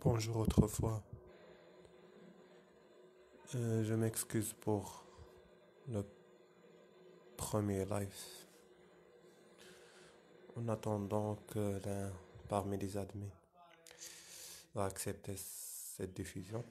Bonjour autrefois. Euh, je m'excuse pour le premier live. En attendant que l'un parmi les admis va accepter cette diffusion.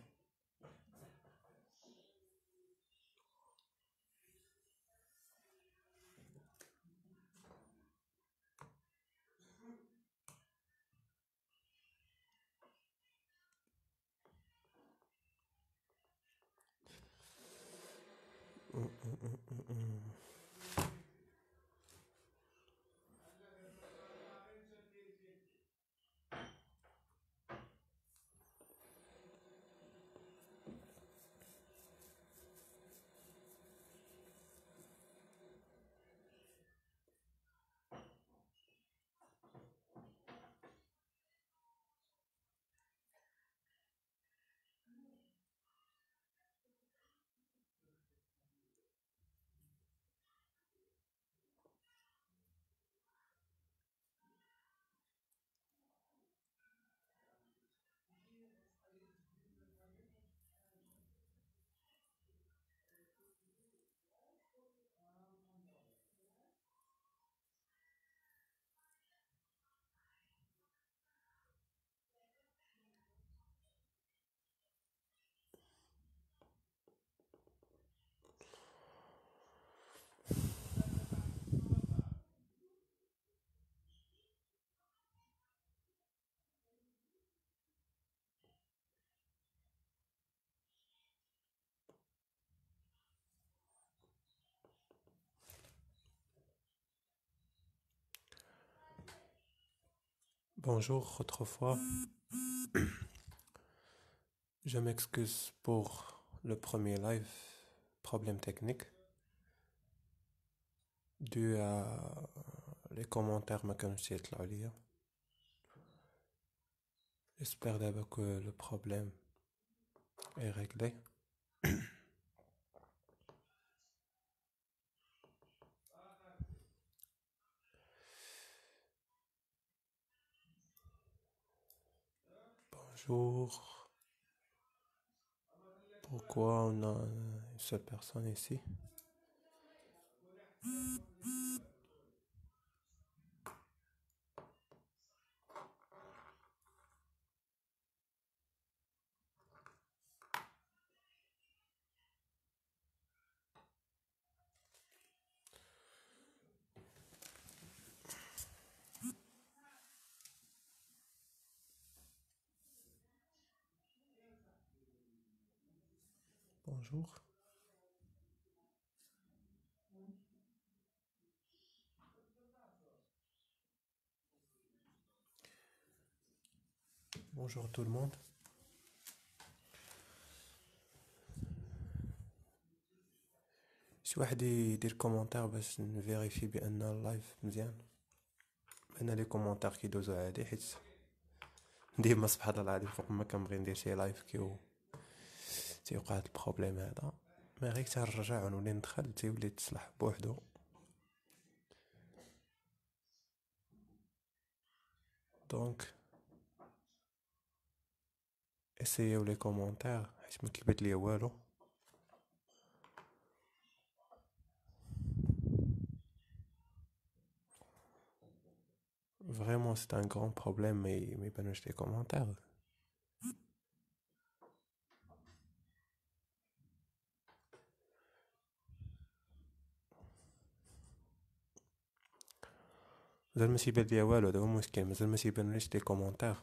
Bonjour, autrefois. Je m'excuse pour le premier live, problème technique, dû à les commentaires lire. J'espère d'abord que le problème est réglé. pourquoi on a cette personne ici. bonjour. Bonjour tout le monde. شي واحد يدير كومونتير باش نفيريفي بان اللايف مزيان انا لي كومونتير كيدوزو عادي حيت ديما سبحان الله العظيم فوق ما كنبغي ندير شي لايف كيو C'est هاد البروبليم هذا ما غير تنرجع ونولي ندخل تيولي تصلح بوحدو دونك vraiment c'est un grand problème mais mais pas des commentaires مازال ما سيبان ليا والو هذا هو المشكل مازال ما ليش لي كومونتير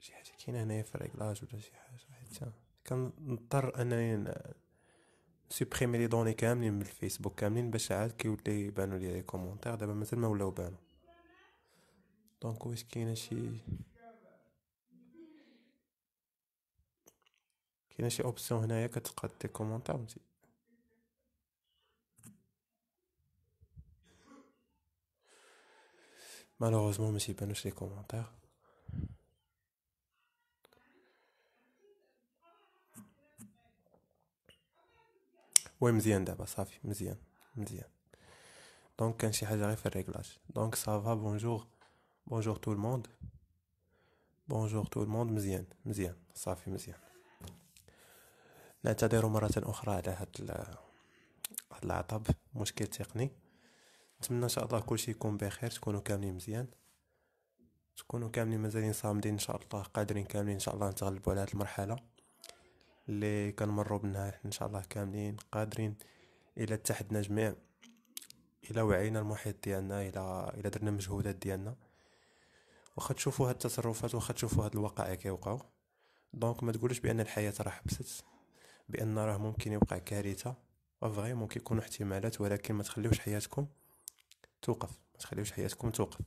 شي حاجه كاينه هنايا في الريكلاج ولا شي حاجه حيت كنضطر انني سوبريمي لي دوني كاملين من الفيسبوك كاملين باش عاد كيولي يبانو لي لي كومونتير دابا مازال ما ولاو بانو دونك واش كاينه شي كاينه شي اوبسيون هنايا كتقاد لي كومونتير Malheureusement, M. Panos, les commentaires. وي مزيان دابا صافي مزيان مزيان دونك كان شي حاجه غير في الريغلاج دونك سافا بونجور بونجور تو الموند بونجور تو الموند مزيان مزيان صافي مزيان نعتذر مرة أخرى على هاد هاد العطب مشكل تقني نتمنى ان شاء الله كلشي يكون بخير تكونوا كاملين مزيان تكونوا كاملين مازالين صامدين ان شاء الله قادرين كاملين ان شاء الله نتغلبوا على هذه المرحله اللي كنمروا منها ان شاء الله كاملين قادرين الى اتحدنا جميع الى وعينا المحيط ديالنا الى الى درنا المجهودات ديالنا واخا تشوفوا هاد التصرفات واخا تشوفوا هاد الوقائع كيوقعوا دونك ما تقولوش بان الحياه راه حبست بان راه ممكن يوقع كارثه فريمون كيكونوا احتمالات ولكن ما تخليوش حياتكم توقف ما تخليوش حياتكم توقف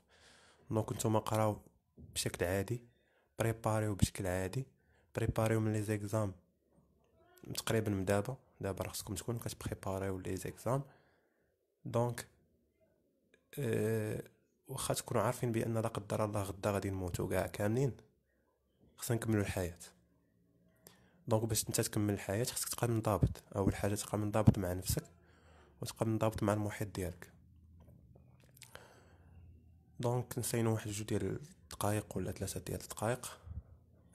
دونك نتوما قراو بشكل عادي بريباريو بشكل عادي بريباريو من لي زيكزام تقريبا من دابا دابا خصكم تكونوا كتبريباريو لي زيكزام دونك أه واخا تكونوا عارفين بان لا قدر الله غدا غادي نموتوا كاع كاملين خصنا نكملوا الحياه دونك باش انت تكمل الحياه خصك تبقى منضبط اول حاجه تبقى منضبط مع نفسك وتبقى منضبط مع المحيط ديالك دونك نسينو واحد جوج ديال الدقائق ولا ثلاثه ديال الدقائق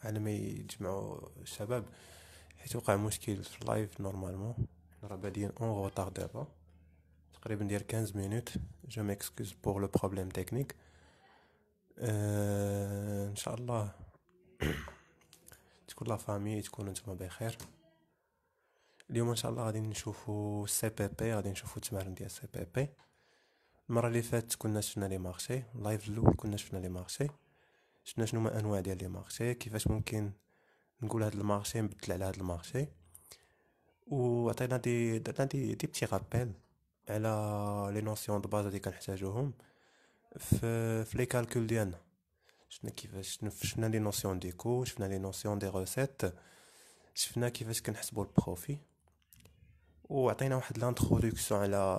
على ما يجمعوا الشباب حيت وقع مشكل في اللايف نورمالمون راه بادين اون غوطار دابا تقريبا ندير 15 مينوت جو ميكسكوز بور لو بروبليم تكنيك ان شاء الله تكون لا فامي تكونوا نتوما بخير اليوم ان شاء الله غادي نشوفوا سي بي بي غادي نشوفوا التمارين ديال سي بي بي المره اللي فاتت كنا شفنا لي مارشي اللايف الاول كنا شفنا لي مارشي شفنا شنو ما انواع ديال لي مارشي كيفاش ممكن نقول هاد المارشي نبدل على هاد المارشي وعطينا دي عطينا دي دي بتي غابيل على لي نوسيون دو باز اللي كنحتاجوهم في في لي كالكول ديالنا شفنا كيفاش شفنا لي نوسيون ديكو شفنا لي نوسيون دي روسيت شفنا كيفاش كنحسبوا البروفي وعطينا واحد لانتروداكسيون على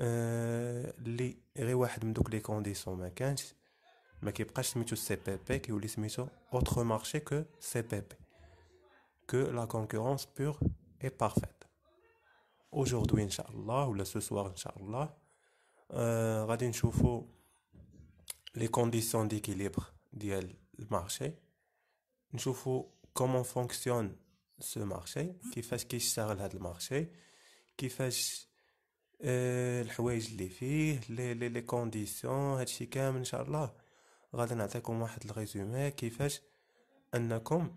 Les conditions de l'école mais qui prétendent être C.P.P. qui autre marché que C.P.P. que la concurrence pure et parfaite. Aujourd'hui, inchallah ou le ce soir inchallah euh, charla, on les conditions d'équilibre du marché. nous faut comment fonctionne ce marché, qui fait ce qui sert le marché, qui fait آه، الحوايج اللي فيه لي لي كونديسيون هادشي كامل ان شاء الله غادي نعطيكم واحد الريزومي كيفاش انكم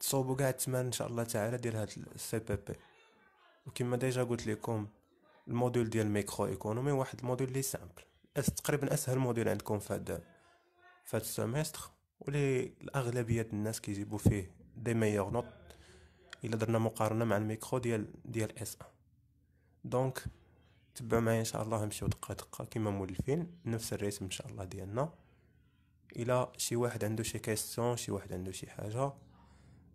تصوبوا كاع الثمن ان شاء الله تعالى ديال هاد السي بي بي وكما ديجا قلت لكم الموديول ديال الميكرو ايكونومي واحد الموديول لي سامبل أس تقريبا اسهل موديول عندكم في هاد في السيمستر ولي الاغلبيه الناس كيجيبوا فيه دي ميور نوت الا درنا مقارنه مع الميكرو ديال ديال اس 1 دونك تبع معايا ان شاء الله نمشيو دقه دقه كيما مولفين نفس الريتم ان شاء الله ديالنا الى شي واحد عنده شي كاستيون شي واحد عنده شي حاجه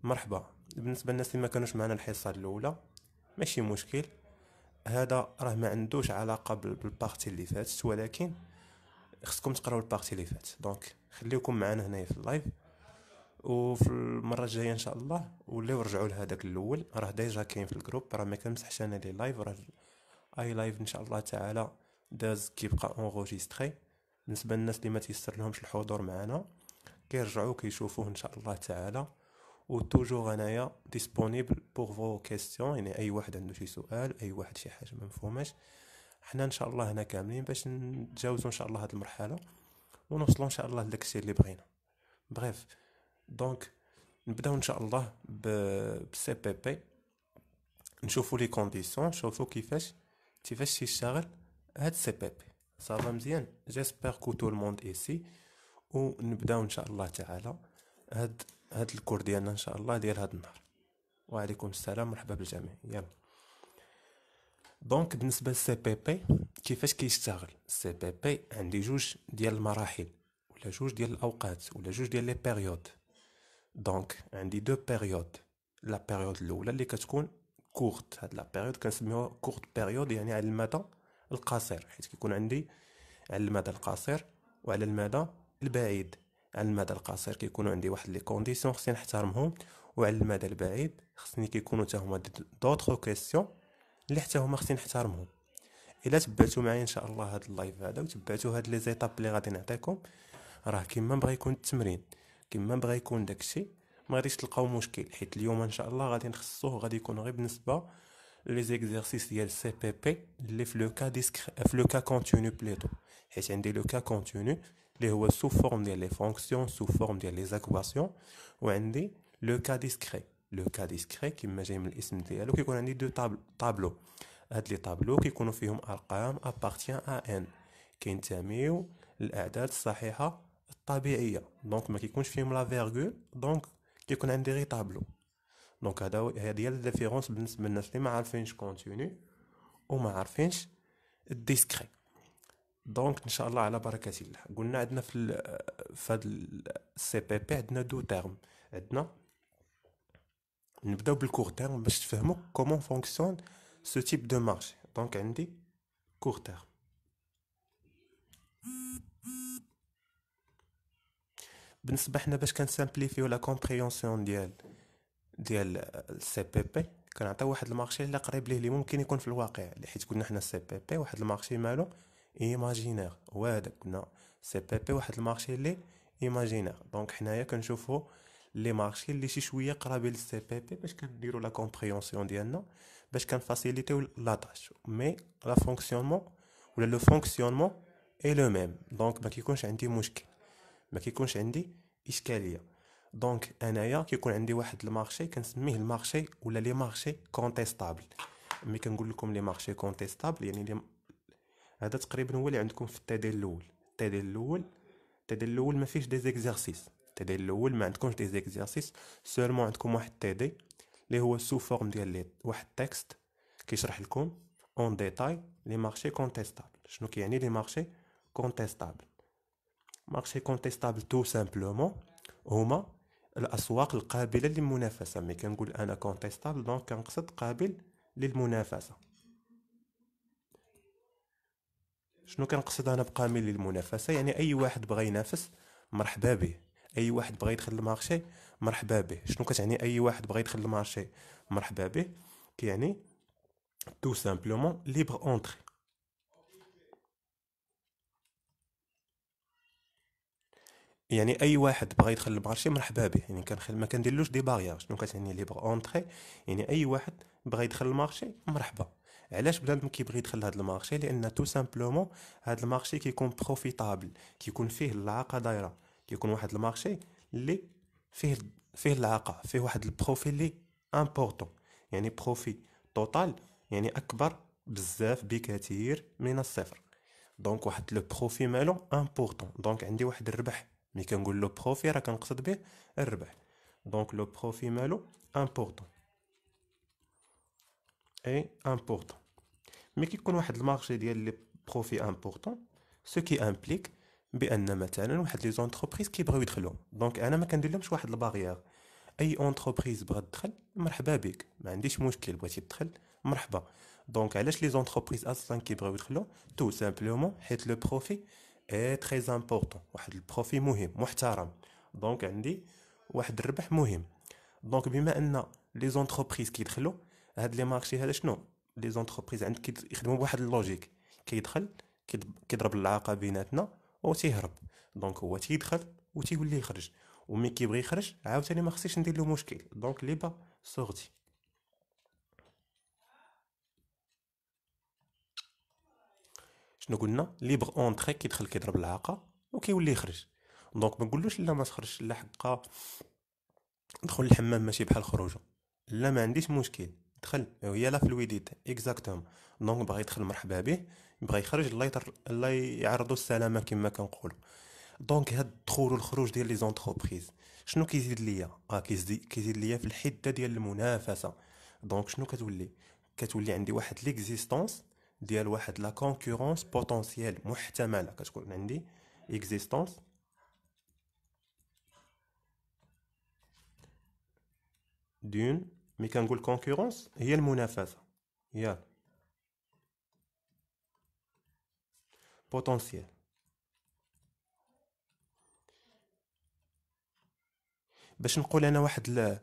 مرحبا بالنسبه للناس اللي ما كانوش معنا الحصه الاولى ماشي مشكل هذا راه ما عندوش علاقه بالبارتي اللي فاتت ولكن خصكم تقراو البارتي اللي فات دونك خليكم معنا هنايا في اللايف وفي المره الجايه ان شاء الله ولاو رجعوا لهذاك الاول راه ديجا كاين في الجروب راه ما كنمسحش انا لي لايف راه اي لايف ان شاء الله تعالى داز كيبقى اونغوجيستري بالنسبه للناس اللي ما تيسر لهمش الحضور معنا كيرجعوا كيشوفوه ان شاء الله تعالى و توجور انايا ديسپونيبل بوغ فو كيستيون يعني اي واحد عنده شي سؤال اي واحد شي حاجه ما مفهوماش حنا ان شاء الله هنا كاملين باش نتجاوزوا ان شاء الله هذه المرحله ونوصلوا ان شاء الله لداكشي اللي بغينا بغيف دونك نبداو ان شاء الله سي بي بي نشوفوا لي كونديسيون نشوفوا كيفاش كيفاش تيشتغل هاد سي بي بي صافا مزيان جيسبر كو تو الموند ايسي ونبداو ان شاء الله تعالى هاد هاد الكور ديالنا ان شاء الله ديال هاد النهار وعليكم السلام مرحبا بالجميع يلا دونك بالنسبه للسي بي بي كيفاش كيشتغل السي بي بي عندي جوج ديال المراحل ولا جوج ديال الاوقات ولا جوج ديال لي بيريود دونك عندي دو بيريود لا بيريود الاولى اللي كتكون كورت هاد لا بيريود كنسميوها كورت بيريود يعني على المدى القصير حيت كيكون عندي على المدى القصير وعلى المدى البعيد على المدى القصير كيكونوا عندي واحد لي كونديسيون خصني نحترمهم وعلى المدى البعيد خصني كيكونوا حتى هما دوطخ كيسيون اللي حتى هما خصني نحترمهم الا تبعتوا معايا ان شاء الله هاد اللايف هذا وتبعتوا هاد لي زيتاب اللي غادي نعطيكم راه كيما بغا يكون التمرين كما بغا يكون داكشي ما غاديش تلقاو مشكل حيت اليوم ان شاء الله غادي نخصوه غادي يكون غير بالنسبه لي زيكزيرسيس ديال سي بي بي اللي في لو كا ديسك في لو كا كونتينيو بليتو حيت عندي لو كا كونتينيو اللي هو سو فورم ديال لي فونكسيون سو فورم ديال لي زاكواسيون وعندي لو كا ديسكري لو كا ديسكري كما جاي من الاسم ديالو كيكون عندي دو طابل طابلو هاد لي طابلو كيكونوا فيهم ارقام ابارتيان ا ان كينتميو الاعداد الصحيحه الطبيعيه دونك ما كيكونش فيهم لا فيرغول دونك كيكون عندي غير طابلو دونك هذا هذه هي ديفيرونس بالنسبه للناس اللي ما عارفينش كونتيني وما عارفينش الديسكري دونك ان شاء الله على بركه الله قلنا عندنا في في هاد السي بي بي عندنا دو تيرم عندنا نبداو بالكور تيرم باش تفهموا كومون فونكسيون سو تيب دو مارشي دونك عندي كور تيرم بالنسبه حنا باش كنسامبليفيو لا كومبريونسيون ديال ديال السي بي بي كنعطيو واحد المارشي اللي قريب ليه اللي ممكن يكون في الواقع حيت قلنا حنا السي بي بي واحد المارشي مالو ايماجينير هو هذاك قلنا سي بي بي واحد المارشي اللي ايماجينير دونك حنايا كنشوفو لي مارشي اللي شي شويه قرابين للسي بي بي باش كنديرو لا كومبريونسيون ديالنا باش كنفاسيليتيو لا طاش مي لا فونكسيونمون ولا لو فونكسيونمون اي لو ميم دونك ما كيكونش عندي مشكل ما كيكونش عندي اشكاليه دونك انايا كيكون عندي واحد المارشي كنسميه المارشي ولا لي مارشي كونتيستابل ملي كنقول لكم لي مارشي كونتيستابل يعني لي هذا تقريبا هو اللي عندكم في التي الاول التدين الاول التدين الاول ما فيهش دي زيكزارسيس التي الاول ما عندكمش دي زيكزارسيس سولمون عندكم واحد التدي اللي هو سو فورم ديال لي واحد تكست كيشرح لكم اون ديتاي لي مارشي كونتيستابل شنو كيعني لي مارشي كونتيستابل مارشي كونتيستابل تو سامبلومون هما الاسواق القابله للمنافسه ملي كنقول انا كونتيستابل دونك كنقصد قابل للمنافسه شنو كنقصد انا بقابل للمنافسه يعني اي واحد بغى ينافس مرحبا به اي واحد بغى يدخل المارشي مرحبا به شنو كتعني اي واحد بغى يدخل المارشي مرحبا به كيعني تو سامبلومون ليبر اونتري يعني اي واحد بغى يدخل للمارشي مرحبا به يعني كان ما كنديرلوش دي بارير شنو كتعني لي بغ اونتري يعني اي واحد بغى يدخل للمارشي مرحبا علاش بنادم كيبغي يدخل لهذا المارشي لان تو سامبلومون هذا المارشي كيكون بروفيتابل كيكون فيه العاقه دايره كيكون واحد المارشي اللي فيه فيه العاقه فيه واحد البروفي اللي امبورطون يعني بروفي توتال يعني اكبر بزاف بكثير من الصفر دونك واحد لو بروفي مالو امبورطون دونك عندي واحد الربح مي كنقول لو بروفي راه كنقصد به الربح دونك لو بروفي مالو امبورطون اي امبورطون مي كيكون واحد المارشي ديال لي بروفي امبورطون سو كي امبليك بان مثلا واحد لي زونتربريز كيبغيو يدخلو دونك انا ما كندير لهمش واحد الباريير اي اونتربريز بغات تدخل مرحبا بك ما عنديش مشكل بغيتي تدخل مرحبا دونك علاش لي زونتربريز اصلا كيبغيو يدخلو تو سامبلومون حيت لو بروفي اي تري امبورطون واحد البروفي مهم محترم دونك عندي واحد الربح مهم دونك بما ان لي زونتربريز كيدخلوا هاد لي مارشي هذا شنو لي زونتربريز عندك كيخدموا بواحد اللوجيك كيدخل كيضرب العاقه بيناتنا و تيهرب دونك هو تيدخل و تيولي يخرج ومي كيبغي يخرج عاوتاني ما خصيش ندير له مشكل دونك لي با سورتي شنو قلنا ليبغ اونتري كيدخل كيضرب العاقه وكيولي يخرج دونك ما نقولوش لا ما تخرجش لا حقا دخل الحمام ماشي بحال خروجه لا ما عنديش مشكل دخل هي لا الويديت اكزاكتوم دونك بغى يدخل مرحبا به بغى يخرج الله يطر الله يعرضو السلامه كما كنقولوا دونك هاد الدخول والخروج ديال لي زونتربريز شنو كيزيد ليا اه كيزيد ليا في الحده ديال المنافسه دونك شنو كتولي كتولي عندي واحد ليكزيستونس ديال واحد لا كونكورونس بوتونسييل محتمله كتكون عندي اكزيستونس دون مي كنقول كونكورونس هي المنافسه يلا بوتونسييل باش نقول انا واحد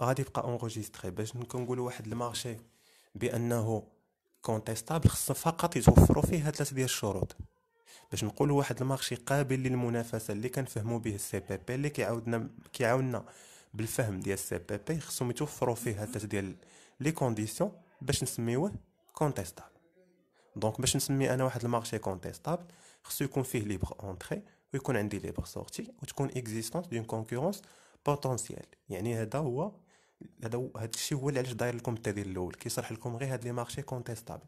غادي يبقى اونغوجيستري باش كنقول واحد المارشي بانه كونتيستابل خص فقط يتوفروا فيه ثلاثه ديال الشروط باش نقولوا واحد المارشي قابل للمنافسه اللي كنفهموا به السي بي بي اللي كيعاودنا كيعاوننا بالفهم ديال السي بي بي خصهم يتوفروا فيه ثلاثه ديال لي كونديسيون باش نسميوه كونتيستابل دونك باش نسمي انا واحد المارشي كونتيستابل خصو يكون فيه ليبر اونتري ويكون عندي ليبر سورتي وتكون اكزيستونس دون كونكورونس بوتونسيال يعني هذا هو هذا هذا الشيء هو اللي علاش داير لكم التدريب الاول كيشرح لكم غير هاد لي مارشي كونتيستابل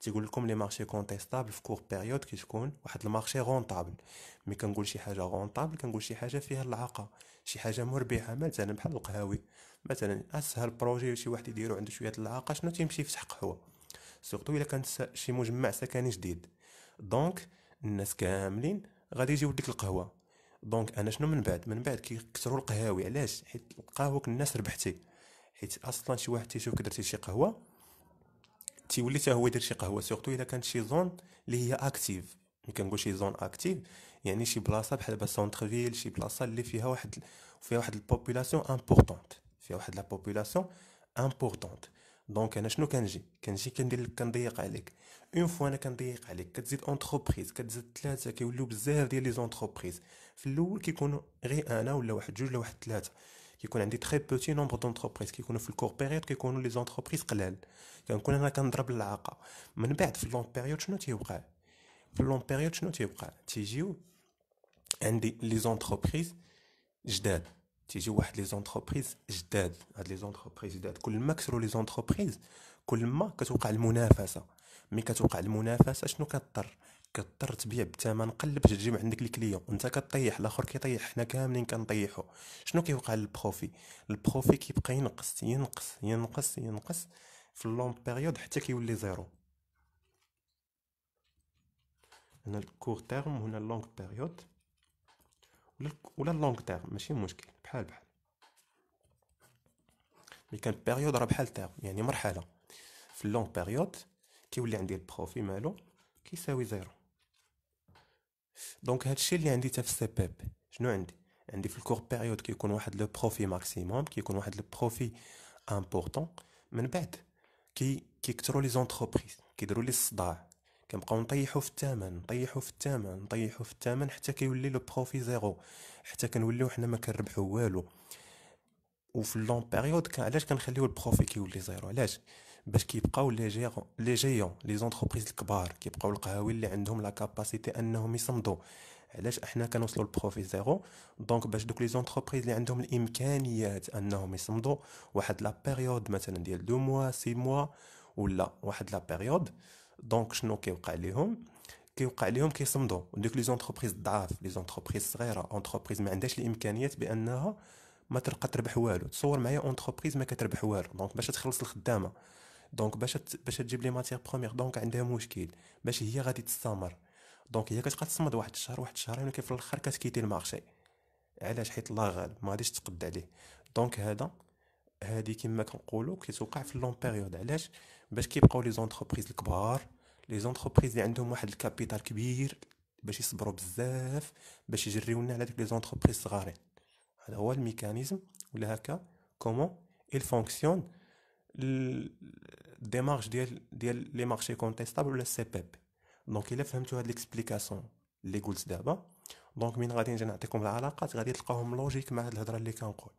تيقول لكم لي مارشي كونتيستابل في كور بيريود كتكون واحد المارشي غونطابل مي كنقول شي حاجه غونطابل كنقول شي حاجه فيها العاقه شي حاجه مربحه مثلا بحال القهاوي مثلا اسهل بروجي شي واحد يديرو عنده شويه العاقه شنو تيمشي يفتح قهوه سورتو الا كان شي مجمع سكني جديد دونك الناس كاملين غادي يجيو ديك القهوه دونك انا شنو من بعد من بعد كيكثروا القهاوي علاش حيت القهوه الناس ربحتي حيت اصلا شي واحد تيشوفك درتي شي قهوه تيولي حتى هو يدير شي قهوه سورتو اذا كانت شي زون اللي هي اكتيف ملي كنقول شي زون اكتيف يعني شي بلاصه بحال دابا سونتر فيل شي بلاصه اللي فيها واحد فيها واحد البوبولاسيون امبورطونت فيها واحد لا بوبولاسيون امبورطونت دونك انا شنو كنجي كنجي كندير لك كنضيق عليك اون فوا انا كنضيق عليك كتزيد اونتربريز كتزيد ثلاثه كيوليو بزاف ديال لي زونتربريز في الاول كيكونوا غير انا ولا واحد جوج ولا واحد ثلاثه كيكون عندي تري بوتي نومبر دونتربريز كيكونوا في الكور بيريود كيكونوا لي زونتربريز قلال كنكون انا كنضرب العاقه من بعد في اللونغ بيريود شنو تيوقع في اللونغ بيريود شنو تيوقع تيجيو عندي لي زونتربريز جداد تيجي واحد لي زونتربريز جداد هاد لي زونتربريز جداد كل ما كثروا لي زونتربريز كل ما كتوقع المنافسه مي كتوقع المنافسه شنو كضر كضطر تبيع بثمن قلب تجيب عندك الكليون انت كطيح الاخر كيطيح حنا كاملين كنطيحو شنو كيوقع للبروفي البروفي كيبقى ينقص ينقص ينقص ينقص في اللون بيريود حتى كيولي زيرو هنا الكور تيرم هنا اللونغ بيريود ولا اللونغ تيرم ماشي مشكل بحال بحال ملي كان بيريود راه بحال تيرم يعني مرحله في اللونغ بيريود كيولي عندي البروفي مالو كيساوي زيرو دونك هادشي اللي عندي تا في سي بي بي شنو عندي عندي في الكور بيريود كيكون واحد لو بروفي ماكسيموم كيكون واحد لو بروفي امبورطون من بعد كي كيكثروا لي زونتربريز كيديروا لي الصداع كنبقاو نطيحوا في الثمن نطيحوا في الثمن نطيحوا في الثمن حتى كيولي لو بروفي زيرو حتى كنوليو حنا ما كنربحو والو وفي اللون بيريود علاش كنخليو البروفي كيولي زيرو علاش باش كيبقاو لي جيغون لي جيون لي زونتربريز الكبار كيبقاو القهاوي اللي عندهم لا كاباسيتي انهم يصمدوا علاش احنا كنوصلوا للبروفي زيرو دونك باش دوك لي زونتربريز اللي عندهم الامكانيات انهم يصمدوا واحد لا بيريود مثلا ديال دو موا سي موا ولا واحد لا بيريود دونك شنو كيوقع ليهم كيوقع ليهم كيصمدوا دوك لي زونتربريز ضعاف لي زونتربريز صغيره اونتربريز ما عندهاش الامكانيات بانها ما ترقى تربح والو تصور معايا اونتربريز ما كتربح والو دونك باش تخلص الخدامه دونك باش باش تجيب لي ماتير بروميير دونك عندها مشكل باش هي غادي تستمر دونك هي كتبقى تصمد واحد الشهر واحد الشهرين يعني في الاخر كتكيتي المارشي علاش حيت الله غالب ما غاديش تقد عليه دونك هذا هادي كما كنقولوا كتوقع في لون بيريود علاش باش كيبقاو لي زونتربريز الكبار لي زونتربريز اللي عندهم واحد الكابيتال كبير باش يصبروا بزاف باش يجريونا على ديك لي زونتربريز صغارين هذا هو الميكانيزم ولا هكا كومون il fonctionne الديمارش ديال ديال لي مارشي كونتيستابل ولا سي بي بي دونك الا فهمتوا هاد ليكسبليكاسيون اللي قلت دابا دونك مين غادي نجي نعطيكم العلاقات غادي تلقاوهم لوجيك مع هاد الهضره اللي كنقول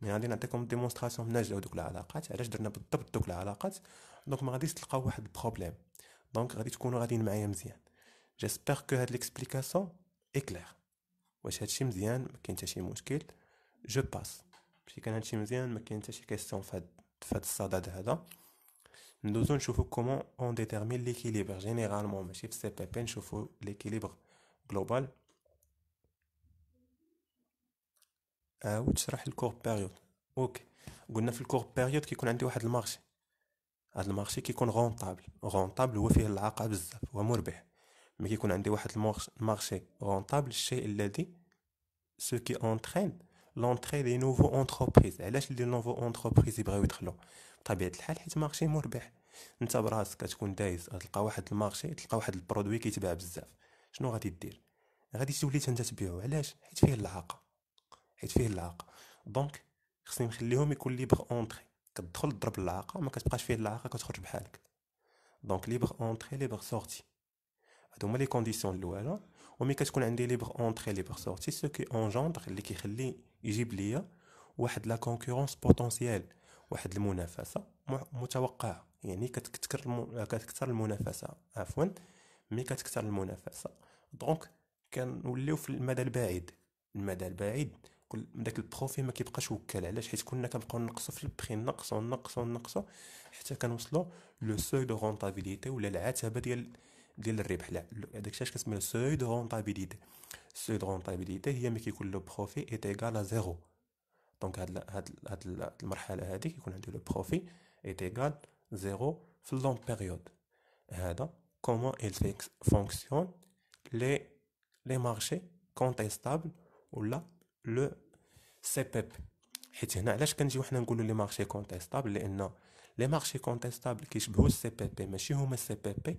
مي غادي نعطيكم ديمونستراسيون من اجل دوك العلاقات علاش درنا بالضبط دوك العلاقات دونك ما غاديش تلقاو واحد البروبليم دونك غادي تكونوا غاديين معايا مزيان جيسبر كو هاد ليكسبليكاسيون اي كلير واش هادشي مزيان ما كاين حتى شي مشكل جو باس ماشي كان هادشي مزيان ما كاين حتى شي كيسيون فهاد في هذا الصدد هذا ندوزو نشوفو كومون اون ديتيرمين ليكيليبر جينيرالمون ماشي في سي بي بي نشوفو ليكيليبر جلوبال او تشرح الكور بيريود اوكي قلنا في الكور بيريود كيكون عندي واحد المارشي هاد المارشي كيكون غونطابل غونطابل هو فيه العاقه بزاف هو مربح ملي كيكون عندي واحد المارشي غونطابل الشيء الذي سو كي اونترين لونتري لي نوفو اونتربريز علاش لي نوفو اونتربريز يبغيو يدخلوا بطبيعه الحال حيت مارشي مربح انت براسك كتكون دايز تلقى واحد المارشي تلقى واحد البرودوي كيتباع بزاف شنو غادي دير غادي تولي انت تبيعو علاش حيت فيه اللعاقه حيت فيه اللعاقه دونك خصني نخليهم يكون ليبر اونتري كتدخل تضرب اللعاقه ما كتبقاش فيه اللعاقه كتخرج بحالك دونك ليبر اونتري ليبر سورتي هادو هما لي كونديسيون الاولى ومي كتكون عندي ليبر اونتري ليبر سورتي سو كي اونجوندر اللي كيخلي يجيب ليا واحد لا كونكورونس بوتونسييل واحد المنافسه متوقعه يعني كتكثر كتكثر المنافسه عفوا مي كتكثر المنافسه دونك كنوليو في المدى البعيد المدى البعيد كل داك البروفي ما كيبقاش وكال علاش حيت كنا كنبقاو نقصوا في البخي نقصوا نقصوا نقصوا حتى كنوصلوا لو سوي دو رونتابيليتي ولا العتبه ديال ديال الربح لا هذاك الشيء كتسمى سوي دو رونتابيليتي سوي دو رونتابيليتي هي ملي كيكون لو بروفي ايت ايكال زيرو دونك هاد هاد هاد المرحله هادي كيكون عندي لو بروفي ايت ايكال زيرو في لون بيريود هذا كومون فيكس فونكسيون لي لي مارشي كونتيستابل ولا لو سي بي بي حيت هنا علاش كنجيو حنا نقولوا لي مارشي كونتيستابل لان لي مارشي كونتيستابل كيشبهوا السي بي بي ماشي هما السي بي بي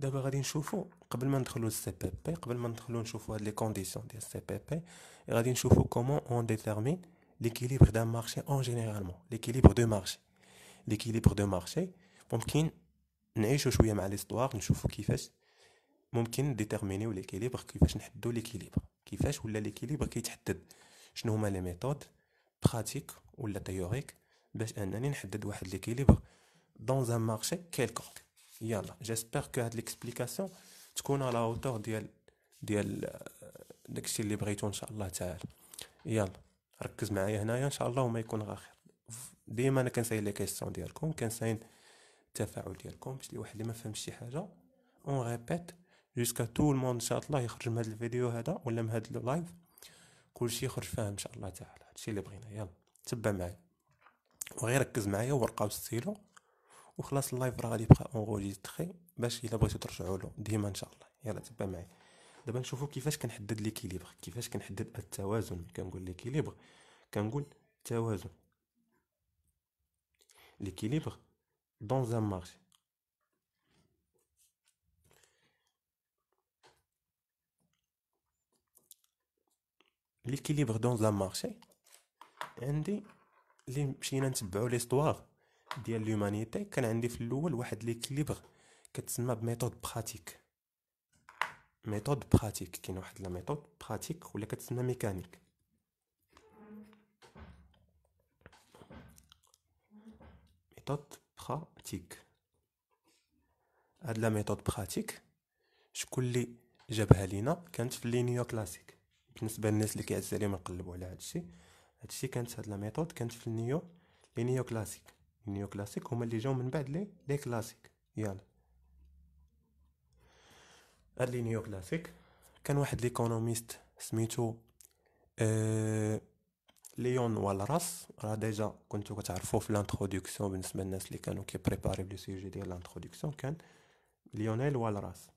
دابا غادي نشوفو قبل ما ندخلو السي بي بي قبل ما ندخلو نشوفو هاد لي كونديسيون ديال السي بي بي غادي نشوفو كومون اون ديتيرمين ليكيليبر دان مارشي اون جينيرالمون ليكيليبر دو مارشي ليكيليبر دو مارشي ممكن نعيشو شويه مع ليستوار نشوفو كيفاش ممكن ديتيرمينيو ليكيليبر كيفاش نحدو ليكيليبر كيفاش ولا ليكيليبر كيتحدد شنو هما لي ميثود براتيك ولا تيوريك باش انني نحدد واحد ليكيليبر دون ان مارشي كيلكونك يلا جيسبر كو هاد ليكسبليكاسيون تكون على اوتور ديال ديال داكشي اللي بغيتو ان شاء الله تعالى يلا ركز معايا هنايا ان شاء الله وما يكون غير خير ديما انا كنساين لي كيسيون ديالكم كنساين التفاعل ديالكم باش لواحد اللي ما فهمش شي حاجه اون ريبيت جوسكا تو الموند ان شاء الله يخرج من هذا الفيديو هذا ولا من هذا اللايف كلشي يخرج فاهم ان شاء الله تعالى هادشي اللي بغينا يلا تبع معايا وغير ركز معايا ورقه وستيلو وخلاص اللايف راه غادي يبقى اونغوجيستري باش الا بغيتو ترجعوا له ديما ان شاء الله يلا تبع معايا دابا نشوفوا كيفاش كنحدد ليكيليبر كيفاش كنحدد التوازن كنقول ليكيليبر كنقول توازن ليكيليبر دون ان مارشي ليكيليبر دون ان مارشي عندي اللي مشينا نتبعو ليستوار ديال لومانيتي كان عندي في الاول واحد ليكليبر كتسمى بميثود براتيك ميثود براتيك كاين واحد لا ميثود براتيك ولا كتسمى ميكانيك ميثود براتيك هاد لا ميثود براتيك شكون اللي جابها لينا كانت في لي نيو كلاسيك بالنسبه للناس اللي كيعز عليهم يقلبوا على هادشي هادشي كانت هاد لا ميثود كانت في النيو لي نيو كلاسيك النيو كلاسيك هما اللي جاو من بعد لي لي كلاسيك يلا هاد لي نيو كلاسيك كان واحد ليكونوميست سميتو أه ليون والراس راه ديجا كنتو كتعرفوه في لانترودكسيون بالنسبه للناس اللي كانوا كيبريباري لو سيجي ديال لانترودكسيون كان ليونيل والراس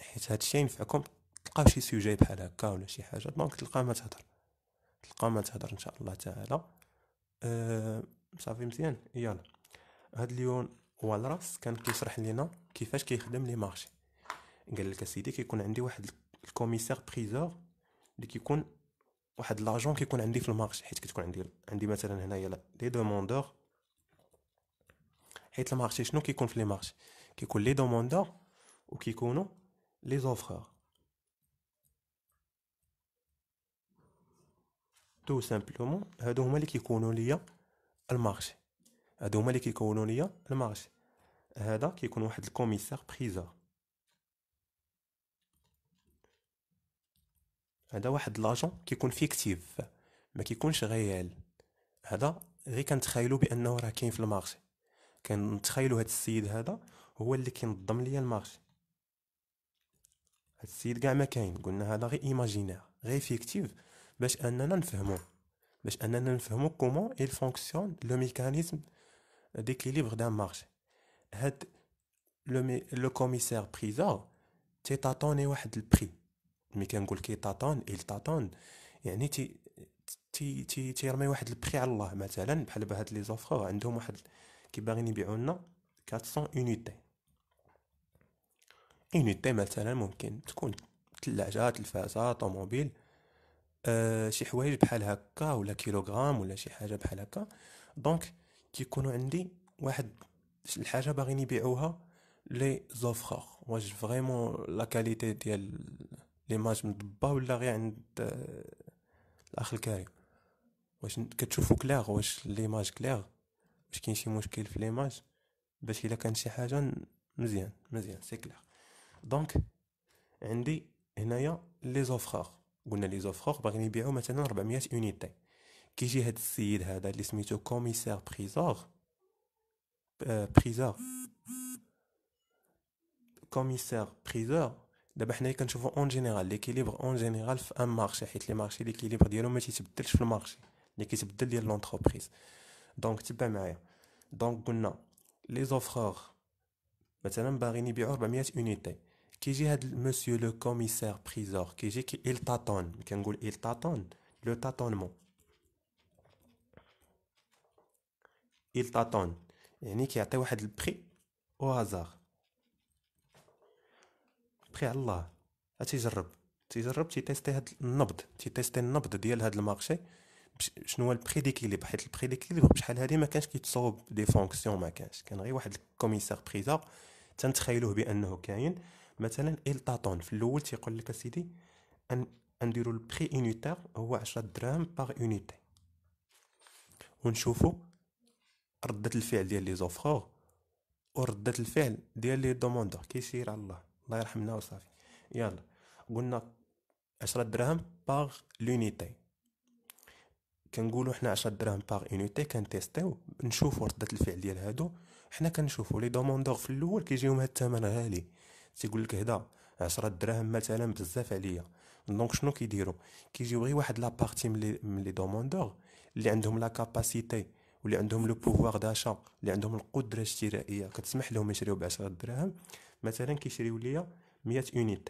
حيت هادشي ينفعكم تلقاو شي سوجي بحال هكا ولا شي حاجه دونك تلقاه ما تهضر تلقا ما تهضر ان شاء الله تعالى أه صافي مزيان يلا هاد ليون والراس كان كيشرح لينا كيفاش كيخدم لي مارشي قال لك اسيدي كيكون عندي واحد الكوميسار بريزور اللي كيكون واحد لاجون كيكون عندي في المارشي حيت كتكون عندي عندي مثلا هنايا لي دوموندور حيت المارشي شنو كيكون في لي مارشي كيكون لي دوموندور وكيكونوا لي زوفرور تو سامبلومون هادو هما اللي كيكونوا ليا المارشي هادو هما اللي كيكونوا ليا المارشي هذا كيكون واحد الكوميسار بريزور هذا واحد لاجون كيكون فيكتيف ما كيكونش غيال هذا غير كنتخايلو بانه راه كاين في المارشي كنتخايلو هاد السيد هذا هو اللي كينظم ليا المارشي هاد السيد كاع ما كاين قلنا هذا غير ايماجينير غير فيكتيف باش اننا نفهمو باش اننا نفهمو كومون il فونكسيون لو ميكانيزم ديكيليبر دان مارش هاد لو لو كوميسار بريزور تاتوني واحد البري ملي كنقول كي تاتون il تاتون يعني تي تي تي تيرمي واحد البري على الله مثلا بحال بهاد لي زوفر عندهم واحد كي باغيين يبيعوا لنا 400 يونيتي يونيتي مثلا ممكن تكون ثلاجه تلفازه طوموبيل آه، شي حوايج بحال هكا ولا كيلوغرام ولا شي حاجه بحال هكا دونك كيكونوا عندي واحد الحاجه باغي يبيعوها لي زوفرور واش فريمون لا كاليتي ديال ليماج مضبه ولا غير عند آه، الاخ الكريم واش كتشوفو كلاغ واش ليماج كلاغ واش كاين شي مشكل في ليماج باش الا كان شي حاجه مزيان مزيان سي كلاغ دونك عندي هنايا لي زوفرور قلنا لي زوفخوغ باغيين يبيعو مثلا 400 يونيتي كيجي هاد السيد هذا اللي سميتو كوميسار بريزور آه، بريزور كوميسار بريزور دابا حنايا كنشوفو اون جينيرال ليكيليبر اون جينيرال في ان مارشي حيت لي مارشي ليكيليبر ديالو ما تيتبدلش في المارشي اللي كيتبدل ديال لونتربريز دونك تبع معايا دونك قلنا لي زوفخوغ مثلا باغيين يبيعو 400 يونيتي كيجي هاد مسيو لو كوميسار بريزور كيجي كي il تاتون كنقول إل تاتون لو تاتونمون إل تاتون يعني كيعطي واحد البري او هازار بري على الله تيجرب تيجرب تيتيستي هاد النبض تيتيستي النبض ديال هاد المارشي شنو هو البري ديكيليبر حيت البري ديكيليب بشحال هادي ما كانش كيتصاوب دي فونكسيون ما كانش كان غير واحد الكوميسار بريزور تنتخيلوه بانه كاين مثلا التاتون في الاول تيقول لك اسيدي ان نديرو البري اونيتير هو 10 دراهم باغ اونيتي ونشوفو ردة الفعل ديال لي زوفرور وردة الفعل ديال لي دوموندور كيسير على الله الله يرحمنا وصافي يلا قلنا 10 دراهم باغ لونيتي كنقولوا حنا 10 دراهم باغ اونيتي كنتيستيو نشوفو ردة الفعل ديال هادو حنا كنشوفو لي دوموندور في الاول كيجيهم هاد الثمن غالي تيقول لك هدا 10 دراهم مثلا بزاف عليا دونك شنو كيديروا كيجيو غير واحد لابارتي من لي دوموندور اللي عندهم لا كاباسيتي واللي عندهم لو بوفوار داشا اللي عندهم القدره الشرائيه كتسمح لهم يشريو ب 10 دراهم مثلا كيشريو ليا 100 يونيت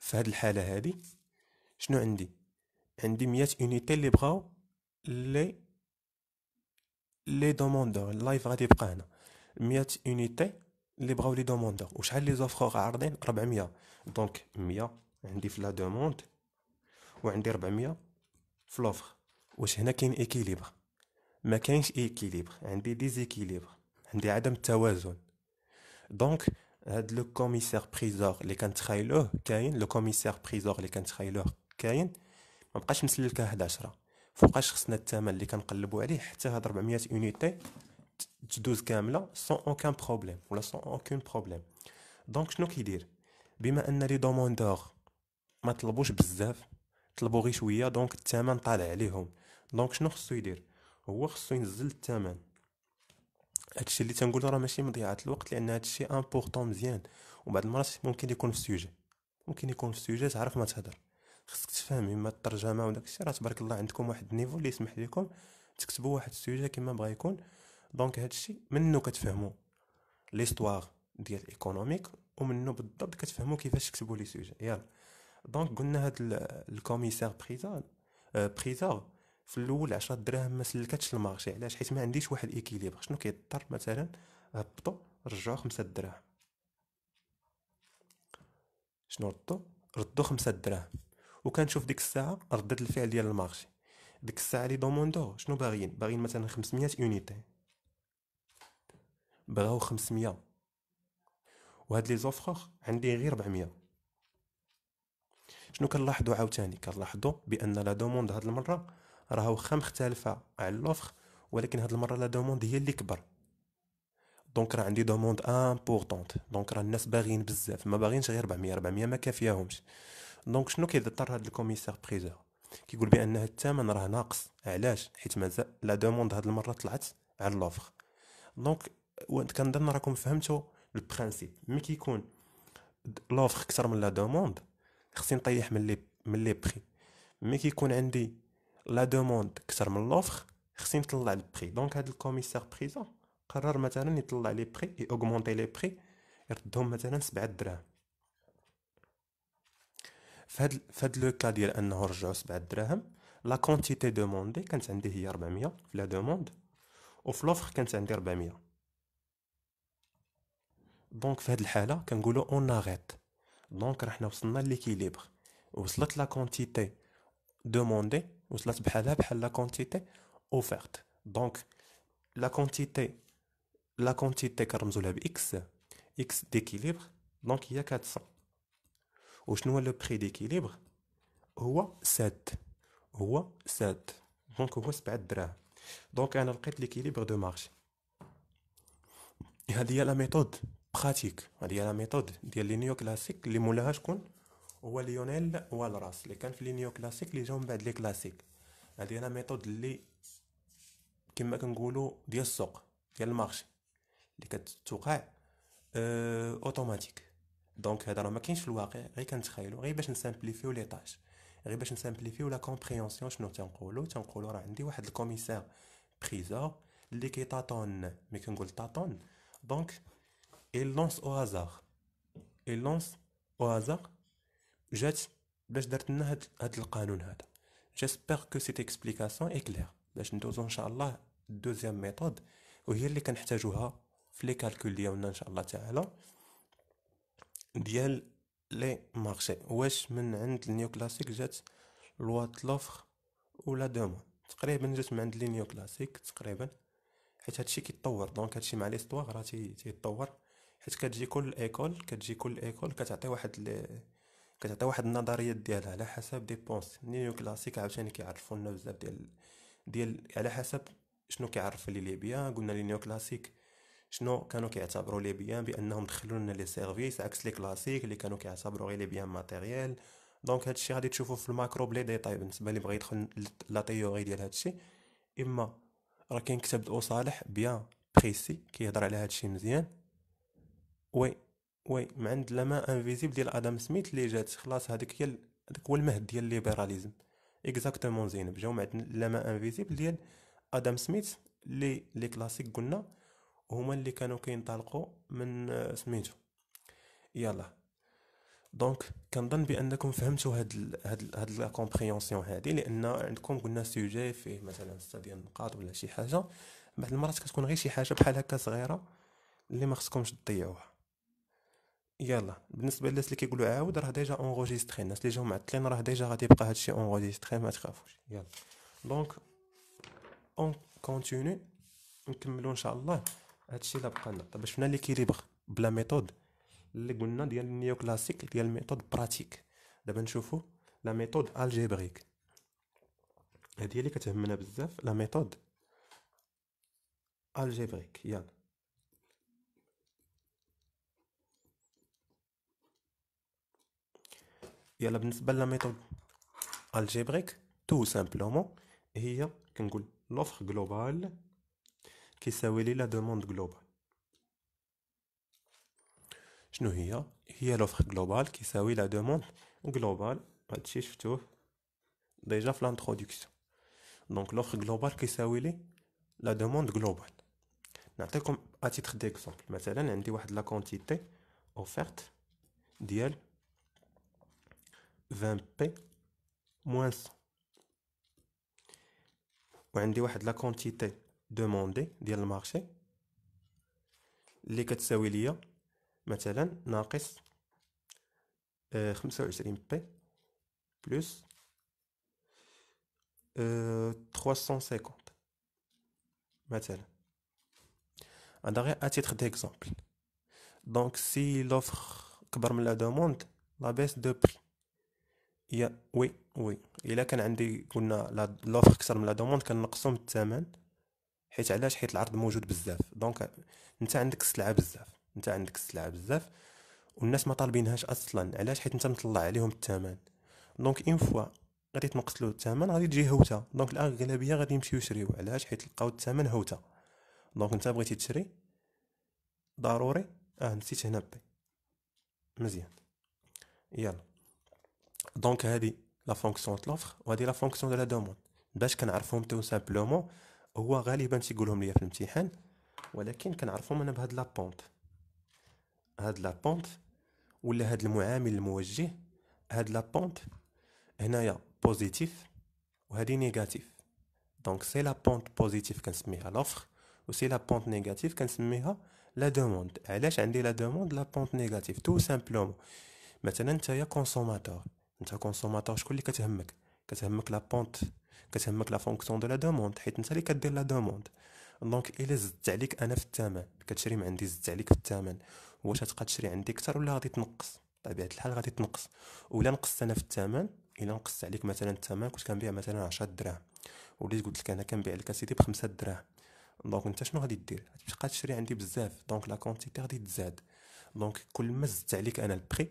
في هاد الحاله هادي شنو عندي عندي 100 يونيتي اللي بغاو لي لي دوموندور اللايف غادي يبقى هنا 100 يونيتي اللي بغاو لي دوموندور وشحال لي زوفر عارضين 400 دونك 100 عندي في لا دوموند وعندي 400 في لوفر واش هنا كاين ايكيليبر ما كاينش ايكيليبر عندي ديزيكيليبر عندي عدم التوازن دونك هاد لو كوميسار بريزور اللي كنتخايلوه كاين لو كوميسار بريزور اللي كنتخايلوه كاين ما بقاش مسلكه 11 فوقاش خصنا الثمن اللي كنقلبوا عليه حتى هاد 400 يونيتي تدوز كامله سون اوكان بروبليم ولا سون اوكون بروبليم دونك شنو كيدير بما ان لي دوموندور ما طلبوش بزاف طلبوا غير شويه دونك الثمن طالع عليهم دونك شنو خصو يدير هو خصو ينزل الثمن هادشي اللي تنقول راه ماشي مضيعه الوقت لان هادشي امبورطون مزيان وبعد المرات ممكن يكون في السوجي ممكن يكون في السوجي تعرف ما تهضر خصك تفهم اما الترجمه وداكشي راه تبارك الله عندكم واحد النيفو اللي يسمح لكم تكتبوا واحد السوجي كما بغا يكون دونك هادشي منو كتفهمو ليستواغ ديال ايكونوميك ومنو بالضبط كتفهمو كيفاش كتبو لي سوجي يلا دونك قلنا هاد الكوميسار بريزار آه، بريزار في الاول 10 دراهم ما سلكتش المارشي علاش حيت ما عنديش واحد الاكيليبر شنو كيضطر مثلا هبطو رجعو 5 دراهم شنو ردو ردو 5 دراهم وكنشوف ديك الساعه ردت الفعل ديال المارشي ديك الساعه لي دوموندو شنو باغيين باغيين مثلا 500 يونيتي بغاو 500 وهاد لي زوفخوغ عندي غير 400 شنو كنلاحظوا عاوتاني كنلاحظوا بان لا دوموند هاد المره راه واخا مختلفه على لوفر ولكن هاد المره لا دوموند هي اللي كبر دونك راه عندي دوموند امبورطونت دونك راه الناس باغيين بزاف ما باغينش غير 400 400 ما كافياهمش دونك شنو كيضطر هاد الكوميسار بريزور كيقول بان هاد الثمن راه ناقص علاش حيت مازال لا دوموند هاد المره طلعت على لوفر دونك كنظن راكم فهمتوا البرانسيب ملي كيكون لوفر اكثر من لا دوموند خصني نطيح من لي من لي بري ملي كيكون عندي لا دوموند اكثر من لوفر خصني نطلع البري دونك هاد الكوميسار بريزون قرر مثلا يطلع لي بري اي اوغمونتي لي بري يردهم مثلا سبعة دراهم فهاد فهاد لو كا ديال انه رجعوا سبعة دراهم لا كونتيتي دوموندي كانت عندي هي 400 في لا دوموند وفي لوفر كانت عندي 400 دونك في هذه الحاله كنقولوا اون اغيت دونك راه حنا وصلنا ليكيليبر وصلت لا كونتيتي دوموندي وصلت بحالها بحال لا كونتيتي اوفيرت دونك لا كونتيتي لا كونتيتي كنرمزوا لها باكس اكس ديكيليبر دونك هي 400 وشنو هو لو بري ديكيليبر هو 7 هو 7 دونك هو 7 دراهم دونك انا لقيت ليكيليبر دو مارشي هذه هي لا ميثود براتيك هذه لا ميثود ديال لي نيو كلاسيك اللي مولاها شكون هو ليونيل والراس اللي كان في لي نيو كلاسيك اللي جاو من بعد لي كلاسيك هذه لا ميثود اللي كما كنقولوا ديال السوق ديال المارشي اللي كتوقع أه اوتوماتيك دونك هذا راه ما كاينش في الواقع غير كنتخايلو غير باش نسامبليفيو لي طاج غير باش نسامبليفيو لا كومبريونسيون شنو تنقولو تنقولو راه عندي واحد الكوميسار بريزور اللي كيطاطون مي كنقول طاطون دونك il لونس او هازار اي لونس او هازار جات باش درت لنا هاد, هاد القانون هذا جيسبر كو سيت اكسبليكاسيون اي كلير باش ندوزو ان شاء الله دوزيام ميثود وهي اللي كنحتاجوها في لي كالكول ديالنا ان شاء الله تعالى ديال لي مارشي واش من عند النيو كلاسيك جات لوا لوفر ولا دومون تقريبا جات من عند لي نيو كلاسيك تقريبا حيت هادشي كيتطور دونك هادشي مع لي استوار راه تيتطور حيت كتجي كل ايكول كتجي كل ايكول كتعطي واحد ل... كتعطي واحد النظريات ديالها على حسب دي بونس نيو كلاسيك عاوتاني كيعرفوا لنا بزاف ديال ديال على حسب شنو كيعرف لي ليبيا قلنا لي نيو كلاسيك شنو كانوا كيعتبروا ليبيا بانهم دخلوا لنا لي سيرفيس عكس لي كلاسيك اللي كانوا كيعتبروا غير ليبيا ماتيريال دونك هادشي غادي تشوفوا في الماكرو بلي ديتاي بالنسبه اللي بغى يدخل لا تيوري ديال هادشي اما راه كاين كتاب الاصالح بيان بريسي كيهضر على هادشي مزيان وي وي من عند لما انفيزيبل ديال ادم سميث اللي جات خلاص هذيك هي هذاك هو المهد ديال الليبراليزم اكزاكتومون زينب جاو من عند لما انفيزيبل ديال ادم سميث لي لي كلاسيك قلنا هما اللي كانوا كينطلقوا من آه، سميتو يلا دونك كنظن بانكم فهمتوا هاد هاد هاد لا كومبريونسيون هادي لان عندكم قلنا سوجي فيه مثلا سته ديال النقاط ولا شي حاجه بعض المرات كتكون غير شي حاجه بحال هكا صغيره اللي ما خصكمش تضيعوها يلا بالنسبه للناس اللي كيقولوا عاود آه، راه ديجا اونغوجيستري الناس اللي جاو معطلين راه ديجا غادي يبقى هادشي اونغوجيستري ما تخافوش يلا دونك اون كونتينيو نكملوا ان شاء الله هادشي اللي بقى لنا طب شفنا ليكيليبر بلا ميثود اللي قلنا ديال النيو كلاسيك ديال ميثود براتيك دابا نشوفو لا ميثود الجبريك هادي اللي كتهمنا بزاف لا ميثود الجبريك يلا Il y la méthode algébrique, tout simplement. Il y a l'offre globale qui s'est la demande globale. Je suis là. Il y l'offre globale qui s'est la demande globale. Je déjà fait dans l'introduction. Donc, l'offre globale qui s'est la demande globale. À titre d'exemple, c'est la quantité offerte. 20 p moins 100. Où est la quantité demandée, dans le marché Les 4 sauvegardes, Mathélen, n'a rien de plus 350. Euh, Mathélen. En à titre d'exemple, si l'offre, que la demande, la baisse de prix. يا وي وي الا كان عندي قلنا لوفر اكثر من لا دوموند من الثمن حيت علاش حيت العرض موجود بزاف دونك انت عندك السلعه بزاف انت عندك السلعه بزاف والناس ما طالبينهاش اصلا علاش حيت انت مطلع عليهم الثمن دونك اون فوا غادي تنقص له الثمن غادي تجي هوته دونك الاغلبيه غادي يمشيو يشريو علاش حيت لقاو الثمن هوته دونك انت بغيتي تشري ضروري اه نسيت هنا بي مزيان يلا دونك هذه لا فونكسيون د لوفر وهذه لا فونكسيون ديال لا دوموند باش كنعرفهم تو سامبلومون هو غالبا تيقولهم ليا في الامتحان ولكن كنعرفهم انا بهاد لا بونت هاد لا بونت ولا هاد المعامل الموجه هاد لا بونت هنايا بوزيتيف وهادي نيجاتيف دونك سي لا بونت بوزيتيف كنسميها لوفر و سي لا بونت نيجاتيف كنسميها لا دوموند علاش عندي لا دوموند لا بونت نيجاتيف تو سامبلومون مثلا نتايا كونسوماتور انت كونسوماتور شكون اللي كتهمك كتهمك لا بونت كتهمك لا فونكسيون دو لا دوموند حيت انت اللي كدير لا دوموند دونك الا زدت عليك انا في الثمن كتشري من عندي زدت عليك في الثمن واش غتبقى تشري عندي اكثر ولا غادي تنقص بطبيعه الحال غادي تنقص ولا نقصت انا في الثمن الا نقصت عليك مثلا الثمن كنت كنبيع مثلا 10 دراهم وليت قلت لك انا كنبيع لك اسيدي ب 5 دراهم دونك انت شنو غادي دير غتبقى تشري عندي بزاف دونك لا كونتيتي غادي تزاد دونك كل ما زدت عليك انا البري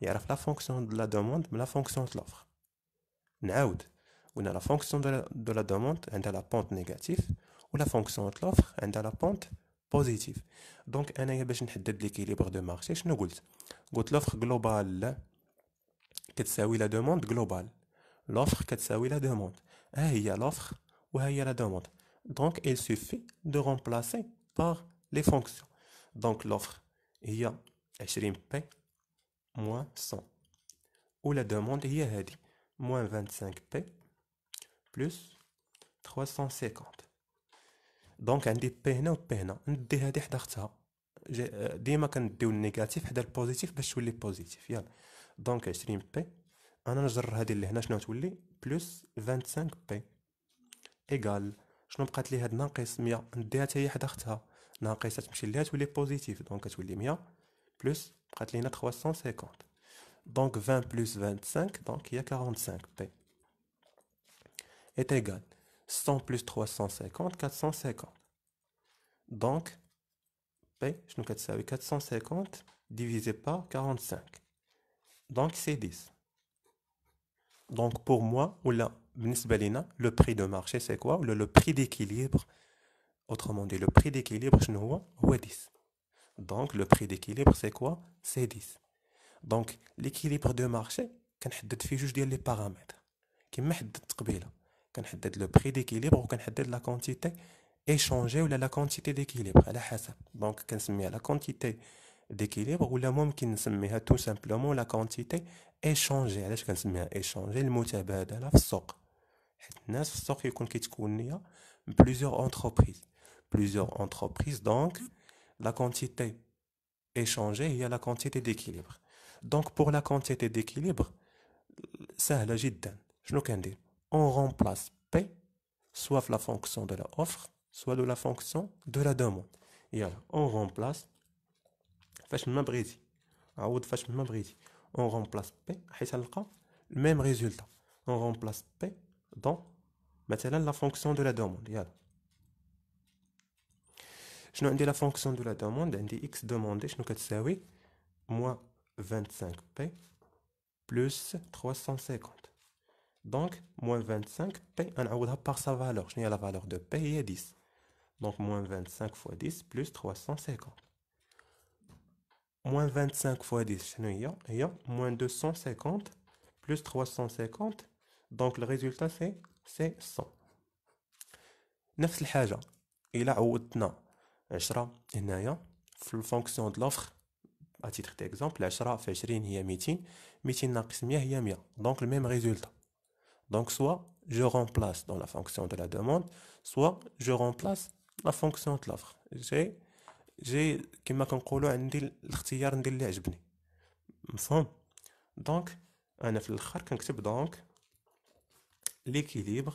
Il y a la fonction de la demande et la fonction de l'offre. on a la fonction de la, demande demande la pente négative ou la fonction de l'offre de la pente positive donc انايا l'équilibre de marché nous avons l'offre globale كتساوي la demande globale l'offre كتساوي la demande y a l'offre y a la demande donc il suffit de remplacer par les fonctions donc l'offre هي 20 p moins 100 ولا دوموند هي هذه moins 25p plus 350 دونك عندي بي هنا وبي هنا ندي هذه حدا اختها آه، ديما كنديو النيجاتيف حدا البوزيتيف باش تولي بوزيتيف يلا دونك 20 بي انا نجر هادي اللي هنا شنو تولي بلس 25 بي ايغال شنو بقات لي هاد ناقص 100 نديها حتى هي حدا اختها ناقصه تمشي ليها تولي بوزيتيف دونك تولي 100 بلس 350 donc 20 plus 25 donc il y a 45p est égal 100 plus 350 450 donc p je nous 450 divisé par 45 donc c'est 10 donc pour moi ou la là le prix de marché c'est quoi le, prix d'équilibre autrement dit le prix d'équilibre je ne vois 10 donc le prix d'équilibre, c'est quoi C'est 10. Donc l'équilibre de marché, quand فيه les paramètres. لي بارامتر كما حددت قبيله كنحدد لو d'équilibre ou échanger ou la quantité d'équilibre à la hasab. donc a la quantité d'équilibre ou la ممكن tout simplement la quantité échangée Quand كنسميها échangée المتبادله le mot حيت الناس في plusieurs entreprises plusieurs entreprises donc la quantité échangée, il y a la quantité d'équilibre. Donc pour la quantité d'équilibre, Je جدا شنو كندير On remplace P soit la fonction de l'offre, soit de la fonction de la demande On on remplace on remplace P le même résultat on remplace P dans مثلا la fonction de la je n'ai la fonction de la demande, elle dit x demandé, je me quitte, c'est moins 25P plus 350. Donc, moins 25P, on a ouvert par sa valeur. Je n'ai la valeur de P, il est 10. Donc, moins 25 fois 10 plus 350. Moins 25 fois 10, je a moins 250 plus 350. Donc, le résultat, c'est 100. Neuf s'y a déjà. Il là ou عشرة هنايا في الفونكسيون دو لوفر اتيتر ديكزومبل عشرة في عشرين هي ميتين ميتين ناقص مية هي مية دونك الميم ريزولتا دونك سوا جو رومبلاس دون لا فونكسيون دو لا دوموند سوا جو رومبلاس لا فونكسيون دو لوفر جي جي كيما كنقولو عندي الاختيار ندير اللي عجبني مفهوم دونك انا في الاخر كنكتب دونك ليكيليبر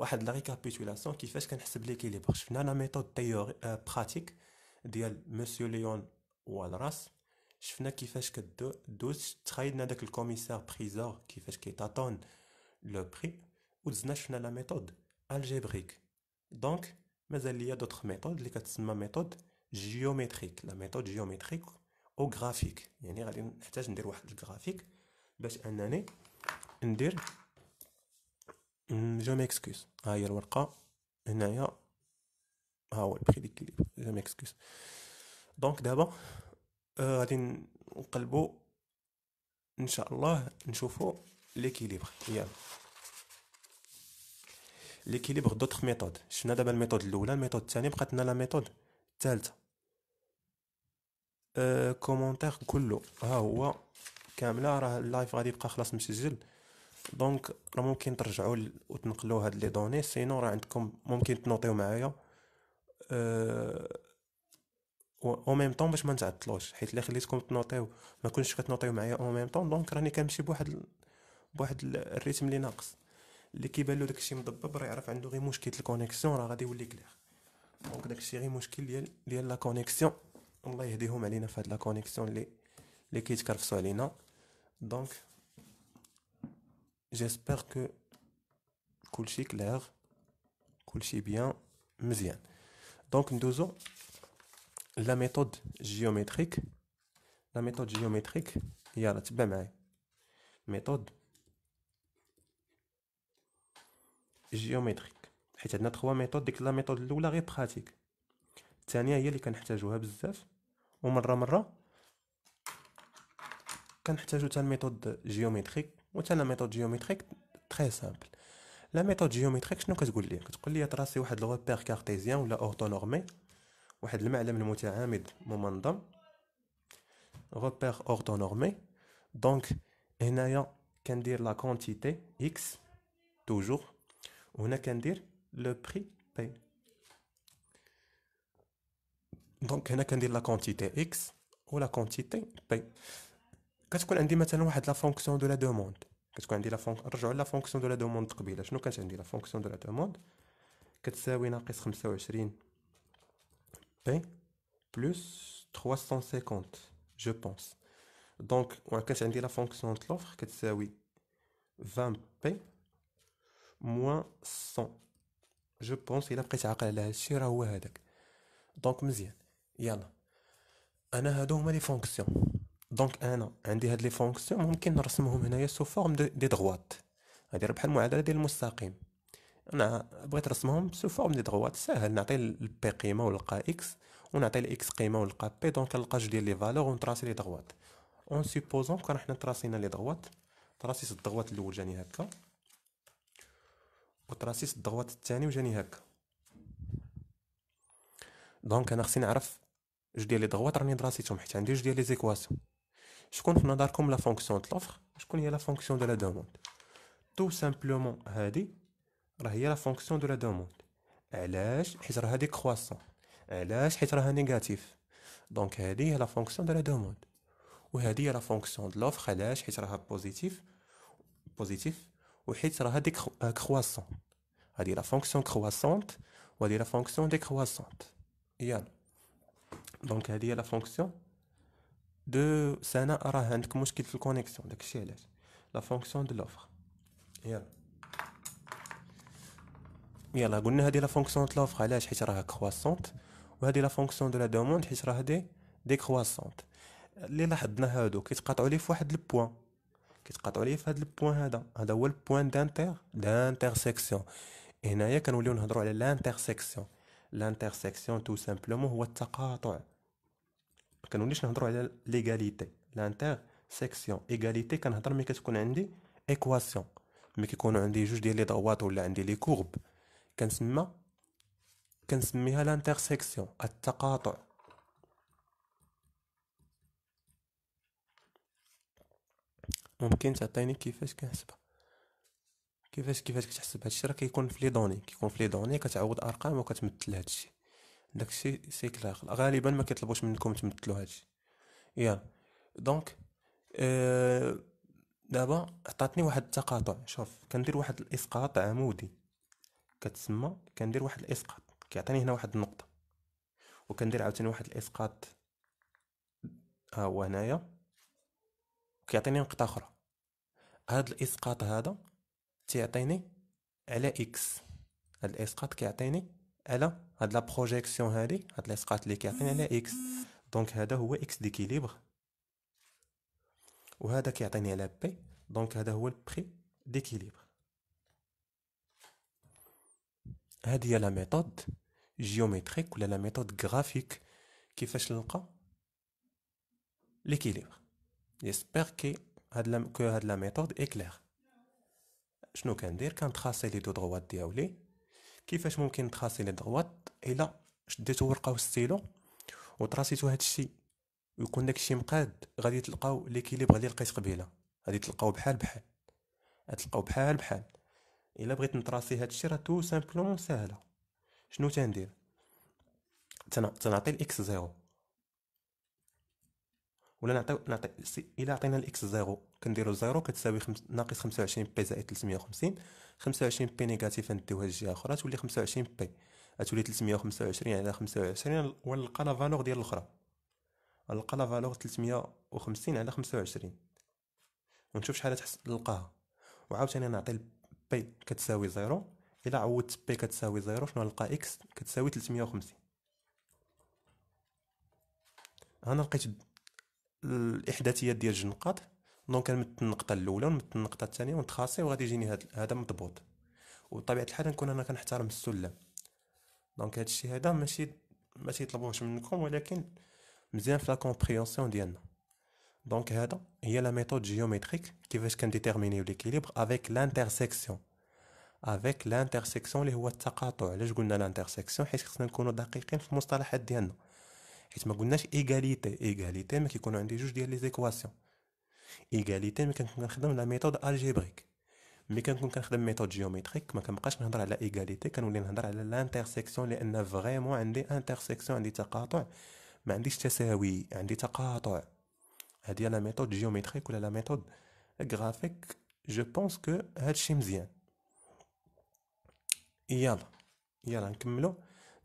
واحد لا ريكابيتولاسيون كيفاش كنحسب ليكيليبر شفنا لا ميثود تيوري آه براتيك ديال مسيو ليون والراس شفنا كيفاش كدوز تخايدنا داك الكوميسار بريزور كيفاش كيتاطون لو بري ودزنا شفنا لا ميثود الجبريك دونك مازال ليا دوطخ ميثود اللي كتسمى ميثود جيومتريك لا ميثود جيومتريك او غرافيك يعني غادي نحتاج ندير واحد الغرافيك باش انني ندير جو ميكسكوز ها هي الورقه هنايا ها هو ديك ديكيليبر جو ميكسكوز دونك دابا غادي آه نقلبو ان شاء الله نشوفو ليكيليبر يلا ليكيليبر دوطخ ميثود شفنا دابا الميثود الاولى الميثود الثانيه بقات لنا لا ميثود الثالثه أه كومونتير كله ها هو كامله راه اللايف غادي يبقى خلاص مسجل دونك راه ممكن ترجعوا وتنقلوا هاد لي دوني سينو راه عندكم ممكن تنوطيو معايا او ميم طون باش ما نتعطلوش حيت اللي خليتكم تنوطيو ما كنتش كتنوطيو معايا او ميم طون دونك راني كنمشي بواحد بواحد الريتم اللي ناقص اللي كيبان له داكشي مضبب راه يعرف عنده غير مشكل الكونيكسيون راه غادي يولي كليغ دونك داكشي غير مشكل ديال ديال لا كونيكسيون الله يهديهم علينا في هاد لا كونيكسيون اللي اللي كيتكرفصوا علينا دونك جيسبر كو كلشي كلير كلشي بيان مزيان دونك ندوزو لا ميثود جيومتريك لا ميثود جيومتريك يلا تبع معايا ميثود جيومتريك حيت عندنا تخوا ميثود ديك لا ميثود الاولى غير براتيك الثانيه هي اللي كنحتاجوها بزاف ومره مره كنحتاجو حتى الميثود جيومتريك وحتى لا ميثود جيومتريك تري سامبل لا ميثود جيومتريك شنو كتقول لي كتقول لي تراسي واحد بير كارتيزيان ولا اورتونورمي واحد المعلم المتعامد منظم روبير اورتونورمي دونك هنايا كندير لا كونتيتي اكس توجور وهنا كندير لو بري بي دونك هنا كندير لا كونتيتي اكس ولا كونتيتي بي كتكون عندي مثلا واحد لا فونكسيون دو لا دوموند كتكون عندي لا فونك نرجعوا لا فونكسيون دو لا دوموند قبيله شنو كانت عندي لا فونكسيون دو لا دوموند كتساوي ناقص 25 بي بلس 350 جو بونس دونك كانت عندي لا فونكسيون دو لوفر كتساوي 20 بي موان 100 جو بونس الا بقيت عاقل على هادشي راه هو هذاك دونك مزيان يلا انا هادو هما لي فونكسيون دونك انا عندي هاد لي فونكسيون ممكن نرسمهم هنايا سو فورم دي دغوات هادي بحال المعادله ديال المستقيم انا بغيت نرسمهم سو فورم دي دغوات ساهل نعطي البي قيمه ونلقى اكس ونعطي الاكس قيمه ونلقى بي دونك نلقى جوج ديال لي فالور ونتراسي لي دغوات اون سيبوزون كون حنا تراسينا لي دغوات تراسيس الدغوات الاول جاني هكا وتراسيس الدغوات الثاني وجاني هكا دونك انا خصني نعرف جوج ديال لي دغوات راني دراسيتهم حيت عندي جوج ديال لي زيكواسيون Je compte comme la fonction de l'offre, je connais la fonction de la demande. Tout simplement, il y a la fonction de la demande. Elle est décroissant. Elle est négatif. Donc, elle est la fonction de la demande. Ou à est la fonction de l'offre. Elle est positif. Positif. Ou Hadi croissante décroissant. Hadi la fonction croissante. Ou Hadi la fonction décroissante. Donc, Hadi est la fonction دو سنه راه عندك مشكل في الكونيكسيون داكشي علاش لا فونكسيون دو لوفر يلا يلا قلنا هذه لا فونكسيون دو لوفر علاش حيت راها كرواسونت وهذه لا فونكسيون دو لا دوموند حيت راه دي دي كرواسونت اللي لاحظنا هادو كيتقاطعوا لي في واحد البوان كيتقاطعوا لي في هاد البوان هذا هذا هو البوان دانتيغ دانتيغسيكسيون هنايا كنوليو نهضروا على لانتيغسيكسيون لانتيغسيكسيون تو سامبلومون هو التقاطع كنوليش نهضروا على ليغاليتي لانتر سيكسيون ايغاليتي كنهضر ملي كتكون عندي ايكواسيون ملي كيكونوا عندي جوج ديال لي ضوابط ولا عندي لي كورب كنسمى كنسميها سيكسيون التقاطع ممكن تعطيني كيفاش كنحسبها كيفاش كيفاش كتحسب هادشي راه كيكون في لي دوني كيكون في لي دوني كتعوض ارقام وكتمثل هادشي داكشي سي كلاغ غالبا ما كيطلبوش منكم تمثلوا هادشي يا دونك أه دابا عطاتني واحد التقاطع شوف كندير واحد الاسقاط عمودي كتسمى كندير واحد الاسقاط كيعطيني هنا واحد النقطه وكندير عاوتاني واحد الاسقاط ها هو هنايا كيعطيني نقطه اخرى هاد الاسقاط هذا تيعطيني على اكس هاد الاسقاط كيعطيني على هاد لا بروجيكسيون هادي هاد الاسقاط اللي كيعطيني على اكس دونك هذا هو اكس ديكيليبر وهذا كيعطيني على بي دونك هذا هو البري ديكيليبر هادي هي لا ميثود جيومتريك ولا لا ميثود غرافيك كيفاش نلقى ليكيليبر جيسبر كي هاد لا كو هاد لا ميثود شنو كندير كنتراسي لي دو دروات دياولي كيفاش ممكن تخاصي لي دغوات الا شديتو ورقه وستيلو وتراسيتو هادشي ويكون داكشي مقاد غادي تلقاو ليكيليبر اللي لقيت قبيله غادي تلقاو بحال بحال غتلقاو بحال بحال الا بغيت نتراسي هادشي راه تو سامبلومون ساهله شنو تندير تنعطي الاكس زيرو ولا نعطي نعطي الا عطينا الاكس زيرو كنديرو زيرو كتساوي خمس... ناقص 25 بي زائد 350 25 بي نيجاتيف نديوها للجهه اخرى تولي 25 بي غتولي 325 على 25 ونلقى لا فالور ديال الاخرى نلقى لا فالور 350 على 25 ونشوف شحال تحصل نلقاها وعاوتاني نعطي بي كتساوي زيرو الا عوضت بي كتساوي زيرو شنو نلقى اكس كتساوي 350 هنا لقيت الاحداثيات ديال جوج نقاط دونك كنمت النقطه الاولى ونمت النقطه الثانيه ونتخاصي وغادي يجيني هذا مضبوط وبطبيعه الحال نكون انا كنحترم السلم دونك هذا الشيء هذا ماشي ما تيطلبوهش منكم ولكن مزيان في لا كومبريونسيون ديالنا دونك هذا هي لا ميثود جيومتريك كيفاش كنديتيرمينيو ليكيليبر افيك لانترسيكسيون افيك لانترسيكسيون اللي هو التقاطع علاش قلنا لانترسيكسيون حيت خصنا نكونوا دقيقين في المصطلحات ديالنا حيت ما قلناش ايغاليتي ايغاليتي ما كيكونوا عندي جوج ديال لي زيكواسيون ايغاليتي ملي كنكون كنخدم لا ميثود الجبريك ملي كنكون كنخدم ميثود جيومتريك ما كنبقاش نهضر على ايغاليتي كنولي نهضر على لانترسيكسيون لان فريمون عندي انترسيكسيون عندي تقاطع ما عنديش تساوي عندي تقاطع هذه لا ميثود جيومتريك ولا لا ميثود غرافيك جو بونس كو هادشي مزيان يلا يلا نكملو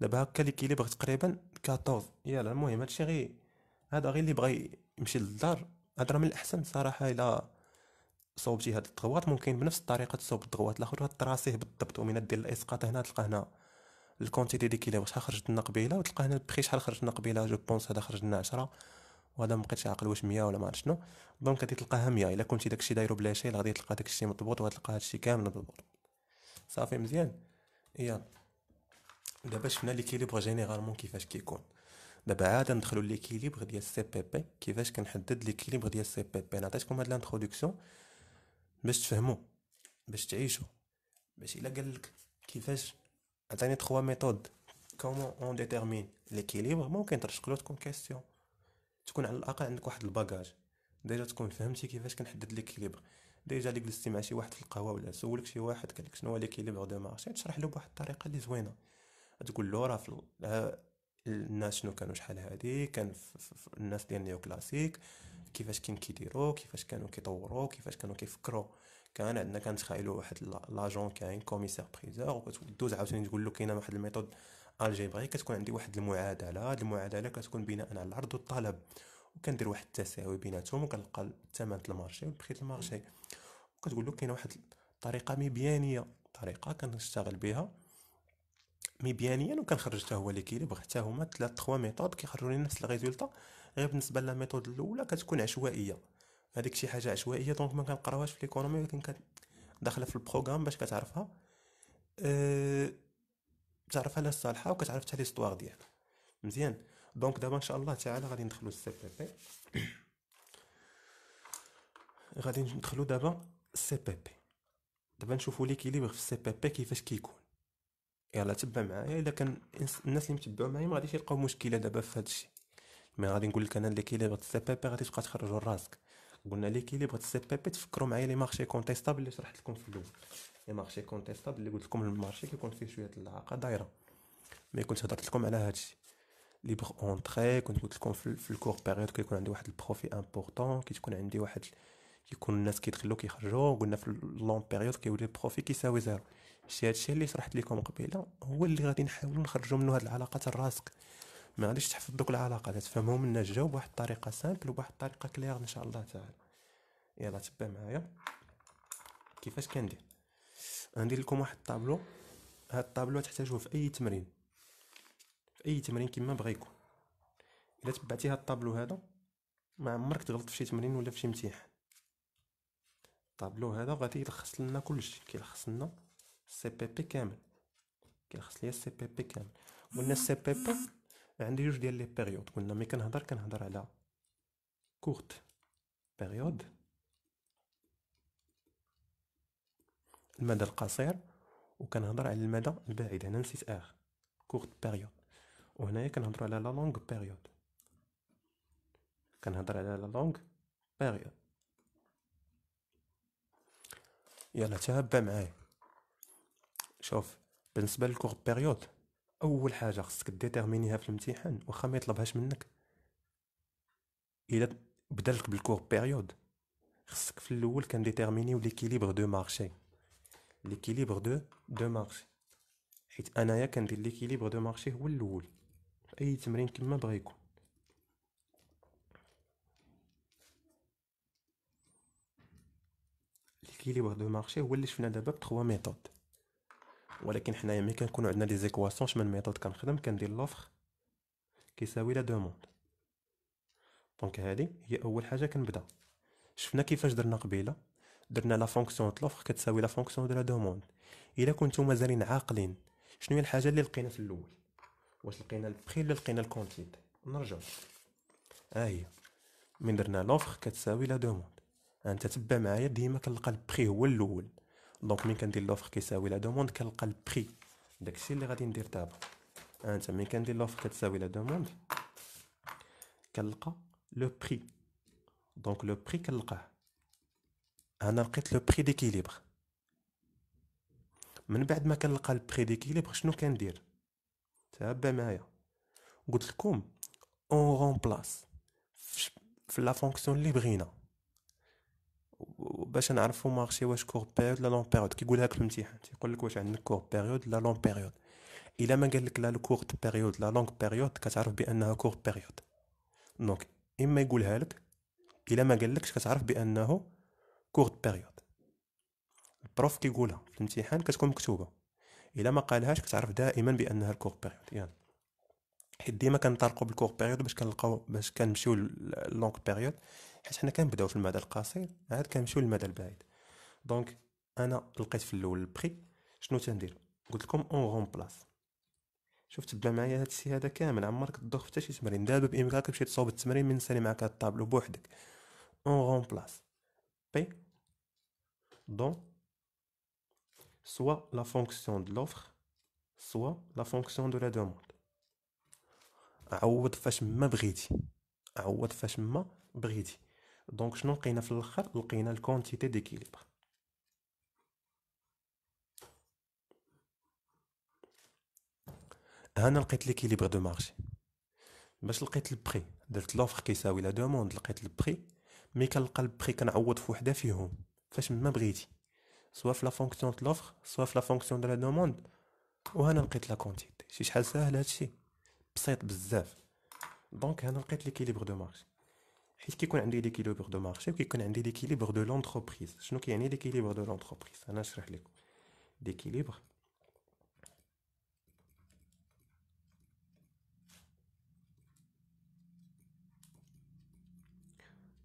دابا هكا ليكيليبر تقريبا 14 يلا المهم هادشي غي هذا غير اللي بغى يمشي للدار هضره من الاحسن صراحه الى صوبتي هاد الضغوات ممكن بنفس الطريقه تصوب الضغوات الاخر تراسيه بالضبط ومن دير الاسقاط هنا تلقى هنا الكونتيتي دي كيلو شحال خرجت لنا قبيله وتلقى هنا البخي شحال خرجت لنا قبيله جو بونس هذا خرج لنا 10 وهذا ما بقيتش عاقل واش 100 ولا ما عرفت شنو دونك غادي تلقاها 100 الا كنتي داكشي دايرو بلا شي غادي تلقى داكشي مضبوط وغتلقى هادشي كامل مضبوط صافي مزيان يلا دابا شفنا ليكيليبر جينيرالمون كيفاش كيكون دابا عاد ندخلوا ليكيليبغ ديال السي بي بي كيفاش كنحدد ليكيليبغ ديال السي بي بي نعطيتكم هاد لانتروداكسيون باش تفهموا باش تعيشوا باش الا قال لك كيفاش عطاني تخوا ميثود كومون اون ديتيرمين ليكيليبغ ممكن ترشق له تكون كاستيون تكون على الاقل عندك واحد الباجاج ديجا تكون فهمتي كيفاش كنحدد ليكيليبغ ديجا اللي جلستي مع شي واحد في القهوه ولا سولك شي واحد قال لك شنو هو ليكيليبغ دو مارشي تشرح له بواحد الطريقه اللي زوينه تقول له راه الناس شنو كانوا شحال هادي كان الناس ديال نيو كلاسيك كيفاش كان كيديروا كيفاش كانوا كيطوروا كيفاش كانوا كيفكروا كان عندنا كنتخايلو واحد لاجون كاين كوميسار بريزور وكتدوز عاوتاني تقول له كاينه واحد الميثود الجبري كتكون عندي واحد المعادله هاد المعادله كتكون بناء على العرض والطلب وكندير واحد التساوي بيناتهم وكنلقى الثمن المارشي والبخي المارشي وكتقول له كاينه واحد الطريقه مبيانيه طريقه كنشتغل بها ميبيانيا وكنخرج حتى هو ليكيليبغ حتى هما ثلاث تخوا ميثود كيخرجوني نفس الريزولتا غير بالنسبه لا ميثود الاولى كتكون عشوائيه هذيك شي حاجه عشوائيه دونك ما كنقراوهاش في ليكونومي ولكن داخله في البروغرام باش كتعرفها أه... تعرفها لا صالحه وكتعرف حتى ليستوار ديالها مزيان دونك دابا ان شاء الله تعالى غادي ندخلو السي بي بي غادي ندخلو دابا السي بي بي دابا نشوفو ليكيليبر في السي بي بي كيفاش كيكون يلا تبع معايا الا كان الناس اللي متبعوا معايا ما غاديش يلقاو مشكله دابا في هذا الشيء مي غادي نقول لك انا ليكيليبر سي بي بي غادي تبقى تخرجوا راسك قلنا ليكيليبر سي بي بي تفكروا معايا لي مارشي كونتيستابل اللي شرحت لكم في الاول لي مارشي كونتيستابل اللي قلت لكم المارشي كيكون فيه شويه اللعاقه دايره مي كنت هضرت لكم على هذا الشيء بر اونتري كنت قلت لكم في, في الكور بيريود كيكون عندي واحد البروفي امبورطون كيكون عندي واحد كيكون الناس كيدخلوا كيخرجوا قلنا في اللون بيريود كيولي البروفي كيساوي زيرو شي هادشي اللي شرحت لكم قبيله هو اللي غادي نحاولوا نخرجوا منه هاد العلاقات الراسك ما غاديش تحفظ دوك العلاقات تفهمهم من الجواب بواحد الطريقه سامبل وبواحد الطريقه كليغ ان شاء الله تعالى يلا تبع معايا كيفاش كندير غندير لكم واحد الطابلو هاد الطابلو تحتاجوه في اي تمرين في اي تمرين كيما بغا يكون الا تبعتي هاد الطابلو هذا ما عمرك تغلط في شي تمرين ولا في شي امتحان الطابلو هذا غادي يلخص لنا كلشي كيلخص لنا سي بي بي كامل كيخص ليا سي بي بي كامل قلنا سي بي بي عندي جوج ديال لي بيريود قلنا ملي كنهضر كنهضر على كورت بيريود المدى القصير وكنهضر على المدى البعيد هنا نسيت اخ كورت بيريود وهنايا كنهضر على لا لونغ بيريود كنهضر على لا لونغ بيريود يلا تهبى معايا شوف بالنسبه للكور بيريود اول حاجه خصك ديتيرمينيها في الامتحان واخا ما يطلبهاش منك الا بدلك بالكور بيريود خصك في الاول كنديتيرمينيو ليكيليبر دو مارشي ليكيليبر دو دو مارشي حيت انايا كندير ليكيليبر دو مارشي هو الاول في اي تمرين كما بغا يكون ليكيليبر دو مارشي هو اللي شفنا دابا ب 3 ميثود ولكن حنايا ملي كنكونو عندنا لي زيكواسيون شمن ميثود كنخدم كندير لوفر كيساوي لا دوموند دونك هادي هي اول حاجه كنبدا شفنا كيفاش درنا قبيله درنا لا فونكسيون د لوفر كتساوي لا فونكسيون دو لا دوموند الا كنتو مازالين عاقلين شنو هي الحاجه اللي لقينا في الاول واش لقينا البخي ولا لقينا الكونتيت نرجعو ها هي من درنا لوفر كتساوي لا دوموند انت تبع معايا ديما كنلقى البخي هو الاول دونك ملي كندير لوفر كيساوي لا دوموند كنلقى البري داكشي اللي غادي ندير دابا انت ملي كندير لوفر كتساوي لا دوموند كنلقى لو بري دونك لو بري كنلقاه انا لقيت لو بري ديكيليبر من بعد ما كنلقى البري ديكيليبر شنو كندير تابع معايا قلت لكم اون رومبلاس في لا فونكسيون اللي بغينا باش نعرفو مارشي واش كور بيريود لا لون بيريود كيقولها لك في الامتحان تيقول لك واش عندك كور بيريود لا لون بيريود الا ما قال لك لا الكورت بيريود لا لونغ بيريود كتعرف بانها كور بيريود دونك اما يقولها لك الا ما قال لكش كتعرف بانه كورت بيريود البروف كيقولها في الامتحان كتكون مكتوبه الا ما قالهاش كتعرف دائما بانها الكور بيريود يعني حيت ديما كنطرقو بالكور بيريود باش كنلقاو باش كنمشيو للونغ بيريود حيت حنا كنبداو في المدى القصير عاد كنمشيو للمدى البعيد دونك انا لقيت في الاول البري شنو تندير قلت لكم اون غون بلاس شفت بلا معايا هاد الشيء هذا كامل عمرك تضخ حتى شي تمرين دابا بامكانك تمشي تصاوب التمرين من سالي معاك هاد الطابلو بوحدك اون غون بلاس بي دون سوا لا فونكسيون دو لوفر سوا لا فونكسيون دو لا دوموند عوض فاش ما بغيتي عوض فاش ما بغيتي دونك شنو لقينا في الاخر لقينا الكونتيتي ديكيليبر هنا لقيت ليكيليبر دو مارشي باش لقيت البري درت لوفر كيساوي لا دوموند لقيت البري مي كنلقى البري كنعوض في وحده فيهم فاش ما بغيتي سوا في لا فونكسيون د لوفر سوا في لا فونكسيون دو لا دوموند وهنا لقيت لا كونتيتي شي شحال ساهل هادشي بسيط بزاف دونك هنا لقيت ليكيليبر دو مارشي حيت كيكون عندي ليكيليبر دو مارشي وكيكون عندي ليكيليبر دو لونتربريز شنو كيعني ليكيليبر دو لونتربريز انا نشرح لكم ليكيليبر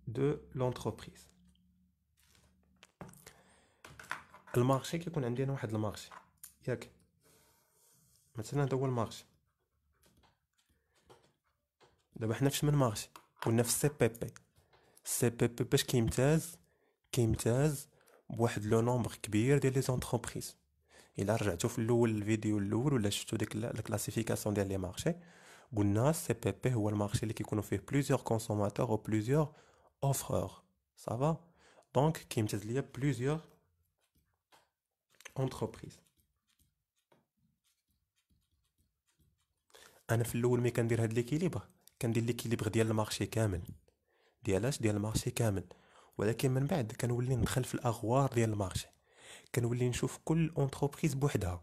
دو لونتربريز المارشي كيكون عندي انا واحد المارشي ياك مثلا هذا هو المارشي دابا حنا في شمن مارشي au neuf CPP. CPP, P C P P Peshkimtez Kimtez Boit le nombre kbir de les entreprises il a rejetouf le vidéo de la classification des marchés ou neuf C P ou le marché les qui connouf plusieurs consommateurs ou plusieurs offreurs ça va donc il y a plusieurs entreprises un affleou le mécanisme de l'équilibre كندير ليكيليبغ ديال المارشي كامل ديالاش ديال المارشي كامل ولكن من بعد كنولي ندخل في الاغوار ديال المارشي كنولي نشوف كل اونتربريز بوحدها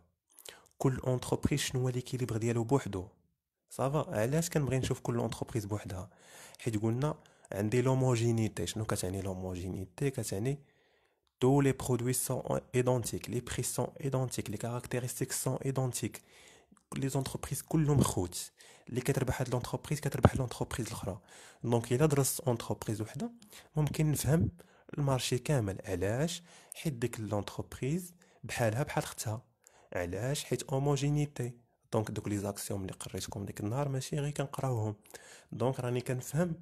كل اونتربريز شنو ليكيليبغ ديالو بوحدو صافا علاش كنبغي نشوف كل اونتربريز بوحدها حيت قلنا عندي لوموجينيتي شنو كتعني لوموجينيتي كتعني tous les produits sont identiques, les prix sont identiques, les caractéristiques sont identiques. لي زونتربريز كلهم خوت اللي كتربح هاد لونتربريز كتربح لونتربريز الاخرى دونك الا درست اونتربريز وحده ممكن نفهم المارشي كامل علاش حيت ديك لونتربريز بحالها بحال اختها علاش حيت اوموجينيتي دونك دوك لي زاكسيوم اللي قريتكم ديك النهار ماشي غير كنقراوهم دونك راني كنفهم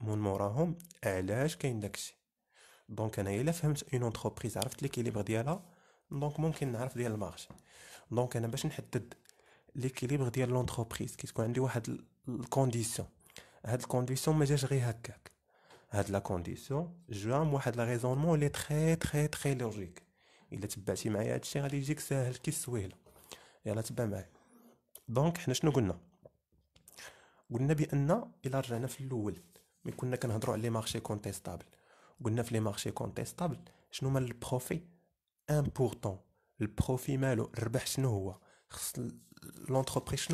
من موراهم علاش كاين داكشي دونك انا الا فهمت اون اونتربريز عرفت ليكيليبر ديالها دونك ممكن نعرف ديال المارشي دونك انا باش نحدد ليكيليبر ديال لونتربريز كي تكون عندي واحد الكونديسيون هاد الكونديسيون ما جاش غير هكاك هاد لا كونديسيون جام واحد لا ريزونمون لي تري تري تري لوجيك الا تبعتي معايا هادشي غادي يجيك ساهل كي السويله يلا تبع معايا دونك حنا شنو قلنا قلنا بان الا رجعنا في الاول ملي كنا كنهضروا على لي مارشي كونتيستابل قلنا في لي مارشي كونتيستابل شنو مال البروفي امبورطون البروفي مالو الربح شنو هو l'entreprise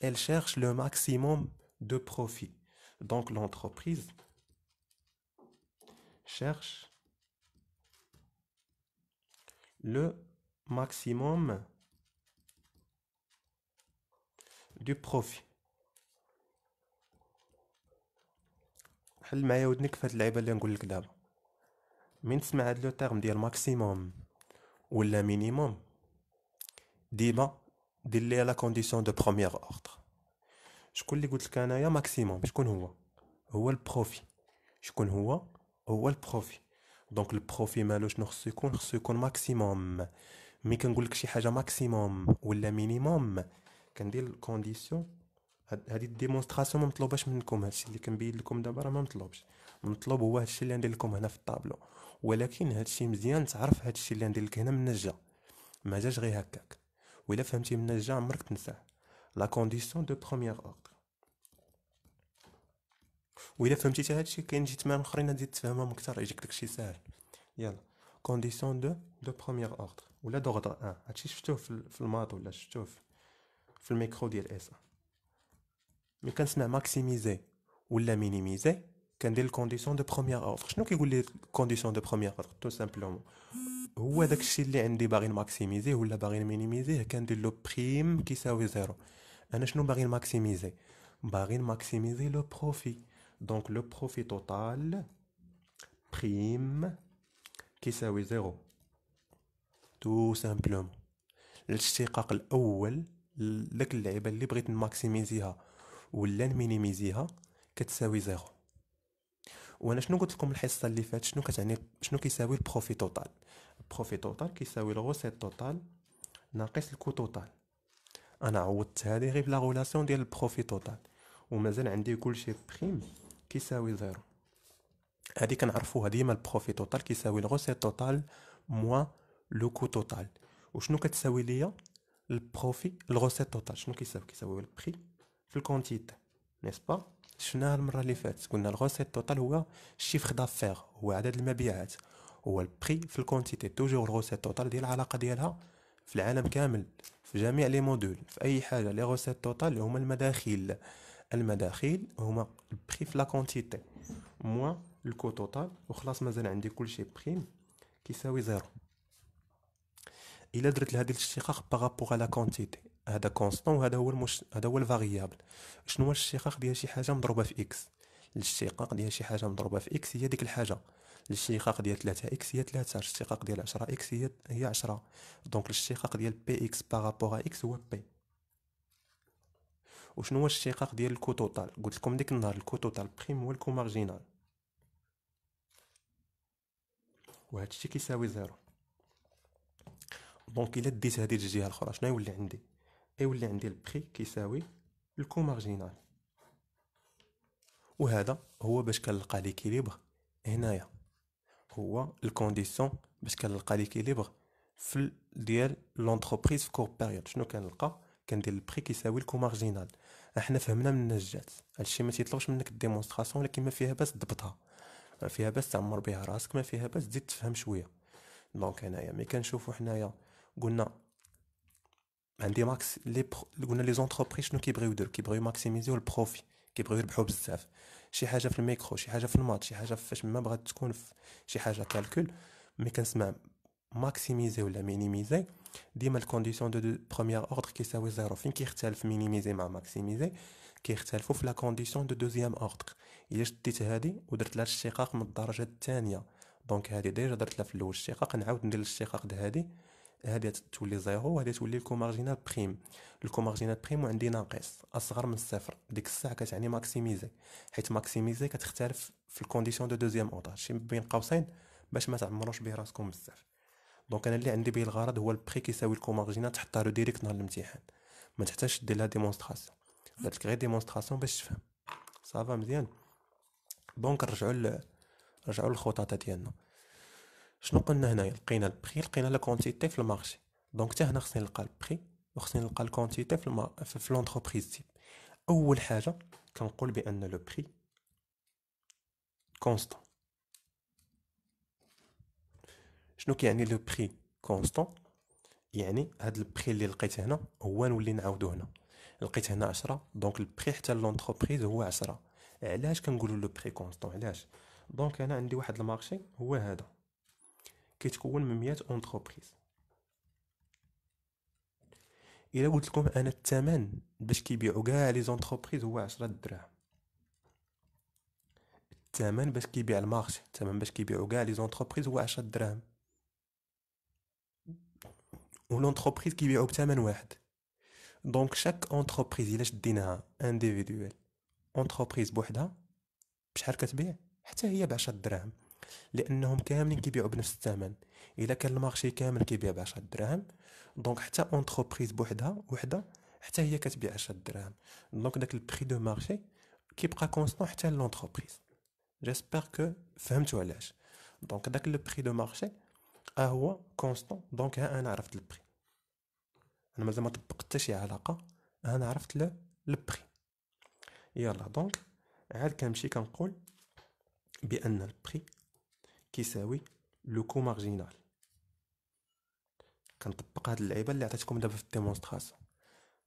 elle cherche le maximum de profit donc l'entreprise cherche le maximum du profit حل معايا ودنك في هاد le اللي نقول لك دابا ديما دير ليها لا كونديسيون دو بروميير اوردر شكون اللي قلت لك انايا ماكسيموم شكون هو هو البروفي شكون هو هو البروفي دونك البروفي مالو شنو خصو يكون خصو يكون ماكسيموم مي كنقول لك شي حاجه ماكسيموم ولا مينيموم كندير الكونديسيون هادي الديمونستراسيون ما مطلوباش منكم هادشي اللي كنبين لكم دابا راه ما مطلوبش المطلوب هو هادشي اللي ندير لكم هنا في الطابلو ولكن هادشي مزيان تعرف هادشي اللي ندير لك هنا من نجا ما جاش غير هكاك والا فهمتي من الجا عمرك تنساه لا كونديسيون دو بروميير اوردر والا فهمتي حتى هادشي كاين جي تمام اخرين غادي تفهمهم اكثر يجيك داكشي ساهل يلا كونديسيون دو دو بروميير اوردر ولا دوغدر ان آه. هادشي شفتوه في في الماط ولا شفتوه في الميكرو ديال اس مي كنسمع ماكسيميزي ولا مينيميزي كندير الكونديسيون دو بروميير اوردر شنو كيقول لي كونديسيون دو بروميير اوردر تو سامبلومون هو داك الشيء اللي عندي باغي ماكسيميزيه ولا باغي مينيميزيه كندير لو بريم كيساوي زيرو انا شنو باغي ماكسيميزي باغي ماكسيميزي لو بروفي دونك لو بروفي توتال بريم كيساوي زيرو تو سامبلومون الاشتقاق الاول داك اللعيبه اللي بغيت نماكسيميزيها ولا نمينيميزيها كتساوي زيرو وانا شنو قلت لكم الحصه اللي فاتت شنو كتعني شنو كيساوي البروفي توتال بروفي توتال كيساوي الغوسيت توتال ناقص الكو توتال انا عوضت هذه غير بلا غولاسيون ديال البروفي توتال ومازال عندي كلشي بريم كيساوي زيرو هذه كنعرفوها ديما البروفي توتال كيساوي الغوسيت توتال موا لو كو توتال وشنو كتساوي ليا البروفي الغوسيت توتال شنو كيساوي كيساوي البري في الكونتيتي نيسبا شفناها المره اللي فاتت قلنا الغوسيت توتال هو الشيفر دافير هو عدد المبيعات هو البري في الكونتيتي توجور الغوسيت توتال ديال العلاقه ديالها في العالم كامل في جميع لي مودول في اي حاجه لي غوسيت توتال اللي هما المداخيل المداخيل هما البري في لا كونتيتي موا الكو توتال وخلاص مازال عندي كلشي بريم كيساوي زيرو الا درت لهذه الاشتقاق باغابوغ على كونتيتي هذا كونستون وهذا هو المش... هذا هو الفاريابل شنو هو الاشتقاق ديال شي حاجه مضروبه في اكس الاشتقاق ديال شي حاجه مضروبه في اكس هي ديك الحاجه الاشتقاق ديال 3 اكس هي 3 الاشتقاق ديال 10 اكس هي هي 10 دونك الاشتقاق ديال بي اكس ا اكس هو بي وشنو هو الاشتقاق ديال الكو توتال قلت لكم ديك النهار الكو توتال بريم هو الكو مارجينال وهذا الشيء كيساوي زيرو دونك الا ديت هذه الجهه الاخرى شنو يولي عندي يولي عندي البري كيساوي الكو مارجينال وهذا هو باش كنلقى ليكيليبر هنايا هو الكونديسيون باش كنلقى ليكيليبر في ديال لونتربريز في كور باريود شنو كنلقى كندير البري كيساوي الكو مارجينال احنا فهمنا من النجات هادشي ما تيطلبش منك الديمونستراسيون ولكن ما فيها باس ضبطها ما فيها باس تعمر بها راسك ما فيها باس تزيد تفهم شويه دونك هنايا ملي كنشوفو حنايا قلنا عندي ماكس لي قلنا لي زونتربريز شنو كيبغيو يديرو كيبغيو ماكسيميزيو البروفي كيبغيو يربحو بزاف شي حاجه في الميكرو شي حاجه في المات شي حاجه فاش ما بغات تكون في شي حاجه كالكول مي كنسمع ماكسيميزي ولا مينيميزي ديما الكونديسيون دو بروميير اوردر كيساوي زيرو فين كيختلف مينيميزي مع ماكسيميزي كيختلفوا في لا كونديسيون دو دوزيام اوردر الا شديت هادي ودرت لها الاشتقاق من الدرجه الثانيه دونك هادي ديجا درت لها في الاول الاشتقاق نعاود ندير الاشتقاق ديال هادي هذه تولي زيرو وهذه تولي الكومارجينال بريم الكومارجينال بريم وعندي ناقص اصغر من الصفر ديك الساعه كتعني ماكسيميزي حيت ماكسيميزي كتختلف في الكونديسيون دو دوزيام اوردر شي بين قوسين باش ما تعمروش به راسكم بزاف دونك انا اللي عندي به الغرض هو البري كيساوي الكومارجينال تحطها له ديريكت نهار الامتحان ما تحتاجش دير لها ديمونستراسيون درت غير ديمونستراسيون باش تفهم صافا مزيان دونك نرجعوا نرجعوا للخطط ديالنا شنو قلنا هنايا لقينا البري لقينا لا كونتيتي في المارشي دونك حتى هنا خصني نلقى البري وخصني نلقى الكونتيتي في الما... في لونتربريز تيب اول حاجه كنقول بان لو بري كونستون شنو كيعني لو بري كونستون يعني هاد البري اللي لقيت هنا هو نولي نعاودو هنا لقيت هنا 10 دونك البري حتى لونتربريز هو 10 علاش كنقولوا لو بري كونستون علاش دونك انا عندي واحد المارشي هو هذا كيتكون من 100 اونتربريز الا قلت لكم انا الثمن باش كيبيعوا كاع لي زونتربريز هو 10 دراهم الثمن باش كيبيع المارشي الثمن باش كيبيعوا كاع لي زونتربريز هو 10 دراهم و لونتربريز كيبيعو بثمن واحد دونك شاك اونتربريز الا شديناها انديفيدويل اونتربريز بوحدها بشحال كتبيع حتى هي ب 10 دراهم لانهم كاملين كيبيعوا بنفس الثمن الا كان المارشي كامل كيبيع ب 10 دراهم دونك حتى اونتربريز بوحدها وحده حتى هي كتبيع 10 دراهم دونك داك البري دو مارشي كيبقى كونستون حتى لونتربريز جيسبر كو فهمتوا علاش دونك داك بري دو مارشي ها هو كونستون دونك ها انا عرفت البري انا مازال ما طبقت حتى شي علاقه انا عرفت لو البري يلا دونك عاد كنمشي كنقول بان البري كيساوي لو كو مارجينال كنطبق هاد اللعيبه اللي عطيتكم دابا في الديمونستراسيون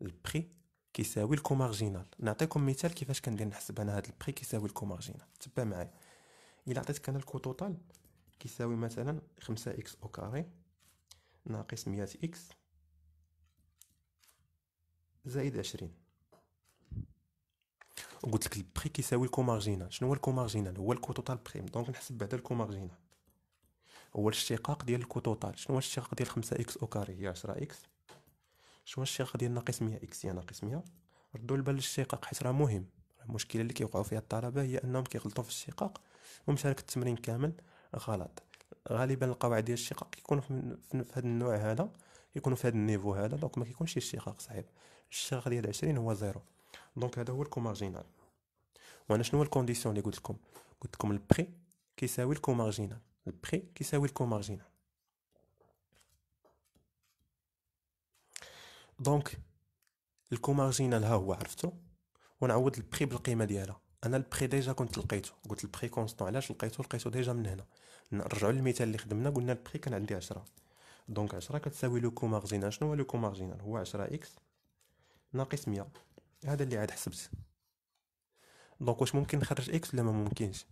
البري كيساوي الكو مارجينال نعطيكم مثال كيفاش كندير نحسب انا هاد البري كيساوي الكو مارجينال تبع معايا الا عطيتك انا الكو توتال كيساوي مثلا 5 اكس او كاري ناقص 100 اكس زائد 20 وقلت لك البري كيساوي الكومارجينال شنو هو الكومارجينال هو الكو توتال بريم دونك نحسب بعدا الكومارجينال هو الاشتقاق ديال الكو توتال شنو هو الاشتقاق ديال 5 اكس او كاري هي 10 اكس شنو هو الاشتقاق ديال ناقص 100 اكس هي ناقص 100 ردوا البال للاشتقاق حيت راه مهم المشكله اللي كيوقعوا فيها الطلبه هي انهم كيغلطوا في الاشتقاق ومشارك التمرين كامل غلط غالبا القواعد ديال الشقاق كيكونوا في هذا النوع هذا يكونوا في هذا النيفو هذا دونك ما كيكونش الشقاق صعيب الشقاق ديال 20 هو زيرو دونك هذا هو الكو مارجينال وانا شنو هو الكونديسيون اللي قلت لكم قلت لكم البري كيساوي مارجينال البري كيساوي مارجينال دونك الكو مارجينال ها هو عرفتو ونعوض البري بالقيمه ديالها انا البري ديجا كنت لقيتو قلت البري كونستون علاش لقيتو لقيتو ديجا من هنا نرجعوا للمثال اللي خدمنا قلنا البري كان عندي 10 دونك 10 كتساوي لو مارجينال شنو هو لو مارجينال هو 10 اكس ناقص 100 هذا اللي عاد حسبت دونك واش ممكن نخرج اكس ولا ما ممكنش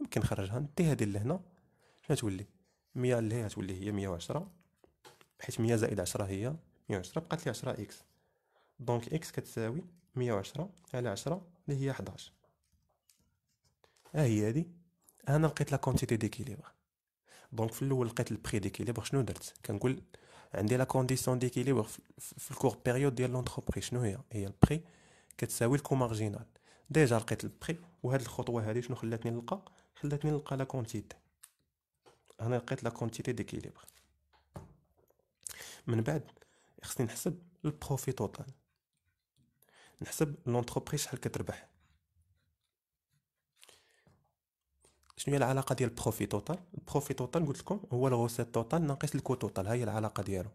ممكن نخرجها ندي هذه لهنا شنو تولي 100 اللي هي تولي هي 110 حيت 100 زائد 10 هي 110 بقات لي 10 اكس دونك اكس كتساوي 110 على 10 اللي هي 11 ها هي هادي انا لقيت لا كونتيتي ديكيليبر دونك في الاول لقيت البري ديكيليبر شنو درت كنقول عندي لا كونديسيون ديكيليبر في الكور بيريود ديال لونتربريز شنو هي هي البري كتساوي مارجينال ديجا لقيت البخي وهاد الخطوه هادي شنو خلاتني نلقى خلاتني نلقى لا كونتيتي هنا لقيت لا كونتيتي ديكيليبر من بعد خصني نحسب البروفي توتال نحسب لونتربريز شحال كتربح شنو هي العلاقه ديال بروفي توتال البروفي توتال قلت لكم هو الغوسيت توتال ناقص الكو توتال ها هي العلاقه ديالو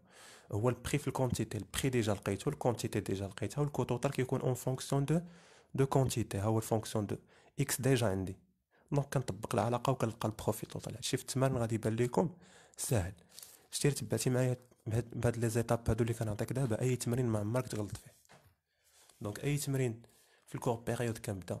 هو البري في الكونتيتي البري ديجا لقيتو الكونتيتي ديجا لقيتها والكو توتال كيكون اون فونكسيون دو دو كونتيتي ها هو الفونكسيون دو اكس ديجا عندي دونك كنطبق العلاقه وكنلقى البروفي توتال هادشي في التمرين غادي يبان لكم ساهل شتي تبعتي معايا بهاد لي زيتاب هادو اللي كنعطيك دابا اي تمرين ما عمرك تغلط فيه دونك اي تمرين في الكور بيريود كنبدا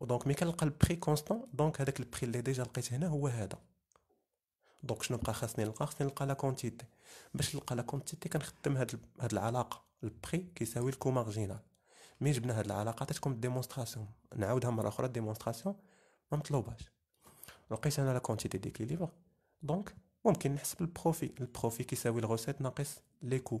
ودونك مي كنلقى البري كونستون دونك هذاك البري اللي ديجا لقيت هنا هو هذا دونك شنو بقى خاصني نلقى خاصني نلقى لا كونتيتي باش نلقى لا كونتيتي كنخدم هاد هاد العلاقه البري كيساوي الكو مارجينال مي جبنا هاد العلاقه تتكون ديمونستراسيون نعاودها مره اخرى ديمونستراسيون ما مطلوباش لقيت انا لا كونتيتي ديكيليبر دونك ممكن نحسب البروفي البروفي كيساوي الغوسيت ناقص لي كو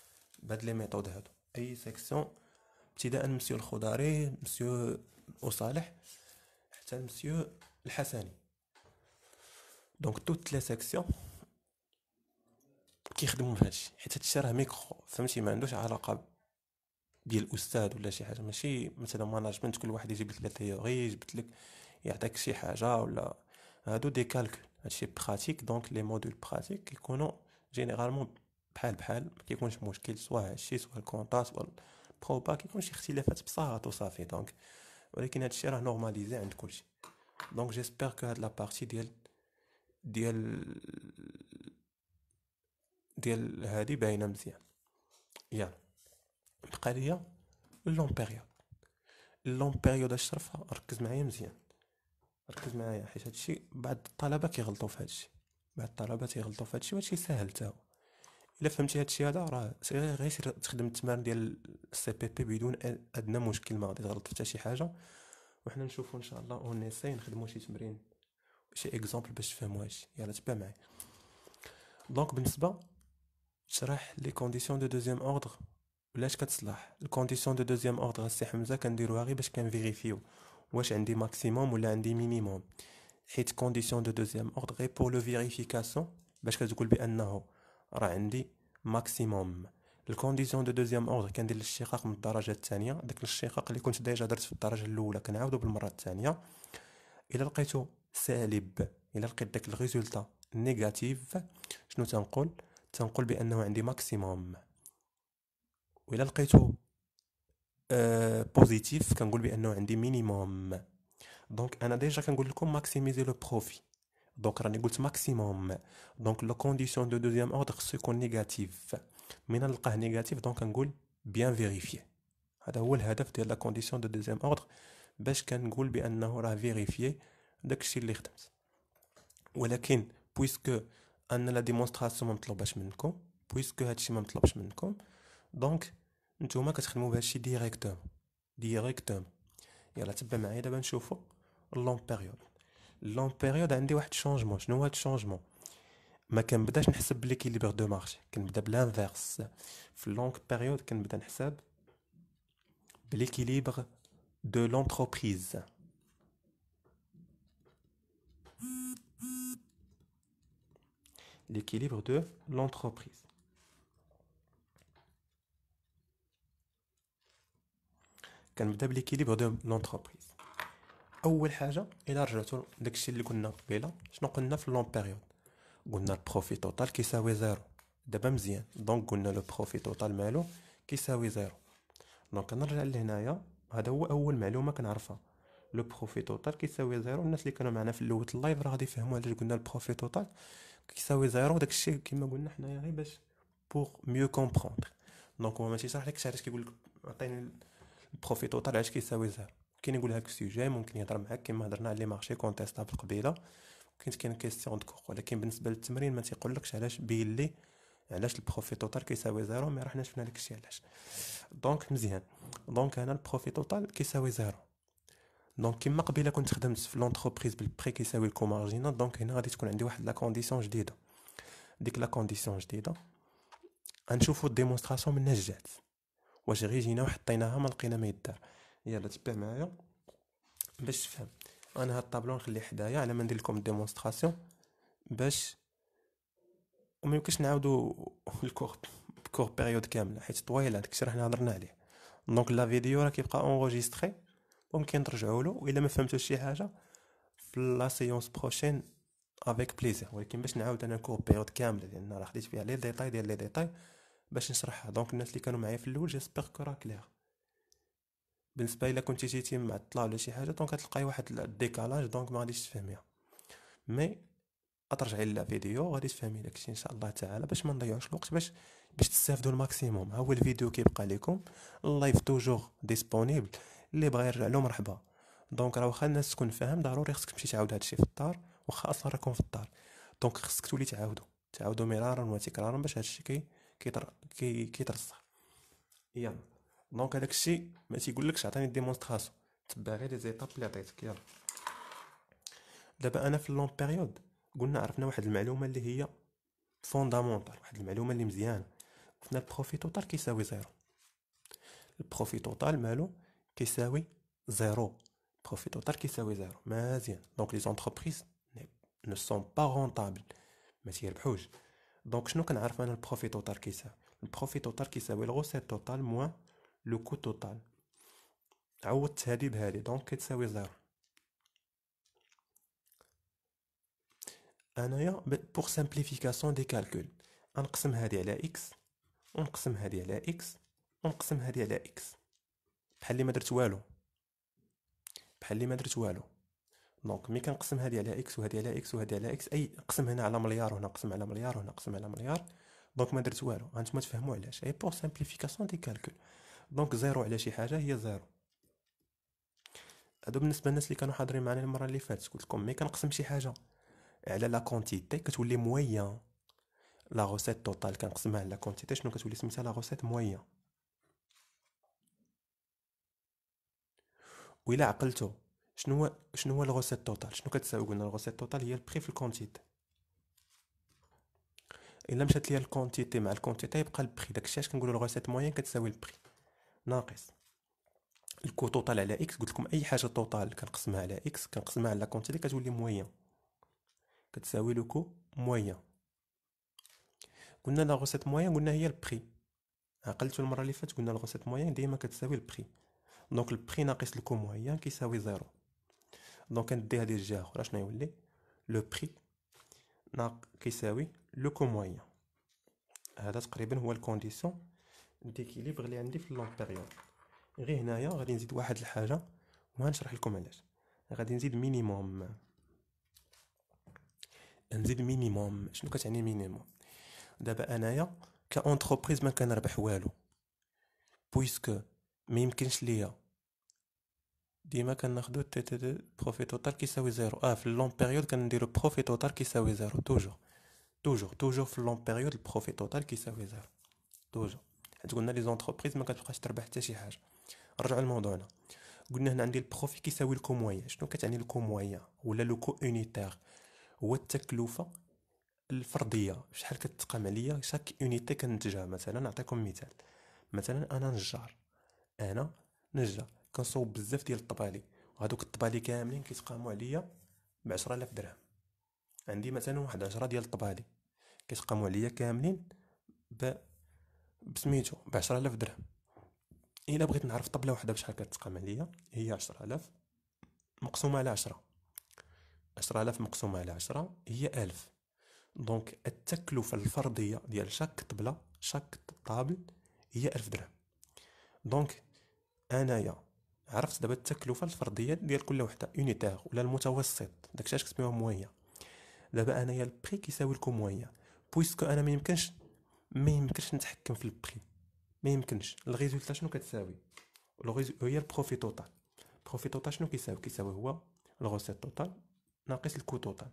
بهاد لي ميثود هادو اي سيكسيون ابتداء مسيو الخضاري مسيو وصالح حتى مسيو الحسني دونك توت لي سيكسيون كيخدموا في هادشي حيت هادشي راه ميكرو فهمتي ما عندوش علاقه ديال الاستاذ ولا شي حاجه ماشي مثلا ماناجمنت كل واحد يجيب لك لا تيوري يجيب لك يعطيك شي حاجه ولا هادو دي كالكول هادشي براتيك دونك لي مودول براتيك كيكونوا جينيرالمون بحال بحال ما كيكونش مشكل سواء هادشي سواء الكونطا سواء البروبا كيكون شي اختلافات بصهات وصافي دونك ولكن هادشي راه نورماليزي عند كلشي دونك جيسبر كو هاد لا بارتي ديال ديال ديال هادي باينه مزيان يلا بقى ليا لون بيريود لون بيريود اش ركز معايا مزيان ركز معايا حيت هادشي بعض الطلبه كيغلطوا في هادشي بعض الطلبه تيغلطوا في هادشي وهادشي ساهل تا هو الا فهمتي هادشي هذا راه غير تخدم التمارين ديال السي بي بي بدون ادنى مشكل ما غادي تغلط حتى شي حاجه وحنا نشوفوا ان شاء الله اونيساي نخدموا شي تمرين شي اكزامبل باش تفهموا هادشي يلاه تبع معايا دونك بالنسبه شرح لي كونديسيون دو دوزيام اوردر ولاش كتصلح الكونديسيون دو دوزيام اوردر السي حمزه كنديروها غير باش كنفيريفيو واش عندي ماكسيموم ولا عندي مينيموم حيت كونديسيون دو دوزيام اوردر غير بور لو فيريفيكاسيون باش كتقول بانه راه عندي ماكسيموم الكونديسيون دو دوزيام اوردر كندير الاشتقاق من الدرجه الثانيه داك الاشتقاق اللي كنت ديجا درت في الدرجه الاولى كنعاودو بالمره الثانيه الا لقيتو سالب الا لقيت داك الريزولتا نيجاتيف شنو تنقول تنقول بانه عندي ماكسيموم والا لقيتو بوزيتيف آه، كنقول بانه عندي مينيموم دونك انا ديجا كنقول لكم ماكسيميزي لو بروفيت دونك راني قلت ماكسيموم دونك لو كونديسيون دو دوزيام اوردر خصو يكون نيجاتيف من نلقاه نيجاتيف دونك نقول بيان فيريفي هذا هو الهدف ديال لا كونديسيون دو دوزيام اوردر باش كنقول بانه راه فيريفي داكشي اللي خدمت ولكن بويسكو ان لا ديمونستراسيون ما مطلوباش منكم بويسكو هادشي ما مطلوبش منكم دونك نتوما كتخدموا بهادشي ديريكتوم ديريكتوم يلا تبع معايا دابا نشوفوا اللونغ بيريود Longue période, on a un de changement. Je ne vois de changement. Mais quand on ne peut pas mesurer l'équilibre de marche, quand on ne peut l'inverse. Dans une période, quand on ne peut l'équilibre de l'entreprise, l'équilibre de l'entreprise, quand on ne peut l'équilibre de l'entreprise. اول حاجه الا رجعتوا داكشي اللي قلنا قبيله شنو قلنا في لون بيريود قلنا البروفي توتال كيساوي زيرو دابا مزيان دونك قلنا لو بروفي توتال مالو كيساوي زيرو دونك نرجع لهنايا هذا هو اول معلومه كنعرفها لو بروفي توتال كيساوي زيرو الناس اللي كانوا معنا في الاول اللايف راه غادي يفهموا علاش قلنا البروفي توتال كيساوي زيرو داكشي كما قلنا حنايا غير باش بوغ ميو كومبروندر دونك هو ماشي صح لك علاش كيقول لك عطيني البروفي توتال علاش كيساوي زيرو كاين يقول هاك السوجي ممكن يهضر معاك كما هضرنا على لي مارشي كونتيستابل قبيله كاين كنت كاين كيستيون دو ولكن بالنسبه للتمرين ما تيقولكش علاش بين لي علاش البروفي توتال كيساوي زيرو ما حنا شفنا داك الشيء علاش دونك مزيان دونك انا البروفي توتال كيساوي زيرو دونك كيما قبيله كنت خدمت في لونتربريز بالبري كيساوي الكومارجينال دونك هنا غادي تكون عندي واحد لا كونديسيون جديده ديك لا كونديسيون جديده غنشوفو الديمونستراسيون من نجات واش غير جينا وحطيناها ما لقينا ما يدار يلا تبع معايا باش تفهم انا هاد الطابلو نخليه حدايا على ما ندير لكم ديمونستراسيون باش وما يمكنش نعاودو الكور كور بيريود كامله حيت طويله داكشي راه حنا هضرنا عليه دونك لا فيديو راه كيبقى اونغوجيستري ممكن ترجعوا له والا ما فهمتوش شي حاجه في لا سيونس بروشين افيك بليزير ولكن باش نعاود انا كور بيريود كامله لان راه خديت فيها لي ديتاي ديال لي ديتاي باش نشرحها دونك الناس اللي كانوا معايا في الاول جيسبر كو راه كلير بالنسبه الى كنتي جيتي معطله ولا شي حاجه دونك غتلقاي واحد الديكالاج دونك ما غاديش تفهميها مي لا للفيديو غادي تفهمي داكشي ان شاء الله تعالى باش ما نضيعوش الوقت باش باش تستافدوا الماكسيموم ها هو الفيديو كيبقى لكم اللايف توجور ديسپونيبل اللي بغى يرجع له مرحبا دونك راه واخا الناس تكون فاهم ضروري خصك تمشي تعاود هادشي في الدار واخا اصلا راكم في الدار دونك خصك تولي تعاودو تعاودو مرارا وتكرارا باش هادشي كي كيتر كي كيترسخ يلا دونك هذاك الشيء ما تيقولكش عطيني ديمونستراسيون تبع غير لي زيتاب اللي عطيتك يلا دابا انا في اللون بيريود قلنا عرفنا واحد المعلومه اللي هي فوندامونتال واحد المعلومه اللي مزيانه قلنا البروفي توتال كيساوي زيرو البروفي توتال مالو كيساوي زيرو البروفي توتال كيساوي زيرو مزيان دونك لي زونتربريز ne sont pas rentables ما تيربحوش دونك شنو كنعرف انا البروفي توتال كيساوي البروفي توتال كيساوي الغوسيت توتال موان لو كو توتال عوضت هادي بهادي دونك كتساوي زيرو انايا بور سامبليفيكاسيون دي كالكول غنقسم هادي على اكس ونقسم هادي على اكس ونقسم هادي على اكس بحال اللي ما درت والو بحال اللي ما درت والو دونك مي كنقسم هادي على اكس وهادي على اكس وهادي على اكس اي نقسم هنا على مليار وهنا نقسم على مليار وهنا نقسم على مليار دونك ما درت والو هانتوما تفهموا علاش اي بور سامبليفيكاسيون دي كالكول دونك زيرو على شي حاجه هي زيرو هادو بالنسبه للناس اللي كانوا حاضرين معنا المره اللي فاتت قلت لكم مي كنقسم شي حاجه على لا كونتيتي كتولي مويان لا غوسيت توتال كنقسمها على لا كونتيتي شنو كتولي سميتها لا غوسيت مويان و الا عقلتو شنو هو شنو هو الغوسيت توتال شنو كتساوي قلنا الغوسيت توتال هي البخي في الكونتيتي الا مشات ليا الكونتيتي مع الكونتيتي يبقى البخي داكشي علاش كنقولوا الغوسيت موين كتساوي البخي ناقص الكو توتال على اكس قلت لكم اي حاجه توتال كنقسمها على اكس كنقسمها على لاكونتيتي كتولي مويان كتساوي لو كو مويان قلنا لا غوسيت مويان قلنا هي البري عقلتو المره اللي فاتت قلنا لا غوسيت مويان ديما كتساوي البري دونك البري ناقص الكو مويان كيساوي زيرو دونك كندي هذه الجهه اخرى شنو يولي لو بري ناق كيساوي لو كو مويان هذا تقريبا هو الكونديسيون ديكيليبر اللي عندي في اللونغ بيريود غير هنايا غادي نزيد واحد الحاجه وغنشرح لكم علاش غادي نزيد مينيموم نزيد مينيموم شنو كتعني مينيموم دابا انايا كاونتربريز ما كنربح والو بويسكو ما يمكنش ليا ديما كناخدو تي تي بروفي توتال كيساوي زيرو اه في اللون بيريود كنديرو بروفي توتال كيساوي زيرو توجور توجور توجور في اللون بيريود البروفيت توتال كيساوي زيرو توجور حيت قلنا لي زونتربريز ما كتبقاش تربح حتى شي حاجه نرجعوا لموضوعنا قلنا هنا عندي البروفي كيساوي الكوموايا شنو كتعني الكوموايا ولا لو كو اونيتير هو التكلفه الفرديه شحال كتقام عليا شاك اونيتي كنتجها مثلا نعطيكم مثال مثلا انا نجار انا نجار كنصوب بزاف ديال الطبالي وهذوك الطبالي كاملين كيتقاموا عليا ب 10000 درهم عندي مثلا واحد 10 ديال الطبالي كيتقاموا عليا كاملين ب بسميتو ب 10000 درهم الا بغيت نعرف طبله واحده بشحال كتقام عليا هي 10000 مقسومه على 10 10000 مقسومه على 10 هي 1000 دونك التكلفه الفرديه ديال شاك طبله شاك طابل هي 1000 درهم دونك انايا عرفت دابا التكلفه الفرديه ديال كل وحده يونيتير ولا المتوسط داكشي اش كتسميوه مويه دابا انايا البري كيساوي لكم مويه بويسكو انا ما يمكنش ما يمكنش نتحكم في البري ما يمكنش الريزولتا شنو كتساوي هي البروفي توتال البروفي توتال شنو كيساوي كيساوي هو الغوسيت توتال ناقص الكو توتال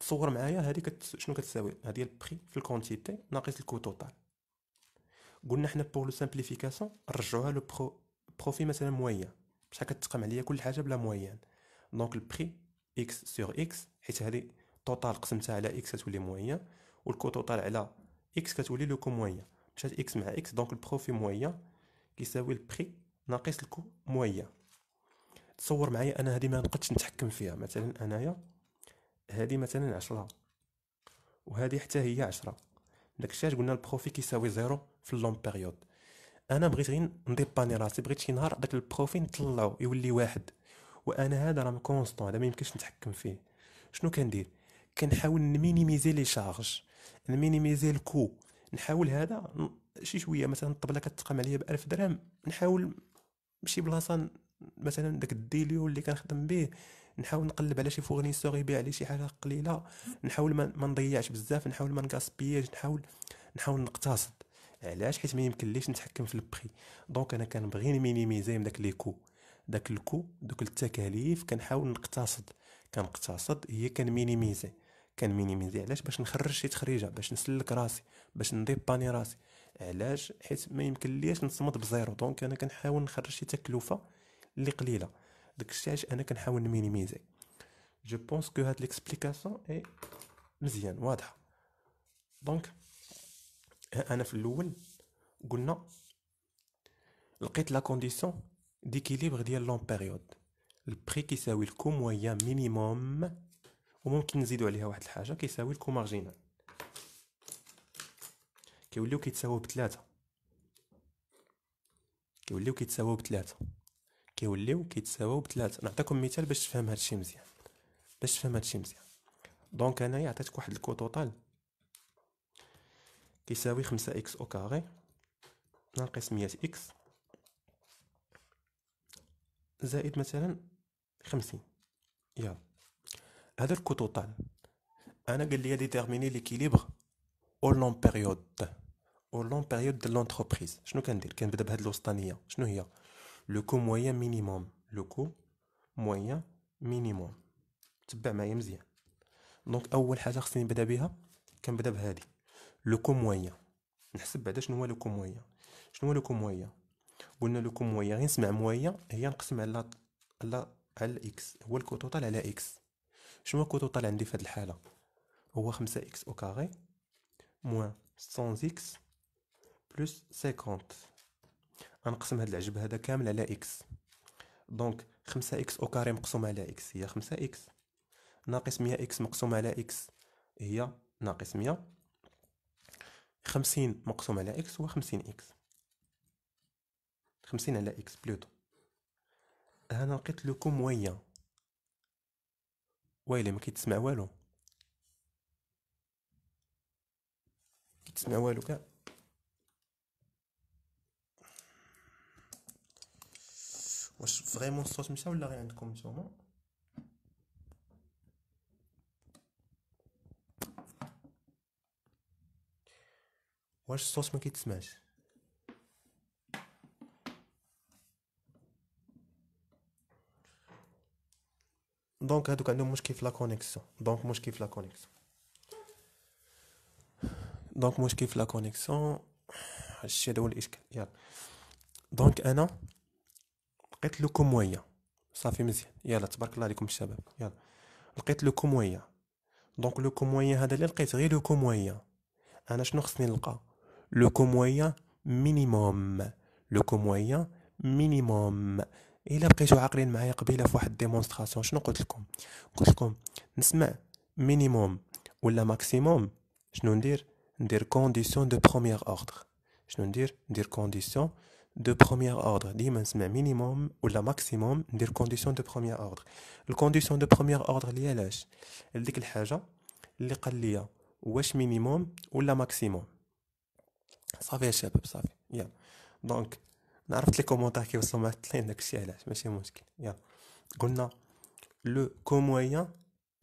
تصور معايا هذه كت... شنو كتساوي هذه البري في الكونتيتي ناقص الكو توتال قلنا حنا بور لو سامبليفيكاسيون نرجعوها لو برو بروفي مثلا مويان بشحال كتقام عليا كل حاجه بلا مويان دونك البري اكس سور اكس حيت هذه توتال قسمتها على اكس تولي مويان والكوتو طالع على اكس كتولي لو كو مويان مشات اكس مع اكس دونك البروفي مويان كيساوي البخي ناقص الكو مويان تصور معايا انا هذه ما نقدش نتحكم فيها مثلا انايا هذه مثلا عشرة وهذه حتى هي عشرة داكشي علاش قلنا البروفي كيساوي زيرو في اللون بيريود انا بغيت غير نديباني راسي بغيت شي نهار داك البروفي نطلعو يولي واحد وانا هذا راه كونستون هذا ما يمكنش نتحكم فيه شنو كندير كنحاول نمينيميزي لي شارج نمينيميزي الكو نحاول هذا شي شويه مثلا الطبله كتقام عليا ب 1000 درهم نحاول شي بلاصه مثلا داك الديليو اللي كنخدم به نحاول نقلب على شي فورنيسور يبيع لي شي حاجه قليله نحاول ما نضيعش بزاف نحاول ما نكاسبياش نحاول نحاول نقتصد علاش حيت ما يمكنليش نتحكم في البخي دونك انا كنبغي نمينيميزي من داك لي كو داك الكو دوك التكاليف كنحاول نقتصد كنقتصد هي كنمينيميزي كان مينيميزي علاش باش نخرج شي تخريجه باش نسلك راسي باش نديباني راسي علاش حيت ما يمكن ليش نصمد بزيرو دونك انا كنحاول نخرج شي تكلفه اللي قليله داك الشيء علاش انا كنحاول نمينيميزي جو بونس كو هاد ليكسبليكاسيون اي مزيان واضحه دونك انا في الاول قلنا لقيت لا كونديسيون ديكيليبر ديال لون بيريود البري كيساوي الكو مويان مينيموم وممكن نزيدو عليها واحد الحاجه كيساوي مارجينال كيوليو كيتساوو بثلاثه كيوليو كيتساوو بثلاثه كيوليو كيتساوو بثلاثه نعطيكم مثال باش تفهم هادشي مزيان باش تفهم هادشي مزيان دونك انايا عطيتك واحد الكو توتال كيساوي خمسة اكس او كاغي ناقص مية اكس زائد مثلا خمسين يلا هذا توتال انا قال لي ديتيرميني ليكيليبر او لون بيريود او لون بيريود ديال لونتربريز شنو كندير كنبدا بهاد الوسطانيه شنو هي لو كو مويان مينيموم لو كو مويان مينيموم تبع معايا مزيان دونك اول حاجه خصني نبدا بها كنبدا بهادي لو كو مويان نحسب بعدا شنو هو لو كو مويان شنو هو لو كو مويان قلنا لو كو مويان غير نسمع مويان هي نقسم على على على اكس هو الكو توتال على اكس شنو كوتو طالع عندي في هاد الحاله هو خمسة اكس او كاري موان سون اكس بلوس سيكونت غنقسم هاد العجب هذا كامل على اكس دونك خمسة اكس او كاري مقسوم على اكس هي خمسة اكس ناقص مية اكس مقسومة على اكس هي ناقص مية خمسين مقسومة على اكس هو خمسين اكس خمسين على اكس بلوتو هنا لقيت لكم مويان ويلي ما كيتسمع والو كيتسمع والو كاع واش فريمون الصوت مشى ولا غير عندكم نتوما واش الصوت ما كيتسمعش دونك هادوك عندهم مشكل في لا كونيكسيون دونك مشكل في لا كونيكسيون دونك مشكل في لا كونيكسيون هادشي هذا هو الاشكال يلا دونك انا لقيت لكم ويا صافي مزيان يلا تبارك الله عليكم الشباب يلا لقيت لكم ويا دونك لكم ويا هذا اللي لقيت غير لكم ويا انا شنو خصني نلقى لكم ويا مينيموم لكم ويا مينيموم الا بقيتو عاقلين معايا قبيله في واحد ديمونستراسيون شنو قلت لكم قلت لكم نسمع مينيموم ولا ماكسيموم شنو ندير ندير كونديسيون دو بروميير اوردر شنو ندير ندير كونديسيون دو بروميير اوردر ديما نسمع مينيموم ولا ماكسيموم ندير كونديسيون دو بروميير اوردر الكونديسيون دو بروميير اوردر اللي علاش لديك الحاجه اللي قال ليا واش مينيموم ولا ماكسيموم صافي يا شباب صافي يلا دونك انا عرفت لي كومونتير كيوصلوا معطلين داكشي علاش ماشي مشكل يلا قلنا لو كو مويان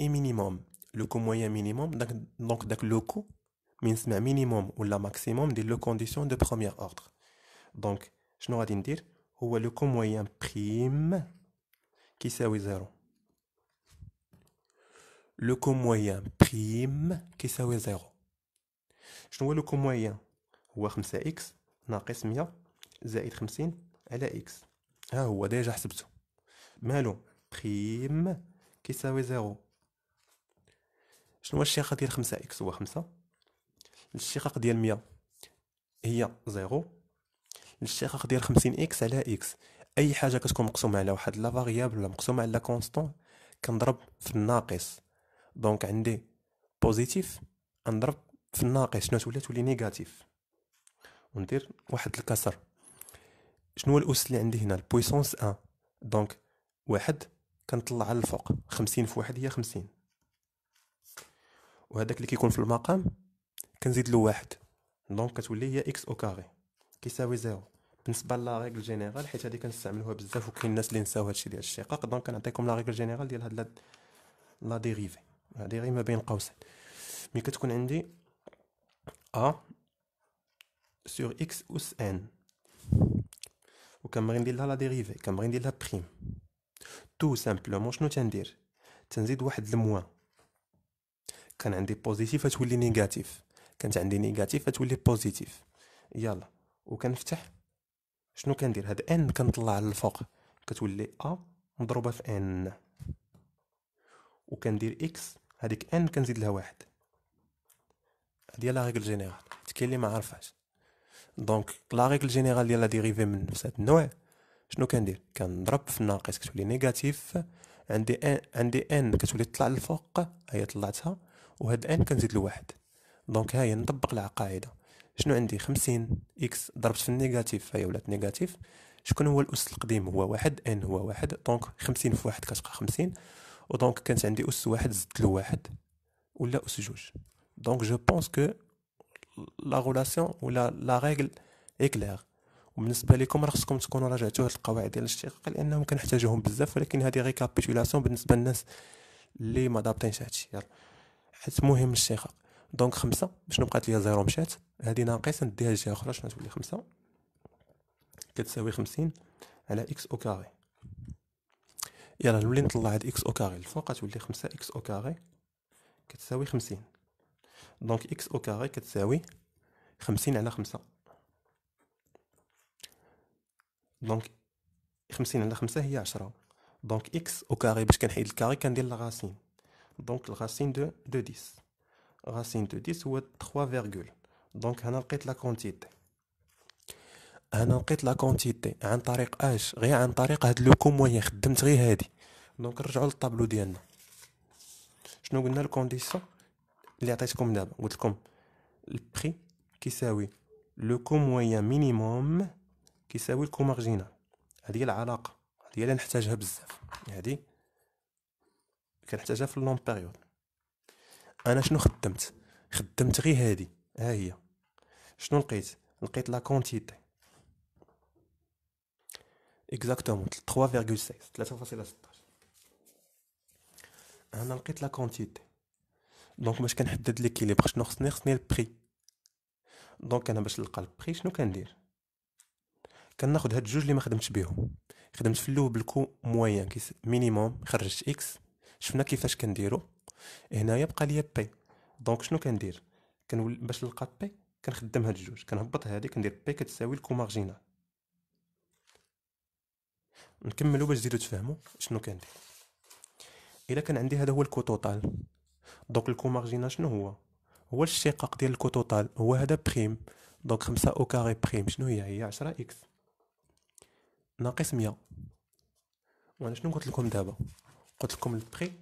اي مينيموم لو كو مويان مينيموم داك دونك داك لو كو من نسمع مينيموم ولا ماكسيموم ديال لو كونديسيون دو بروميير اوردر دونك شنو غادي ندير هو لو كو مويان بريم كيساوي زيرو لو كو مويان بريم كيساوي زيرو شنو هو لو كو مويان هو 5 اكس ناقص 100 زائد خمسين على إكس ها هو ديجا حسبته مالو بخيم كيساوي زيرو شنو هو ديال خمسة إكس هو خمسة الشقاق ديال مية هي زيرو الشقاق ديال خمسين إكس على إكس أي حاجة كتكون مقسومة على واحد لا فاريابل ولا مقسومة على كونستون كنضرب في الناقص دونك عندي بوزيتيف نضرب في الناقص شنو تولي تولي نيجاتيف وندير واحد الكسر شنو هو الاس اللي عندي هنا البويسونس 1 دونك واحد كنطلع على الفوق خمسين في واحد هي خمسين وهذاك اللي كيكون في المقام كنزيد له واحد دونك كتولي هي اكس او كاري كيساوي زيرو بالنسبه لا ريغل جينيرال حيت هذه كنستعملوها بزاف وكاين الناس اللي نساو هادشي ديال الشقاق دونك كنعطيكم لا ريغل جينيرال ديال هاد لا ديريفي هادي غير ما بين قوسين مي كتكون عندي ا سور اكس اس ان وكنبغي ندير لها لا ديريفي كنبغي ندير لها بريم تو سامبلومون شنو تندير تنزيد واحد الموان كان عندي بوزيتيف تولي نيجاتيف كانت عندي نيجاتيف تولي بوزيتيف يلا وكنفتح شنو كندير هاد ان كنطلع للفوق كتولي ا مضروبه في ان وكندير اكس هاديك ان كنزيد لها واحد هادي لا ريغل جينيرال تكلي ما عرفاش دونك لا ريغل جينيرال ديال لا ديريفي من نفس هذا النوع شنو كندير كنضرب في الناقص كتولي نيجاتيف عندي ان عندي ان كتولي تطلع للفوق هي طلعتها وهاد ان كنزيد لواحد دونك هي نطبق القاعده شنو عندي 50 اكس ضربت في النيجاتيف هي ولات نيجاتيف شكون هو الاس القديم هو واحد ان هو واحد دونك 50 في واحد كتبقى 50 ودونك كانت عندي اس واحد زدت واحد ولا اس جوج دونك جو بونس كو لا غولاسيون ولا لا ريغل اكلير وبالنسبه لكم راه خصكم تكونوا راجعتوا هاد القواعد ديال الاشتقاق لانهم كنحتاجوهم بزاف ولكن هذه ريكابيتولاسيون بالنسبه للناس اللي ما ضابطينش هادشي يلا حيت مهم الاشتقاق دونك خمسة باش نبقات ليا زيرو مشات هادي ناقصه نديها لجهه اخرى شنو تولي خمسة كتساوي خمسين على اكس او كاري يلا نولي نطلع هاد اكس او كاري الفوق تولي خمسة اكس او كاري كتساوي خمسين دونك اكس او كاري كتساوي خمسين على خمسة دونك خمسين على خمسة هي عشرة دونك اكس او كاري باش كنحيد الكاري كندير الغاسين دونك الغاسين دو دو ديس غاسين دو ديس هو تخوا فيرغول دونك هنا لقيت لا كونتيتي هنا لقيت لا كونتيتي عن طريق اش غير عن طريق هاد لو كوموين خدمت غير هادي دونك نرجعو للطابلو ديالنا شنو قلنا الكونديسيون اللي عطيتكم دابا قلت لكم البري كيساوي لو كو موان مينيموم كيساوي الكو مارجينال هذه العلاقه هذه اللي نحتاجها بزاف هذه كنحتاجها في اللون بيريود انا شنو خدمت خدمت غير هذه ها هي شنو لقيت لقيت لا كونتيتي اكزاكتومون 3.16 3.16 انا لقيت لا كونتيتي دونك باش كنحدد ليكيليبر شنو خصني خصني البري دونك انا باش نلقى البري شنو كندير كناخد هاد الجوج اللي ما خدمتش بهم خدمت في اللول بالكو مويان كيس مينيموم خرجت اكس شفنا كيفاش كنديرو هنايا بقى ليا بي دونك شنو كندير كنول باش نلقى بي كنخدم هاد الجوج كنهبط هادي كندير بي كتساوي الكو مارجينال نكملو باش تزيدو تفهمو شنو كندير الا كان عندي هذا هو الكو توتال دونك مارجينال شنو هو هو الشقاق ديال الكوتوتال هو هذا بريم دونك خمسة او كاري بريم شنو هي هي عشرة اكس ناقص مية وانا شنو قلت لكم دابا قلت لكم البري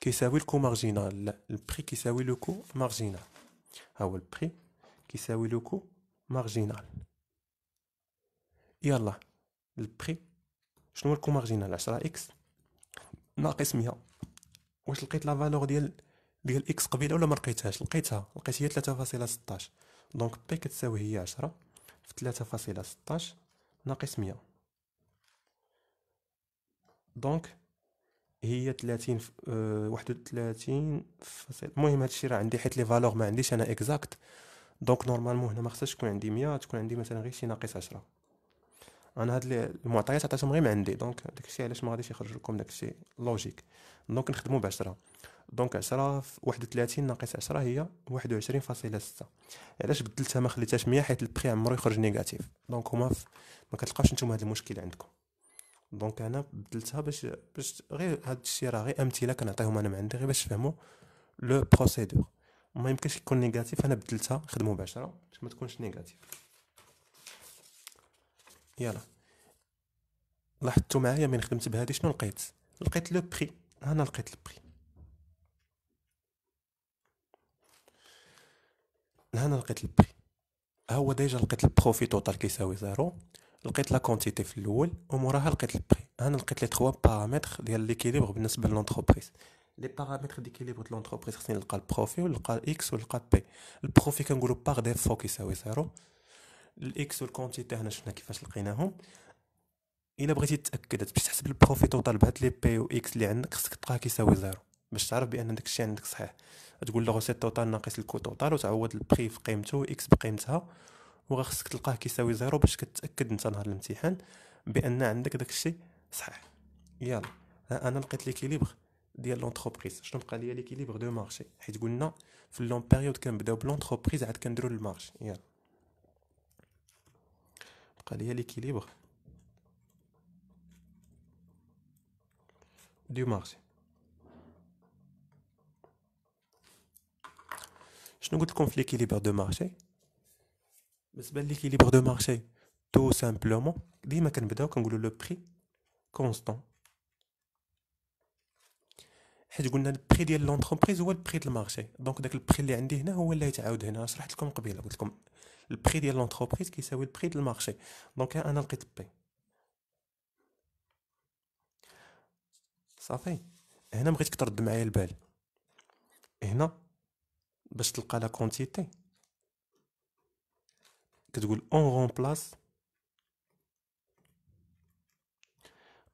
كيساوي الكو مارجينال لا البري كيساوي لو كو مارجينال ها هو البري كيساوي لو كو مارجينال يلا البري شنو هو الكو مارجينال 10 اكس ناقص 100 واش لقيت لا فالور ديال ديال اكس قبيله ولا ما لقيتهاش لقيتها لقيت هي 3.16 دونك بي كتساوي هي 10 في 3.16 ناقص 100 دونك هي 30 31 فاصل المهم هادشي راه عندي حيت لي فالور ما عنديش انا اكزاكت دونك نورمالمون هنا ما خصهاش تكون عندي 100 تكون عندي مثلا غير شي ناقص 10 انا هاد المعطيات عطيتهم غير من عندي دونك داكشي علاش ما غاديش يخرج لكم داكشي لوجيك دونك نخدموا ب 10 دونك 10 في 31 ناقص 10 هي 21.6 علاش بدلتها ما خليتهاش 100 حيت البري عمرو يخرج نيجاتيف دونك هما ما كتلقاوش نتوما هاد المشكل عندكم دونك انا بدلتها باش باش غير هاد الشيء راه غير امثله كنعطيهم انا من عندي غير باش تفهموا لو بروسيدور ما يمكنش يكون نيجاتيف انا بدلتها خدموا ب 10 باش ما تكونش نيجاتيف يلا لاحظتوا معايا من خدمت بهذه شنو لقيت لقيت لو بري هنا لقيت البري هنا لقيت البري ها هو ديجا لقيت البروفي توتال كيساوي زيرو لقيت لا كونتيتي في الاول وموراها لقيت البري هنا لقيت لي 3 بارامتر ديال ليكيليبر بالنسبه لونتربريز لي بارامتر ديكيليبر ديال لونتربريز خصني نلقى البروفي ونلقى اكس ونلقى بي البروفي كنقولو باغ ديفو كيساوي زيرو الاكس والكونتي تاعنا شفنا كيفاش لقيناهم الا بغيتي تاكد باش تحسب البروفي توتال بهاد لي بي و اكس اللي عندك خصك تلقاه كيساوي زيرو باش تعرف بان داكشي عندك صحيح تقول لو غوسيت توتال ناقص الكو توتال وتعوض البري في قيمته و اكس بقيمتها وخصك تلقاه كيساوي زيرو باش كتاكد انت نهار الامتحان بان عندك داكشي صحيح يلا انا لقيت ليكيليبر ديال لونتربريز شنو بقى ليا ليكيليبر دو مارشي حيت قلنا في اللون بيريود كنبداو بلونتربريز عاد كنديرو المارشي يلا بقى ليا ليكيليبر دو مارشي شنو قلت لكم في ليكيليبر دو مارشي بالنسبه ليكيليبر دو مارشي تو سامبلومون ديما كنبداو كنقولوا لو بري كونستون حيت قلنا البري ديال لونتربريز هو البري ديال المارشي دونك داك البري اللي عندي هنا هو اللي يتعاود هنا شرحت لكم قبيله قلت لكم Le prix de l'entreprise qui est le prix du marché. Donc, un y a un prix Ça fait. un là, qui dois te Et là, pour trouver la quantité, tu dis, on remplace.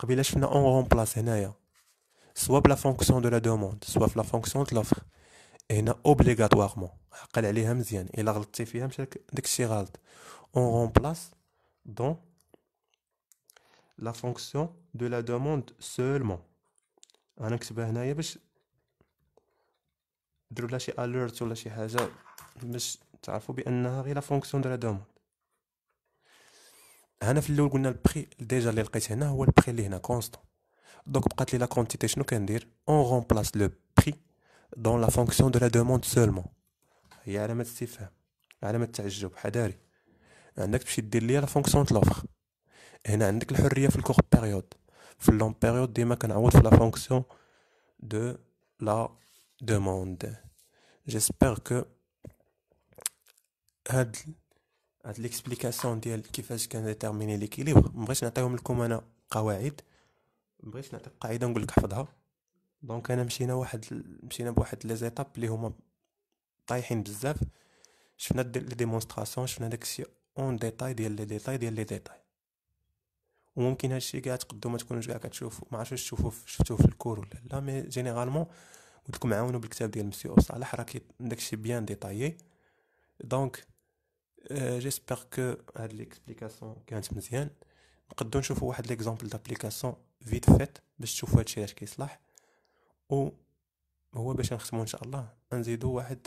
on remplace Soit la fonction de la demande, soit la fonction de l'offre. Et là, obligatoirement. عقل عليها مزيان الا غلطتي فيها مشى داكشي غلط اون رومبلاس دون لا فونكسيون دو لا دوموند سولمون انا نكتبها هنايا باش ديروا لها شي اليرت ولا شي حاجه باش تعرفوا بانها غير لا فونكسيون دو لا دوموند هنا في الاول قلنا البري ديجا اللي لقيت هنا هو البري اللي هنا كونستون دونك بقات لي لا كونتيتي شنو كندير اون رومبلاس لو بري دون لا فونكسيون دو لا دوموند سولمون هي علامه استفهام علامه تعجب حذاري عندك تمشي دير ليا لا فونكسيون لوفر هنا عندك الحريه في الكور بيريود في اللون بيريود ديما كنعوض في لا فونكسيون دو لا دوموند جيسبر كو هاد هاد ليكسبليكاسيون ديال كيفاش ديتيرميني ليكيليبر مبغيتش نعطيهم لكم انا قواعد مبغيتش نعطيك قاعده نقولك حفظها دونك انا مشينا واحد مشينا بواحد لي زيتاب اللي هما طايحين بزاف شفنا لي ديمونستراسيون شفنا داكشي اون ديتاي ديال لي ديتاي ديال لي ديتاي وممكن هادشي كاع تقدو ما تكونوش كاع كتشوفو ما عرفتش واش تشوفوه شفتوه في الكور ولا لا مي جينيرالمون قلت لكم عاونوا بالكتاب ديال مسيو صالح راه كي داكشي بيان ديتايي دونك جيسبر آه، كو هاد ليكسبليكاسيون كانت مزيان نقدو نشوفو واحد ليكزامبل دابليكاسيون فيت فيت باش تشوفو هادشي علاش كيصلح و هو باش نختمو ان شاء الله نزيدو واحد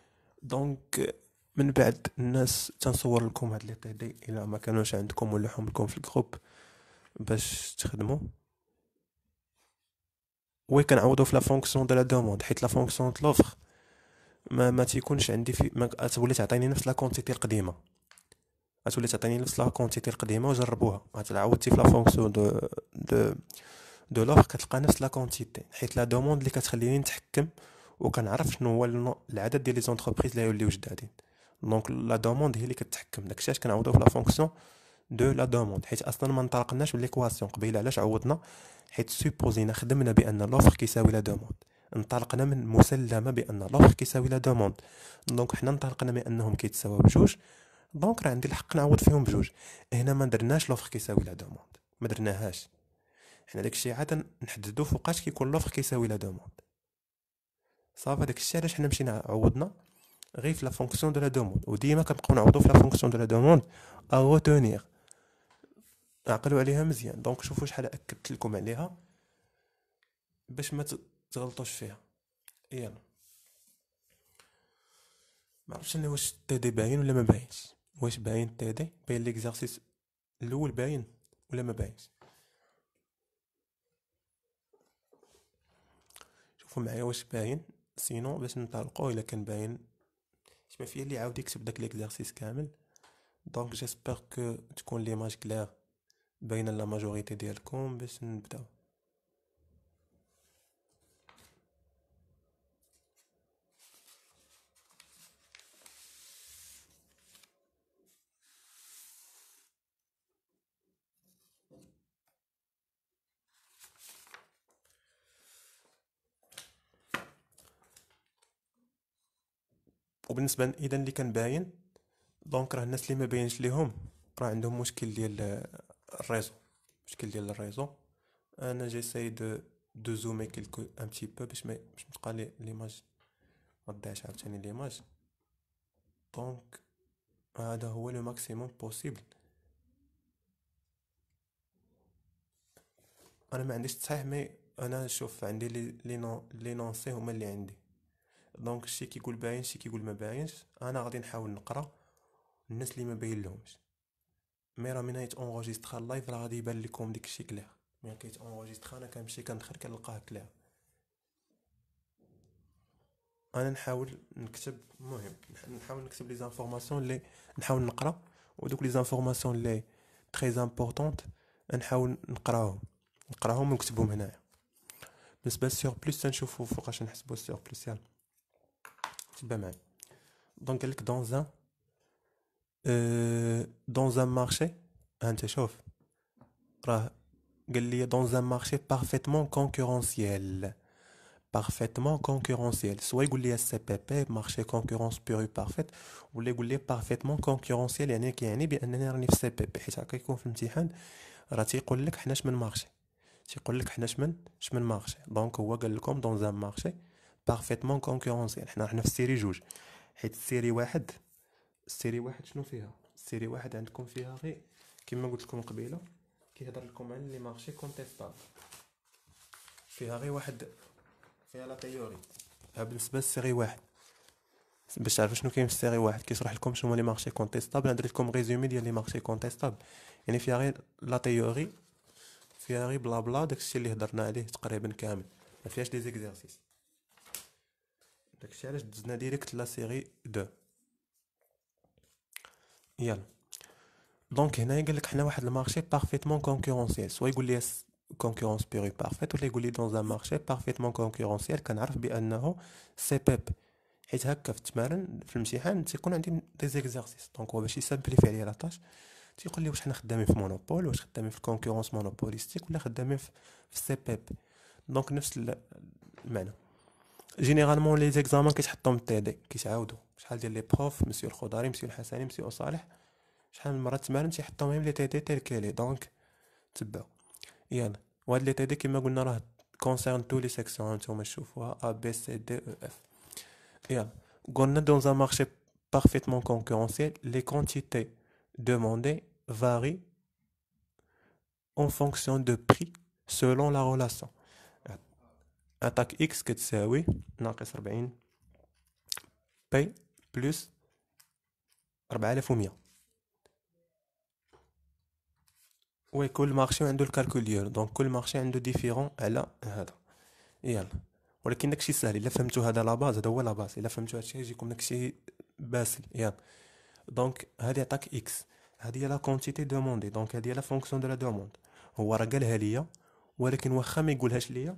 دونك من بعد الناس تنصور لكم هاد لي تي دي الا ما كانوش عندكم ولا لكم في الجروب باش تخدموا وي كنعوضو في لا فونكسيون دو لا دوموند حيت لا فونكسيون دو لوفر ما ما تيكونش عندي في ما تولي تعطيني نفس لا كونتيتي القديمه غتولي تعطيني نفس لا كونتيتي القديمه وجربوها عاودتي في لا فونكسيون دو دو دو لوفر كتلقى نفس لا كونتيتي حيت لا دوموند اللي كتخليني نتحكم وكنعرف شنو هو العدد ديال لي زونتربريز اللي يوليو جدادين دونك لا دوموند هي اللي كتحكم داكشي علاش كنعوضو في لا فونكسيون دو لا دوموند حيت اصلا ما انطلقناش من قبيله علاش عوضنا حيت سوبوزينا خدمنا بان لوفر كيساوي لا دوموند انطلقنا من مسلمه بان لوفر كيساوي لا دوموند دونك حنا انطلقنا من انهم كيتساواو بجوج دونك راه عندي الحق نعوض فيهم بجوج هنا ما درناش لوفر كيساوي لا دوموند ما درناهاش حنا داكشي عاده نحددو فوقاش كيكون لوفر كيساوي لا دوموند صافي صافا الشيء علاش حنا مشينا عوضنا غير في لا فونكسيون دو لا دوموند وديما كنبقاو نعوضو في لا فونكسيون دو لا دوموند او تونيغ عقلوا عليها مزيان دونك شوفوا شحال اكدت لكم عليها باش ما تغلطوش فيها يلا ما عرفتش انا واش تي دي باين ولا ما باينش واش باين تي دي باين ليكزارسيس الاول باين ولا ما باينش شوفوا معايا واش باين سينو باش نطلقو الا كان باين تما فيا اللي عاود يكتب داك ليكزارسيس كامل دونك جيسبر كو تكون ليماج كلير باينه لا ماجوريتي ديالكم باش نبداو وبالنسبه اذا اللي كان باين دونك راه الناس اللي ما باينش ليهم راه عندهم مشكل ديال آه، الريزو مشكل ديال الريزو انا جيساي آه، دو دو زومي كيلكو ان تي بو باش ما باش تبقى لي ليماج ما تضيعش عاوتاني ليماج دونك هذا هو لو ماكسيموم بوسيبل انا ما عنديش تصحيح مي انا شوف عندي لي لي نونسي هما اللي عندي دونك الشيء كيقول باين الشيء كيقول ما باينش انا غادي نحاول نقرا الناس اللي ما باين لهمش مي راه ملي اونغوجيسترا اللايف راه غادي يبان لكم ديك الشيء كلير ملي كيت اونغوجيسترا انا كنمشي كندخل كنلقاه كلير انا نحاول نكتب المهم نحاول نكتب لي زانفورماسيون اللي نحاول نقرا ودوك لي زانفورماسيون اللي تري امبورطونت نحاول نقراهم نقراهم ونكتبهم هنايا سيغ بلوس تنشوفو فوقاش نحسبو السيربلوس يلا Donc, dans un, euh, dans un marché, un chauffe. Dans un marché parfaitement concurrentiel. Parfaitement concurrentiel. Soit il y a CPP, marché concurrence pure et parfaite, ou il y parfaitement concurrentiel, il y a qui est bien un CPP. راه تيقول لك حنا شمن مارشي تيقول لك حنا شمن شمن مارشي دونك هو قال لكم دون زان مارشي بارفيتمون كونكورونسيال حنا رحنا في السيري جوج حيت السيري واحد السيري واحد شنو فيها السيري واحد عندكم فيها غير كما قلت لكم قبيله كيهضر لكم على لي مارشي كونتيستابل فيها غير واحد فيها لا تيوري ها بالنسبه للسيري واحد باش تعرفوا شنو كاين في السيري واحد كيشرح لكم شنو لي مارشي كونتيستابل انا درت لكم ريزومي ديال لي مارشي كونتيستابل يعني فيها غير لا تيوري فيها غير بلا بلا داكشي اللي هضرنا عليه تقريبا كامل ما فيهاش لي زيكزارسيس داكشي علاش دزنا ديريكت لا سيري دو يلا دونك هنايا قال لك حنا واحد المارشي بارفيتمون كونكورونسيال سوا يقول لي كونكورونس بيغي بارفيت ولا يقول لي دون ان مارشي بارفيتمون كونكورونسيال كنعرف بانه سي بيب حيت هكا في التمارين في الامتحان تيكون عندي دي زيكزارسيس دونك هو باش يسامبليفي عليا لاطاش تيقول لي واش حنا خدامين في مونوبول واش خدامين في الكونكورونس مونوبوليستيك ولا خدامين في, في سي بيب دونك نفس المعنى Généralement, les examens qui sont tombés, qui sont je vais dire les profs, M. Khodari, M. Hassani, M. Osale, je vais me rendre je vais tomber les TD tels qu'il est. Donc, c'est bon. Il y des TD qui concernent tous les sections, hein, A, B, C, D, E, F. Dans un marché parfaitement concurrentiel, les quantités demandées varient en fonction du prix selon la relation. اتاك اكس كتساوي ناقص ربعين بي بلس ربعة آلاف ومية كل مارشي عنده الكالكول ديالو دونك كل مارشي عنده ديفيرون على هذا يلا ولكن داكشي سهل الا فهمتو هذا لاباز هذا هو لاباز الا فهمتو هادشي يجيكم داكشي باسل يلا دونك هادي عطاك اكس هادي هي لا كونتيتي دوموندي دونك هادي هي لا فونكسيون دو لا دوموند هو راه قالها ليا ولكن واخا ما يقولهاش ليا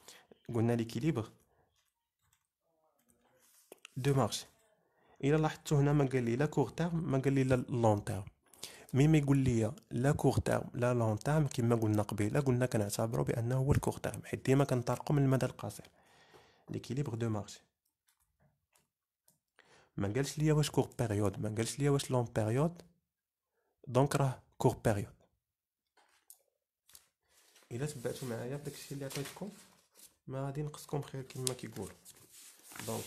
قلنا ليكيليبر دو مارشي الا لاحظتوا هنا ما قال لي لا كور تيرم ما قال لي لا لون تيرم مي ما يقول لي لا كور تيرم لا لون تيرم كما قلنا قبيله قلنا كنعتبروا بانه هو الكور تيرم حيت ديما كنطرقوا من المدى القصير ليكيليبر دو مارشي ما قالش ليا واش كور بيريود ما قالش ليا واش لون بيريود دونك راه كور بيريود الا تبعتوا معايا داكشي اللي عطيتكم ما غادي نقصكم خير كما كيقولوا دونك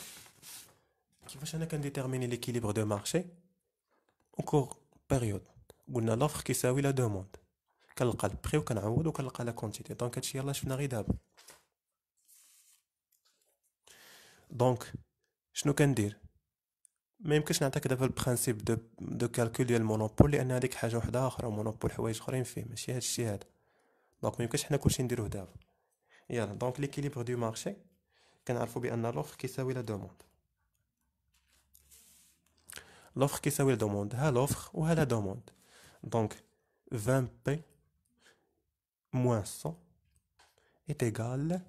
كيفاش انا كنديتيرميني ليكيليبر دو مارشي اونكور بيريود قلنا لوفر كيساوي لا دوموند كنلقى البري وكنعوض وكنلقى لا كونتيتي دونك هادشي يلاه شفنا غير دابا دونك شنو كندير ما يمكنش نعطيك دابا البرانسيب دو دو كالكول ديال المونوبول لان هذيك حاجه وحده اخرى مونوبول حوايج اخرين فيه ماشي هادشي هذا دونك ما يمكنش حنا كلشي نديروه دابا يلا دونك ليكيليبر دو مارشي كنعرفو بان لوفر كيساوي لا دوموند لوفر كيساوي لا دوموند ها لوفر وها لا دوموند دونك 20 بي موان 100 est ايغال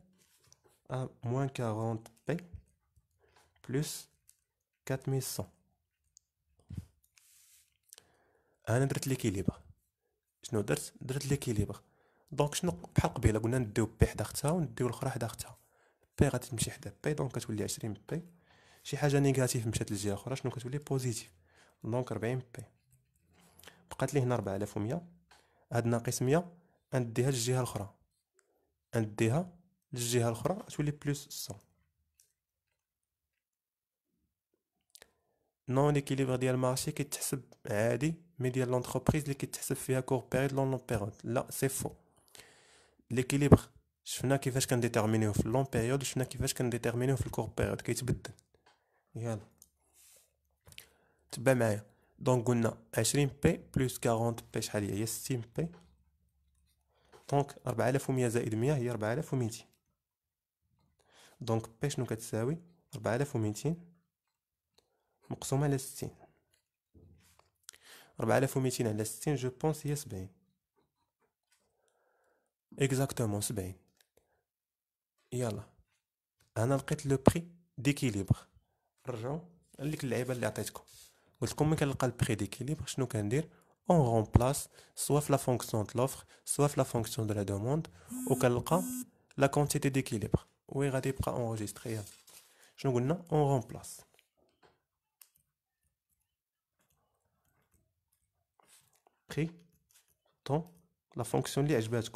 ا موان 40 بي plus 4100 انا درت ليكيليبر شنو درت درت ليكيليبر دونك شنو بحال قبيله قلنا نديو بي حدا اختها ونديو الاخرى حدا اختها بي غادي تمشي حدا بي دونك كتولي 20 بي شي حاجه نيجاتيف مشات للجهه الاخرى شنو كتولي بوزيتيف دونك 40 بي بقات لي هنا 4100 هاد ناقص 100 نديها للجهه الاخرى نديها للجهه الاخرى تولي بلس 100 نون ليكيليبر ديال المارشي كيتحسب عادي مي ديال لونتربريز اللي كيتحسب فيها كور بيريد لون بيريد لا سي فو ليكيليبر شفنا كيفاش كنديتيرمينيو في لون بيريود شفنا كيفاش كنديتيرمينيو في الكور بيريود كيتبدل يلا تبع معايا دونك قلنا 20 بي بلس 40 بي شحال هي هي 60 بي دونك 4100 زائد 100 هي 4200 دونك بي شنو كتساوي 4200 مقسومه على 60 4200 على 60 جو بونس هي 70 Exactement, c'est bien. Y'a là, on a le prix d'équilibre. Regardons, l'equilibre, l'attaque. Comme quelqu'un le prix d'équilibre, je nous kan dire, on remplace soit la fonction de l'offre, soit la fonction de la demande, auquel cas la quantité d'équilibre. Où est raté pour enregistrer? Je nous kan on remplace prix, temps, la fonction li HBSK.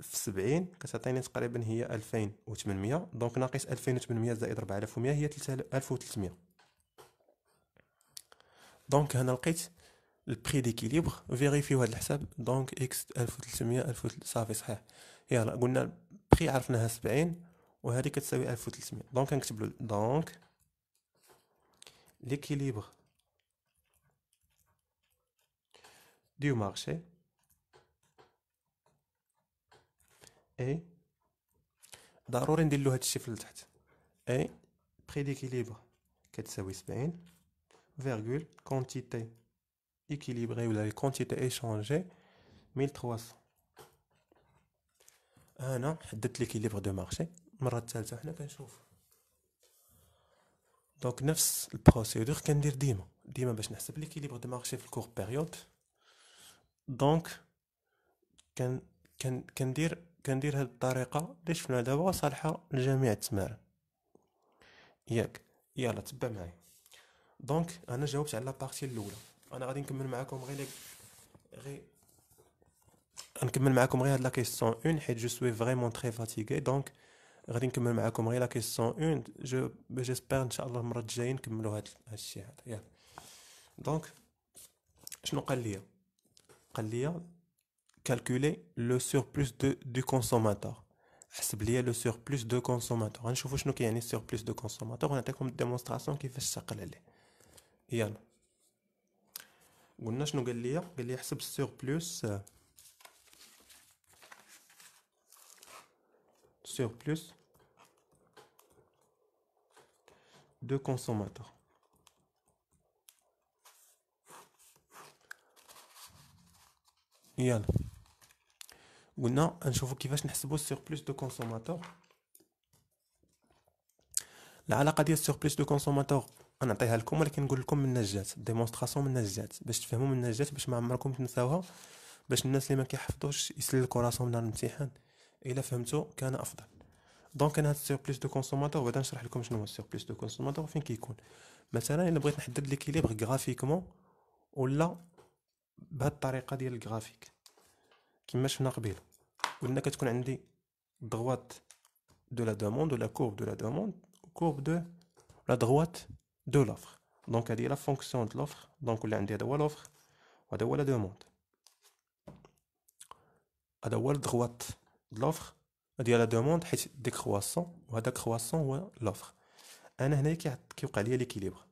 في 70 كتعطيني تقريبا هي 2800 دونك ناقص 2800 زائد 4100 هي 3300 دونك هنا لقيت البري ديكيليبر فيريفيو هذا الحساب دونك اكس 1300 1000 صافي صحيح يلا قلنا بري عرفناها 70 وهذه كتساوي 1300 دونك نكتب له دونك ليكيليبر دو مارشي اي ضروري ندير له هادشي في التحت اي بري ديكيليبر كتساوي سبعين فيرغول كونتيتي ايكيليبري ولا الكونتيتي ايشانجي ميل 1300 انا حددت ليكيليبر دو مارشي المره الثالثه حنا كنشوف دونك نفس البروسيدور كندير ديما ديما باش نحسب ليكيليبر دو مارشي في الكور بيريود دونك كان كان كندير كندير هاد الطريقه اللي شفنا دابا صالحه لجميع التمارين ياك يلا تبع معايا دونك انا جاوبت على لابارتي الاولى انا غادي نكمل معاكم غير غير نكمل معاكم غير هاد لا كيسيون حيت جو سوي فريمون تري فاتيغي دونك غادي نكمل معاكم غير لا كيسيون جو جيسبر ان شاء الله المره الجايه نكملوا هاد الشي هذا ياك دونك شنو قال ليا قال ليا calculer le surplus de, du consommateur. Asblier le surplus de consommateur. On va voir ce qu'il y a surplus de consommateur. On a une démonstration qui fait ça. Il y a. On a ce qu'il y a. Il y a un surplus. Euh, surplus. De consommateur. Il قلنا نشوفوا كيفاش نحسبوا السيربلوس دو كونسوماتور العلاقه ديال السيربلوس دو كونسوماتور نعطيها لكم ولكن نقول لكم من نجات ديمونستراسيون من نجات باش تفهموا من نجات باش ما عمركم تنساوها باش الناس اللي ما كيحفظوش يسلكوا راسهم نهار الامتحان الا فهمتوا كان افضل دونك انا هاد السيربليس دو كونسوماتور بعدا نشرح لكم شنو هو السيربليس دو كونسوماتور فين كيكون مثلا الا بغيت نحدد ليكيليبر غرافيكمون ولا بهاد الطريقه ديال الغرافيك كما شفنا قبيله On a dit la droite de la demande, la courbe de la demande, la courbe de la droite de l'offre. Donc, c'est a la fonction de l'offre. Donc, on a dit la droite de l'offre, la droite la demande. La droite de l'offre, la demande, la demande, la droite de la demande, la droite de la demande. On a dit l'équilibre.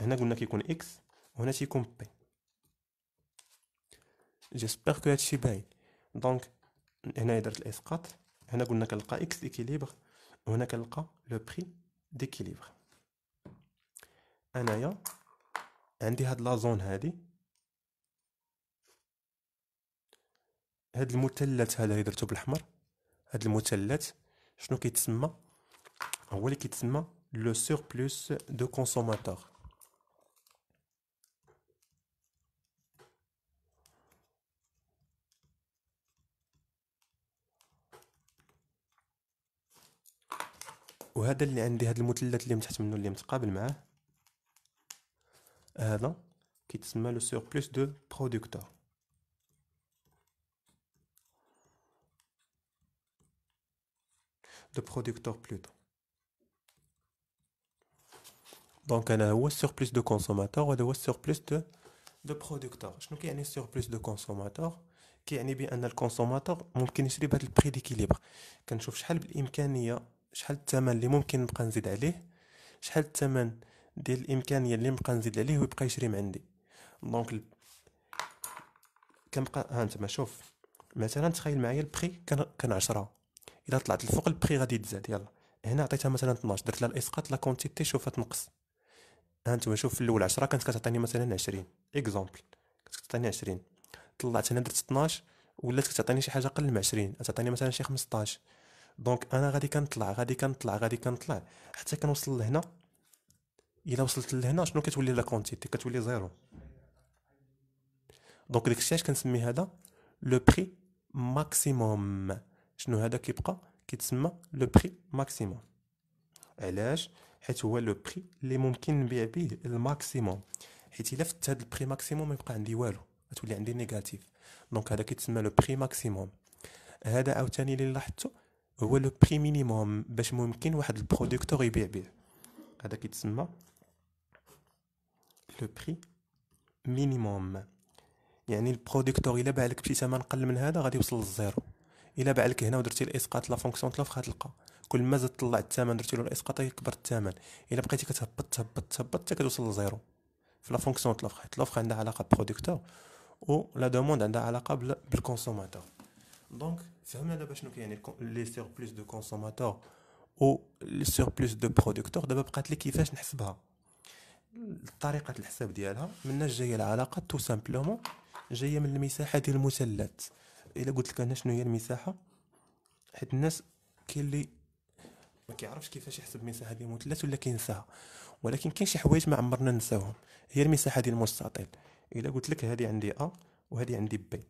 On a x l'équilibre. On a On a dit J'espère que vous avez compris. Donc, هنايا درت الاسقاط هنا قلنا كنلقى اكس اكيليبر وهنا كنلقى لو بري ديكيليبر انايا عندي هاد لا زون هادي هاد المثلث هذا اللي درتو بالاحمر هاد المثلث شنو كيتسمى هو اللي كيتسمى لو سيربلوس دو كونسوماتور وهذا اللي عندي هذا المثلث اللي متحت تحت منه اللي متقابل معاه آه، هذا كيتسمى لو بلس دو برودكتور دو برودكتور بلوتو دونك انا هو بلس دو كونسوماتور وهذا هو بلس دو دو برودكتور شنو كيعني بلس دو كونسوماتور كيعني بان الكونسوماتور ممكن يشري بهذا البري ديكيليبر كنشوف شحال بالامكانيه شحال الثمن اللي ممكن نبقى نزيد عليه شحال الثمن ديال الامكانيه اللي نبقى نزيد عليه ويبقى يشري من عندي دونك كنبقى ها انت ما شوف مثلا تخيل معايا البخي كان كان 10 الا طلعت الفوق البخي غادي يتزاد يلا هنا عطيتها مثلا 12 درت لها الاسقاط لا كونتيتي شوفها تنقص ها انت شوف في الاول 10 كانت كتعطيني مثلا 20 اكزومبل كانت كتعطيني 20 طلعت هنا درت 12 ولات كتعطيني شي حاجه اقل من 20 كتعطيني مثلا شي 15 دونك انا غادي كنطلع غادي كنطلع غادي كنطلع حتى كنوصل لهنا الا وصلت لهنا شنو كتولي لا كونتيتي كتولي زيرو دونك داكشي علاش كنسمي هذا لو بري ماكسيموم شنو هذا كيبقى كيتسمى لو بري ماكسيموم علاش حيت هو لو بري اللي ممكن نبيع به الماكسيموم حيت الا فت هذا البري ماكسيموم يبقى عندي والو غتولي عندي نيجاتيف دونك هذا كيتسمى لو بري ماكسيموم هذا عاوتاني اللي لاحظتو هو لو بري مينيموم باش ممكن واحد البرودكتور يبيع به هذا كيتسمى لو بري مينيموم يعني البرودكتور الا باع لك بشي ثمن قل من هذا غادي يوصل للزيرو الا باع لك هنا ودرتي الاسقاط لا فونكسيون تلاف غتلقى كل ما زاد طلع الثمن درتي له الاسقاط يكبر الثمن الا بقيتي كتهبط تهبط تهبط حتى كتوصل لزيرو في لا فونكسيون تلاف تلاف عندها علاقه برودكتور و لا دوموند عندها علاقه بالكونسوماتور دونك فهمنا دابا شنو كيعني لي سيربلوس دو كونسوماتور و لي سيربلوس دو برودكتور دابا بقات لي كيفاش نحسبها طريقه الحساب ديالها مناش جايه العلاقه تو سامبلومون جايه من المساحه ديال المثلث الا قلت لك انا شنو هي المساحه حيت الناس كاين اللي ما كيعرفش كيفاش يحسب المساحه ديال المثلث ولا كينساها ولكن كاين شي حوايج ما عمرنا نساوهم هي المساحه ديال المستطيل الا قلت لك هذه عندي ا وهذه عندي بي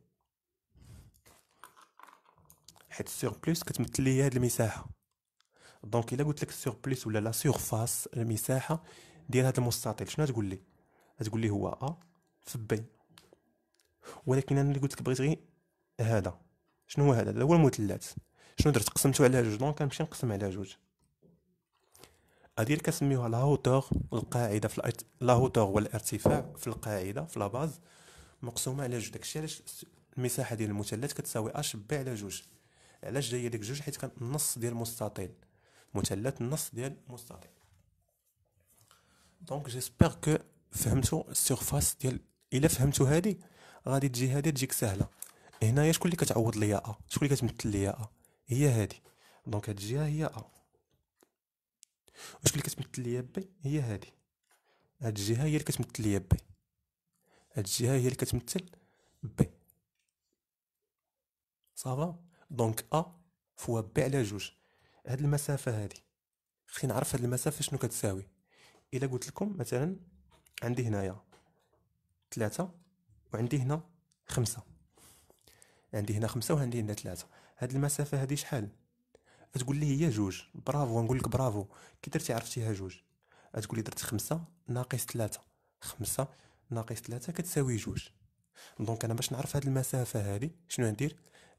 حيت السيربليس كتمثل لي هاد المساحه دونك الا قلت لك السيربليس ولا لا سيرفاس المساحه ديال هاد المستطيل شنو تقول لي تقول لي هو ا في بي ولكن انا اللي قلت لك بغيت غير هذا شنو هو هذا هو المثلث شنو درت قسمته على جوج دونك كنمشي نقسم على جوج هادي كنسميوها لا هوتور القاعده في لا هوتور هو الارتفاع في القاعده في لاباز مقسومه على جوج داكشي علاش المساحه ديال المثلث كتساوي اش بي على جوج علاش جايه ديك جوج حيت كان النص ديال مستطيل مثلث النص ديال مستطيل دونك جيسبر كو فهمتوا السيرفاس ديال الا فهمتوا هادي غادي تجي هادي تجيك سهله هنايا شكون اللي كتعوض ليا ا شكون اللي كتمثل ليا ا هي هادي دونك هاد الجهه هي ا وشكون اللي كتمثل ليا بي هي هادي هاد الجهه هي اللي كتمثل ليا بي هاد الجهه هي اللي كتمثل بي صافا دونك ا فوا ب على جوج هاد المسافه هادي خصني نعرف هاد المسافه شنو كتساوي الا قلت لكم مثلا عندي هنايا ثلاثة وعندي هنا خمسة عندي هنا خمسة وعندي هنا ثلاثة هاد المسافة هادي شحال تقول لي هي جوج برافو نقول لك برافو كي درتي عرفتيها جوج تقول لي درت خمسة ناقص ثلاثة خمسة ناقص ثلاثة كتساوي جوج دونك انا باش نعرف هاد المسافة هادي شنو ندير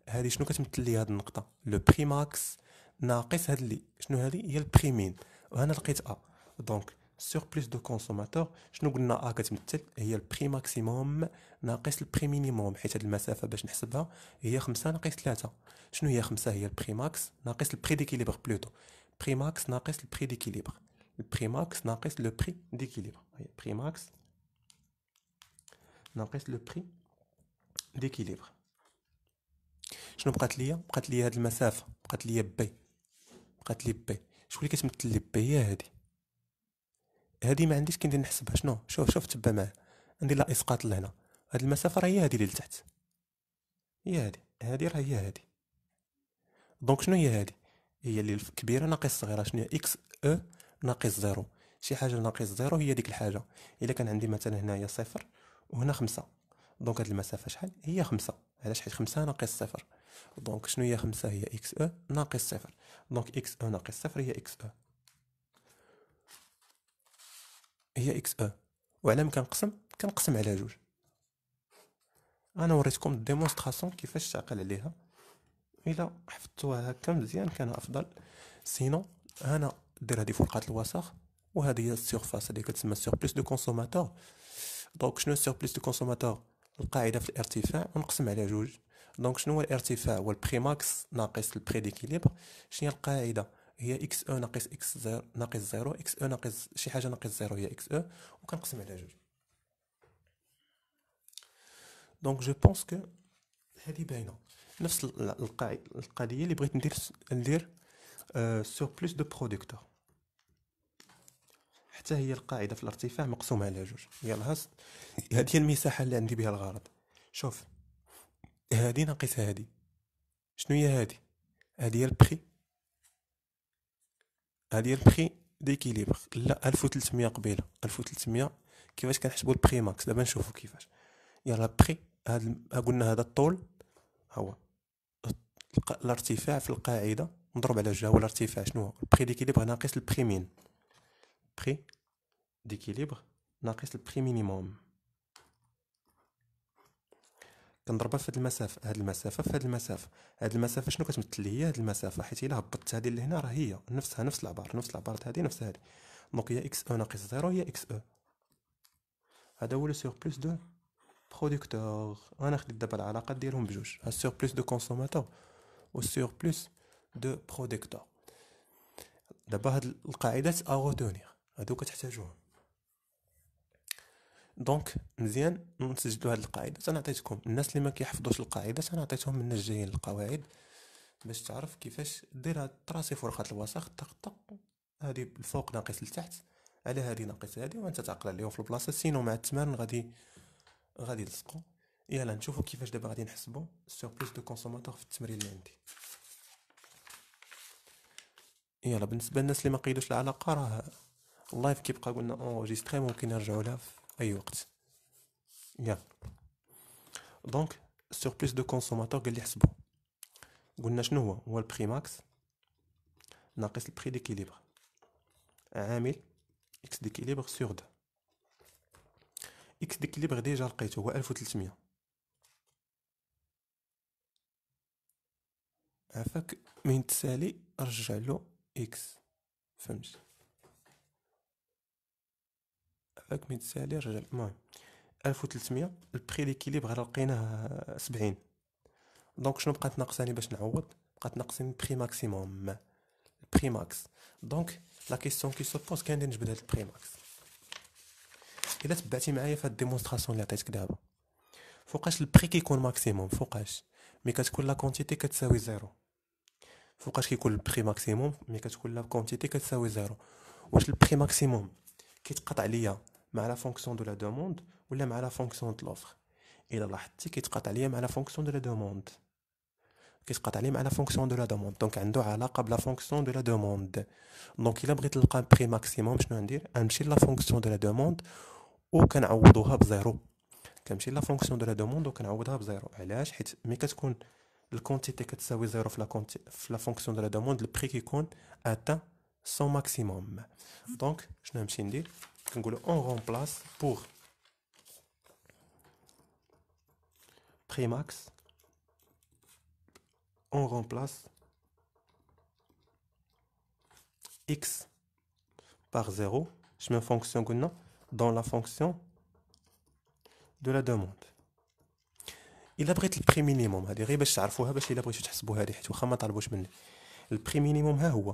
هذه شنو كتمثل لي هذه النقطه لو بري ماكس ناقص هاد اللي شنو هذه هي البري مين وهنا لقيت ا دونك سور بليس دو كونسوماتور شنو قلنا ا كتمثل هي البري ماكسيموم ناقص البري مينيموم حيت هاد المسافه باش نحسبها هي 5 ناقص 3 شنو هي 5 هي البري ماكس ناقص البري ديكيليبر بلوتو بري ماكس ناقص البري ديكيليبر البري ماكس ناقص لو بري ديكيليبر هي بري ماكس ناقص لو بري ديكيليبر شنو بقات ليا بقات ليا هاد المسافه بقات ليا بي بقات لي بي شكون اللي كتمثل لي بي هي هادي هادي ما عنديش كندير نحسبها شنو شوف شوف تبع معايا عندي لا اسقاط لهنا هاد المسافه راه هي هادي اللي لتحت هي هادي هادي راه هي هادي دونك شنو هي هادي هي اللي كبيره ناقص صغيره شنو هي اكس او ناقص زيرو شي حاجه ناقص زيرو هي ديك الحاجه الا كان عندي مثلا هنايا صفر وهنا خمسة دونك هاد المسافه شحال هي خمسة علاش حيت خمسة ناقص صفر دونك شنو هي خمسة هي اكس او إيه ناقص صفر دونك اكس او إيه ناقص صفر هي اكس او إيه. هي اكس او وعلام ما كنقسم كنقسم على جوج انا وريتكم ديمونستراسيون كيفاش تعقل عليها الا حفظتوها هكا مزيان كان افضل سينو هنا دير هادي فرقات الوسخ وهذه هي السيرفاس اللي كتسمى سيربليس دو كونسوماتور دونك شنو سيربليس دو كونسوماتور القاعده في الارتفاع ونقسم على جوج دونك شنو هو الارتفاع هو البري ماكس ناقص البري ديكيليبر شنو هي القاعده هي اكس او e ناقص اكس زيرو ناقص زيرو اكس او e ناقص شي حاجه ناقص زيرو هي اكس او e، وكنقسم على جوج دونك جو بونس كو هادي باينه نفس القضيه اللي بغيت ندير ندير سور بلوس دو برودكتور حتى هي القاعده في الارتفاع مقسومه على جوج يلا هاست هذه هي المساحه اللي عندي بها الغرض شوف هادي ناقص هادي شنو هي هادي هادي هي البخي هادي هي البخي ديكيليبر لا 1300 قبيله 1300 كيفاش كنحسبوا البخي ماكس دابا نشوفوا كيفاش يلا بخي هاد قلنا هذا الطول هو الارتفاع في القاعده نضرب على جوج هو الارتفاع شنو هو البخي ديكيليبر ناقص البخي مين بخي ديكيليبر ناقص البخي مينيموم كنضربها في هاد المسافه هاد المسافه في هاد المسافه هاد المسافه شنو كتمثل هي هاد المسافه حيت الا هبطت هادي لهنا راه هي نفسها نفس العبارة نفس العبارة هادي نفس هادي دونك هي اكس او ناقص زيرو هي اكس او هذا هو لو سيغ بلوس دو بروديكتور انا خديت دابا العلاقات ديالهم بجوج سيغ بلوس دو كونسوماتور سيغ بلوس دو بروديكتور دابا هاد القاعدات أغوتونيغ هادو كتحتاجوهم دونك مزيان نسجلوا هذه القاعده انا عطيتكم الناس اللي ما كيحفظوش القاعده انا عطيتهم من جايين القواعد باش تعرف كيفاش دير تراسي في ورقه الوسخ طق طق هذه الفوق ناقص لتحت على هذه ناقص هذه وانت تعقل عليهم في البلاصه سينو مع التمارين غادي غادي يلصقوا يلا نشوفوا كيفاش دابا غادي نحسبوا السيربلوس دو كونسوماتور في التمرين اللي عندي يلا بالنسبه للناس اللي ما قيدوش العلاقه راه اللايف كيبقى قلنا اونجيستري ممكن نرجعوا لها في اي وقت يا دونك سيربليس دو كونسوماتور قال لي حسبوا قلنا شنو هو هو البري ماكس ناقص البري ديكيليبر عامل اكس ديكيليبر سور د اكس ديكيليبر ديجا لقيته هو 1300 عفاك من تسالي رجع له اكس فهمت هذاك ما سالير رجع المهم 1300 البري ليكيليبر لقيناه 70 دونك شنو بقات ناقصاني باش نعوض بقات ناقصني بخي ماكسيموم بري ماكس دونك لا كيسيون كي سوبوز كان نجبد هاد البري ماكس الا تبعتي معايا في هاد الديمونستراسيون اللي عطيتك دابا فوقاش البري كيكون ماكسيموم فوقاش مي كتكون لا كونتيتي كتساوي زيرو فوقاش كيكون البري ماكسيموم مي كتكون لا كونتيتي كتساوي زيرو واش البري ماكسيموم كيتقطع ليا مع لا فونكسيون دو لا دوموند ولا مع لا فونكسيون دو لوفر الا لاحظتي كيتقاطع ليا مع لا فونكسيون دو لا دوموند كيتقاطع ليا مع لا فونكسيون دو لا دوموند دونك عنده علاقه بلا فونكسيون دو لا دوموند دونك الا بغيت نلقى بري ماكسيموم شنو ندير نمشي لا فونكسيون دو لا دوموند وكنعوضوها بزيرو كنمشي لا فونكسيون دو لا دوموند وكنعوضها بزيرو علاش حيت ملي كتكون الكونتيتي كتساوي زيرو في لا كونتي في لا فونكسيون دو لا دوموند البري كيكون اتا سون ماكسيموم دونك شنو نمشي ندير on remplace pour Primax, on remplace x par 0, je mets fonction dans la fonction de la demande. il a pris le prix minimum, il a pris le prix minimum, il a pris le prix minimum,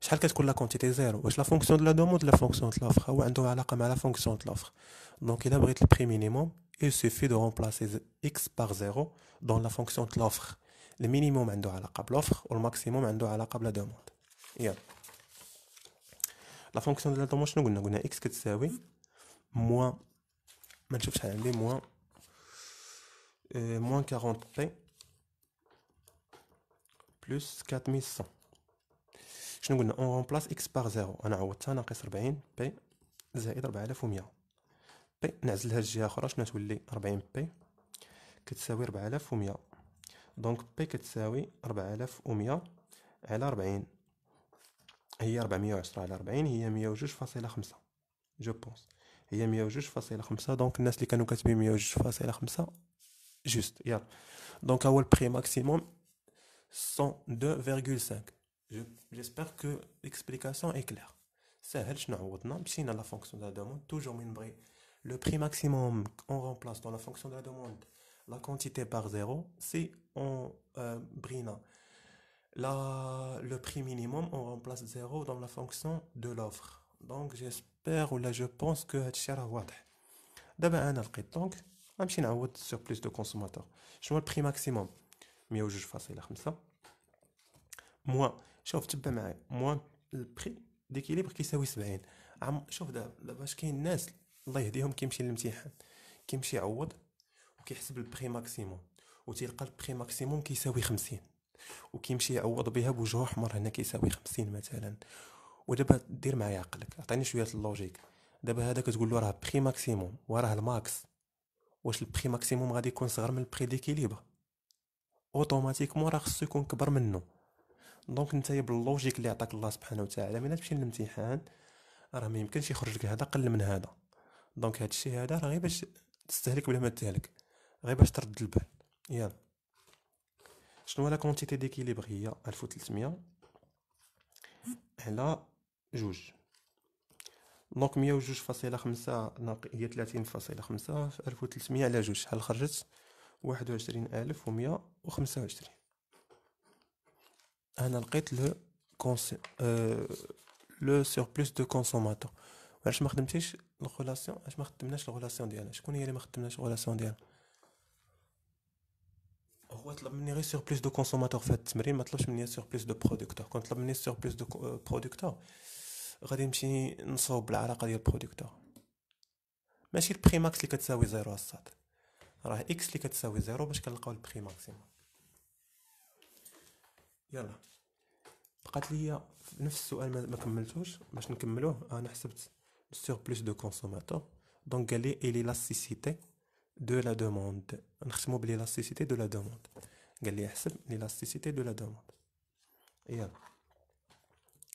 quelle est la quantité 0 La fonction de la demande la fonction de l'offre Donc, il abrite le prix minimum, il suffit de remplacer x par 0 dans la fonction de l'offre. Le minimum a quelque chose à voir avec l'offre le maximum a quelque chose à voir avec la demande. La fonction de la demande, c'est x qui est servi moins 40 euh، plus 4100 شنو قلنا اون بلاس اكس باغ زيرو انا عوضتها ناقص ربعين بي زائد ربعة آلاف ومية بي نعزلها الجهة أخرى شنو تولي ربعين بي كتساوي ربعة آلاف ومية دونك بي كتساوي ربعة آلاف ومية على ربعين هي ربعمية وعشرة على ربعين هي مية وجوج فاصلة خمسة جو بونس هي مية وجوج فاصلة خمسة دونك الناس اللي كانوا كاتبين مية وجوج فاصلة خمسة جوست يلا دونك هو البخي ماكسيموم دو فيغكول سانك J'espère que l'explication est claire. C'est la fonction de la demande. Toujours, le prix maximum on remplace dans la fonction de la demande la quantité par zéro. Si on brille là le prix minimum, on remplace zéro dans la fonction de l'offre. Donc j'espère ou là je pense que هادشي راه واضح consommateurs nous vois le prix maximum mais بليس je كونسوماتور شنو البري ماكسيموم 102.5 moins شوف تبع معايا موان البري ديكيليبر كيساوي 70 عم شوف دابا دابا اش كاين الناس الله يهديهم كيمشي للامتحان كيمشي يعوض وكيحسب البري ماكسيموم وتيلقى البري ماكسيموم كيساوي 50 وكيمشي يعوض بها بوجهه احمر هنا كيساوي 50 مثلا ودابا دير معايا عقلك عطيني شويه اللوجيك دابا هذا كتقول له راه بري ماكسيموم وراه الماكس واش البري ماكسيموم غادي يكون صغر من البري ديكيليبر اوتوماتيكمون راه خصو يكون كبر منه دونك نتايا باللوجيك اللي عطاك الله سبحانه وتعالى ملي تمشي للامتحان راه ما يمكنش يخرج لك هذا قل من هذا دونك هذا الشيء هذا راه غير باش تستهلك ولا ما تهلك غير باش ترد البال يلا شنو لا كونتيتي ديكيليبر هي 1300 على جوج دونك مية فاصلة خمسة ناقص هي تلاتين فاصلة خمسة في على جوج شحال خرجت واحد ألف انا لقيت لو كونس... لو سيربلوس دو كونسوماتور علاش ما خدمتيش الغولاسيون علاش ما خدمناش الغولاسيون ديالها شكون هي اللي ما خدمناش الغولاسيون ديالها هو طلب مني غير سيربلوس دو كونسوماتور في هذا التمرين ما طلبش مني سيربلوس دو برودكتور كون طلب مني سيربلوس دو برودكتور غادي نمشي نصوب العلاقه ديال برودكتور ماشي البريماكس ماكس اللي كتساوي زيرو السطر راه اكس اللي كتساوي زيرو باش كنلقاو البريماكسيموم يلا بقات لي نفس السؤال ما كملتوش باش نكملوه انا حسبت بلوس دو كونسوماتور دونك قال لي اي ليلاسيسيتي دو لا دوموند نختمو بلي لاسيسيتي دو لا دوموند قال لي احسب ليلاسيسيتي دو لا دوموند يلا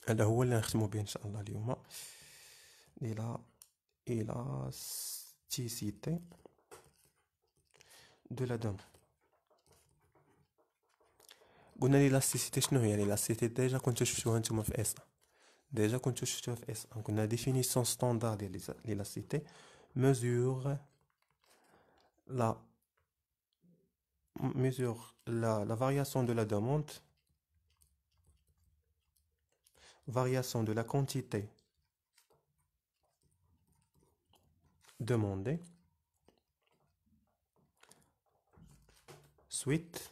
هذا هو اللي نختمو به ان شاء الله اليوم الى الاستيسيتي دو لا دوموند E a l'élasticité, non, gérer l'élasticité. Déjà quand tu es sur un chiffre S, déjà quand tu es sur un chiffre S, on connaît définition standard de l'élasticité. Mesure la mesure la variation de la demande, variation de la quantité demandée suite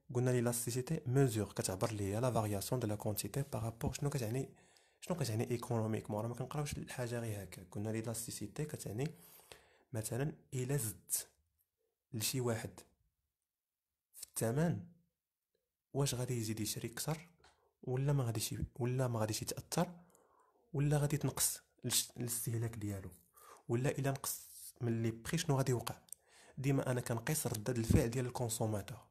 قلنا لي لاستيسيتي ميزور كتعبر لي لا فارياسيون دو لا كونتيتي بارابور شنو كتعني شنو كتعني ايكونوميكمون راه ما كنقراوش الحاجه غير هكا قلنا لي لاستيسيتي كتعني مثلا الا زدت لشي واحد في الثمن واش غادي يزيد يشري اكثر ولا ما غاديش ولا ما غاديش يتاثر ولا غادي تنقص الاستهلاك ديالو ولا الا نقص من لي بري شنو غادي يوقع ديما انا كنقيس ردة الفعل ديال الكونسوماتور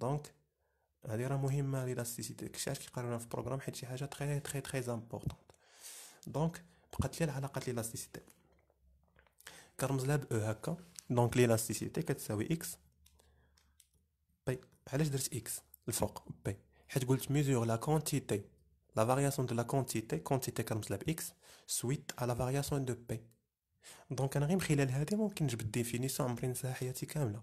دونك هادي راه مهمه ليلاستيسيتي داكشي علاش كيقارنوها في البروغرام حيت شي حاجه تري تري تري امبورطون دونك بقات لي العلاقات ليلاستيسيتي كرمز لها ب او هكا دونك ليلاستيسيتي كتساوي اكس بي علاش درت اكس الفوق بي حيت قلت ميزور لا كونتيتي لا فارياسيون دو لا كونتيتي كونتيتي كرمز لها باكس سويت على فارياسيون دو بي دونك انا غير من خلال هادي ممكن نجبد ديفينيسيون عمري نساها حياتي كامله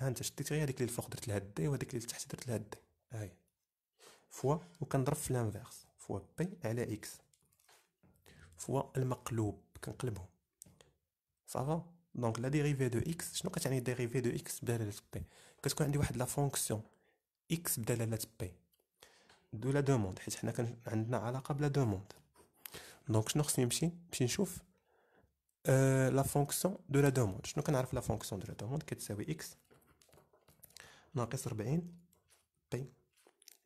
ها انت شديت غير هذيك اللي الفوق درت لها دي وهذيك اللي لتحت درت لها دي ها هي فوا وكنضرب في لانفيرس فوا بي على اكس فوا المقلوب كنقلبهم صافا دونك لا ديريفي دو اكس شنو كتعني ديريفي دو اكس بدلاله بي كتكون عندي واحد لا فونكسيون اكس بدلاله بي دو لا دوموند حيت حنا كان عندنا علاقه بلا دوموند دونك شنو خصني نمشي نمشي نشوف آه، لا فونكسيون دو لا دوموند شنو كنعرف لا فونكسيون دو لا دوموند كتساوي اكس ناقص ربعين بي طيب.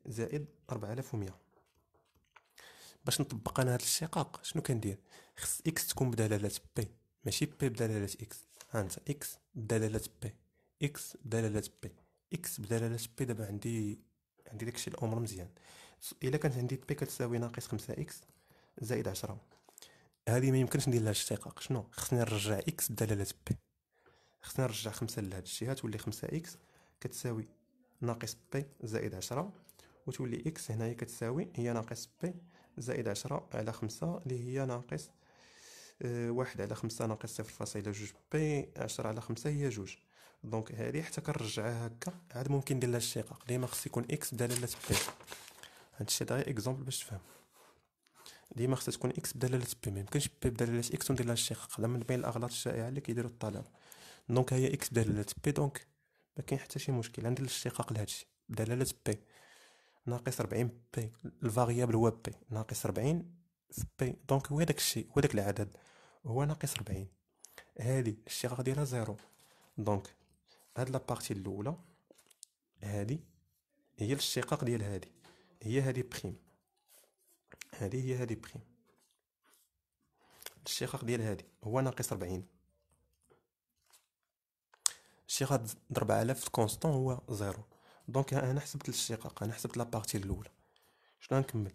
زائد ربعة آلاف ومية باش نطبق انا هاد الاشتقاق شنو كندير خص اكس تكون بدلالة بي ماشي بي بدلالة اكس هانت اكس بدلالة بي اكس بدلالة بي اكس بدلالة بي دابا عندي عندي داكشي الامر مزيان الا كانت عندي بي كتساوي ناقص خمسة اكس زائد عشرة هذه ما يمكنش ندير لها اشتقاق شنو خصني نرجع اكس بدلالة بي خصني نرجع خمسة لهاد الجهه تولي خمسة اكس كتساوي ناقص بي زائد عشرة وتولي إكس هنايا كتساوي هي ناقص بي زائد عشرة على خمسة اللي هي ناقص آه، واحد على خمسة ناقص صفر فاصلة جوج بي عشرة على خمسة هي جوج دونك هادي حتى كنرجعها هكا عاد ممكن ندير لها الشقاق ديما خص يكون إكس بدلالة بي هادشي هذا إكزومبل باش تفهم ديما خصها تكون إكس بدلالة بي ميمكنش بي بدلالة إكس وندير لها الشقاق هذا من بين الأغلاط الشائعة اللي كيديرو الطلبة دونك هي إكس بدلالة بي دونك ما كاين حتى شي مشكل عندي الاشتقاق لهذا الشيء دلاله بي ناقص 40 بي الفاريابل هو بي ناقص 40 في بي دونك هو داك الشيء هو داك العدد هو ناقص 40 هذه الاشتقاق ديالها زيرو دونك هاد لا بارتي الاولى هادي هي الاشتقاق ديال هادي هي هادي بريم هادي هي هادي بريم الاشتقاق ديال هادي هو ناقص 40 شي ضرب على في كونستون هو زيرو دونك انا حسبت الاشتقاق انا حسبت بارتي الاولى شنو غنكمل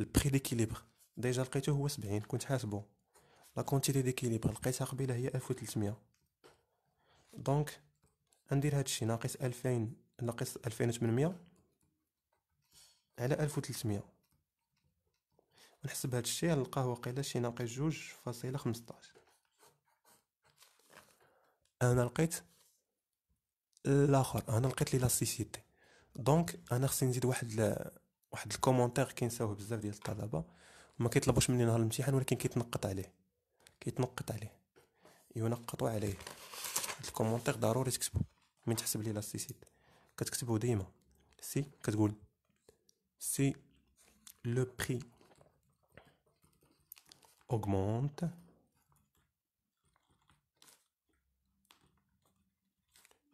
البري ديكيليبر ديجا لقيته هو 70 كنت حاسبه لا كونتيتي ديكيليبر لقيتها قبيله هي 1300 دونك ندير هادشي ناقص 2000 ناقص 2800 على 1300 نحسب هادشي غنلقاه واقيلا شي ناقص جوج فاصلة خمسطاش انا لقيت الاخر انا لقيت لي لاسيسيتي دونك انا خصني نزيد واحد ل... واحد الكومونتير كينساوه بزاف ديال الطلبه ما كيطلبوش مني نهار الامتحان ولكن كيتنقط عليه كيتنقط عليه ينقطوا أيوة، عليه الكومونتير ضروري تكتبو من تحسب لي لاسيسيت كتكتبو ديما سي كتقول سي لو بري اوغمونت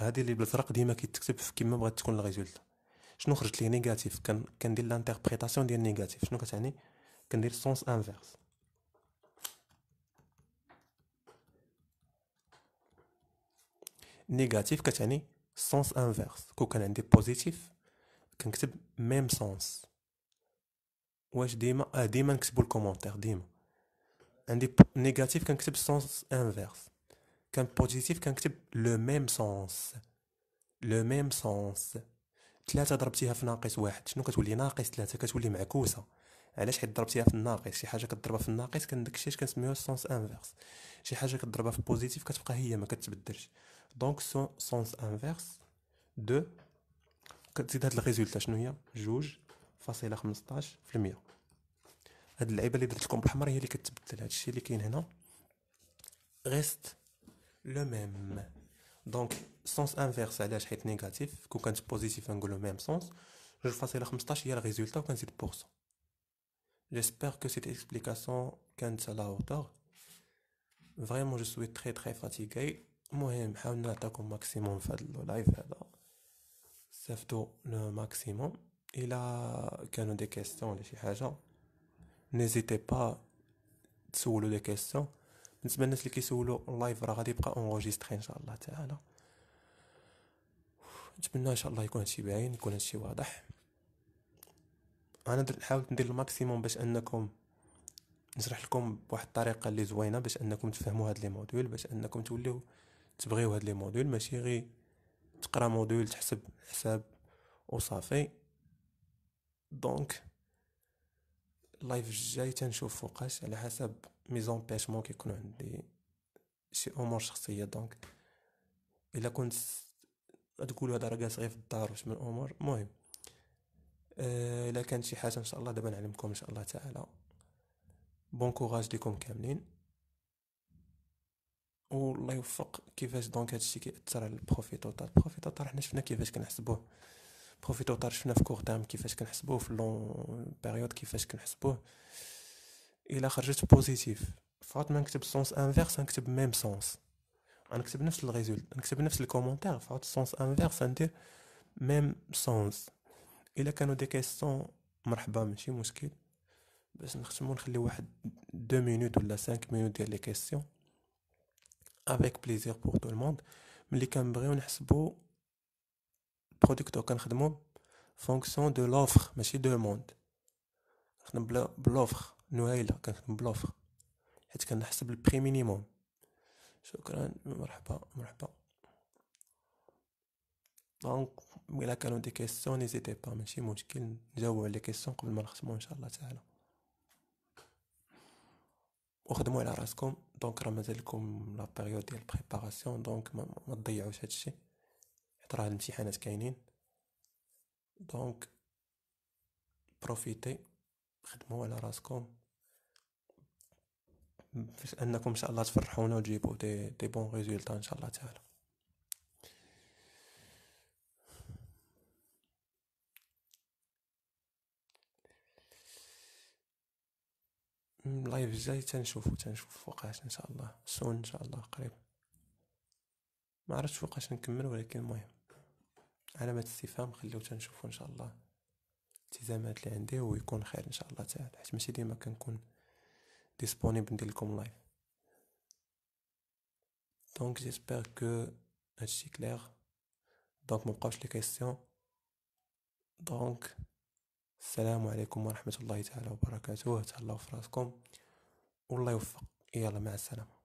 هذه اللي بالفرق ديما كيتكتب كيما بغات تكون الريزولتا شنو خرجت لي نيجاتيف كان كندير لانتربريتاسيون ديال نيجاتيف شنو كتعني كندير سونس انفيرس نيجاتيف كتعني سونس انفيرس كو كان عندي بوزيتيف كنكتب ميم سونس واش ديما اه ديما نكتبو الكومونتير ديما عندي نيجاتيف كنكتب سونس انفيرس كان بوزيتيف كنكتب لو ميم سونس لو ميم سونس ثلاثة ضربتيها في ناقص واحد شنو كتولي ناقص ثلاثة كتولي معكوسة علاش حيت ضربتيها في الناقص شي حاجة كتضربها في الناقص كان داكشي اش كنسميوه سونس انفيرس شي حاجة كتضربها في بوزيتيف كتبقى هي ما كتبدلش دونك سونس انفيرس دو كتزيد هاد الريزولتا شنو هي جوج فاصلة خمسطاش في المية هاد اللعيبة اللي درت لكم بالحمر هي اللي كتبدل هادشي اللي كاين هنا غيست Le même. Donc, sens inverse l'âge est négatif. Quand c'est positif, on a le même sens. Je faisais le reste et il y a le résultat J'espère que cette explication, quand c'est à l'auteur, vraiment, je suis très, très fatigué. Moi-même, un attaque au maximum. C'est tout le maximum. Et là, il y a des questions, n'hésitez pas à des questions. بالنسبه للناس اللي كيسولوا اللايف راه غادي يبقى اونغوجيستري ان شاء الله تعالى نتمنى ان شاء الله يكون هادشي باين يكون هادشي واضح انا حاولت ندير الماكسيموم باش انكم نشرح لكم بواحد الطريقه اللي زوينه باش انكم تفهموا هاد لي مودول باش انكم توليو تبغيو هاد لي مودول ماشي غير تقرا مودول تحسب حساب وصافي دونك اللايف الجاي تنشوف فوقاش على حسب مي زومبيشمون كيكون عندي شي امور شخصيه دونك الا كنت غتقولوا هذا راه جالس غير في الدار واش من امور المهم الا كانت شي حاجه ان شاء الله دابا نعلمكم ان شاء الله تعالى بون كوراج ليكم كاملين والله يوفق كيفاش دونك هادشي كيأثر على البروفي توتال البروفي توتال حنا شفنا كيفاش كنحسبوه بروفي توتال شفنا في كور تام كيفاش كنحسبوه في لون بيريود كيفاش كنحسبوه Il a positif. Il faut que le sens inverse, le même sens. Il faut que le résultat. le commentaire, le sens inverse, le même sens. Il a des questions. Je M. Je deux minutes ou cinq minutes les questions. Avec plaisir pour tout le monde. Mais ce que je que fonction de l'offre, monsieur De Monde. Je ne انه هايله كنخدم بلوفر حيت كنحسب البري مينيموم شكرا مرحبا مرحبا دونك الا كانوا دي كيسيون نيزيتي با ماشي مشكل نجاوبو على لي كيسيون قبل ما نختمو ان شاء الله تعالى وخدموا على راسكم دونك راه مازالكم لا بيريود ديال البريباراسيون دونك ما, ما تضيعوش هادشي حيت راه الامتحانات كاينين دونك بروفيتي خدموا على راسكم انكم ان شاء الله تفرحونا وتجيبوا دي دي بون ريزولتا ان شاء الله تعالى اللايف جاي تنشوفو تنشوف وقاش ان شاء الله سون ان شاء الله قريب ما عرفتش وقاش نكمل ولكن المهم علامة استفهام خليو تنشوفو ان شاء الله التزامات اللي عندي ويكون خير ان شاء الله تعالى حيت ماشي ديما كنكون ديسپونيبل ندير لكم لايف دونك جيسبر كو هادشي كلير دونك مبقاوش لي كيسيون دونك السلام عليكم ورحمه الله تعالى وبركاته تهلاو في راسكم والله يوفق يلا مع السلامه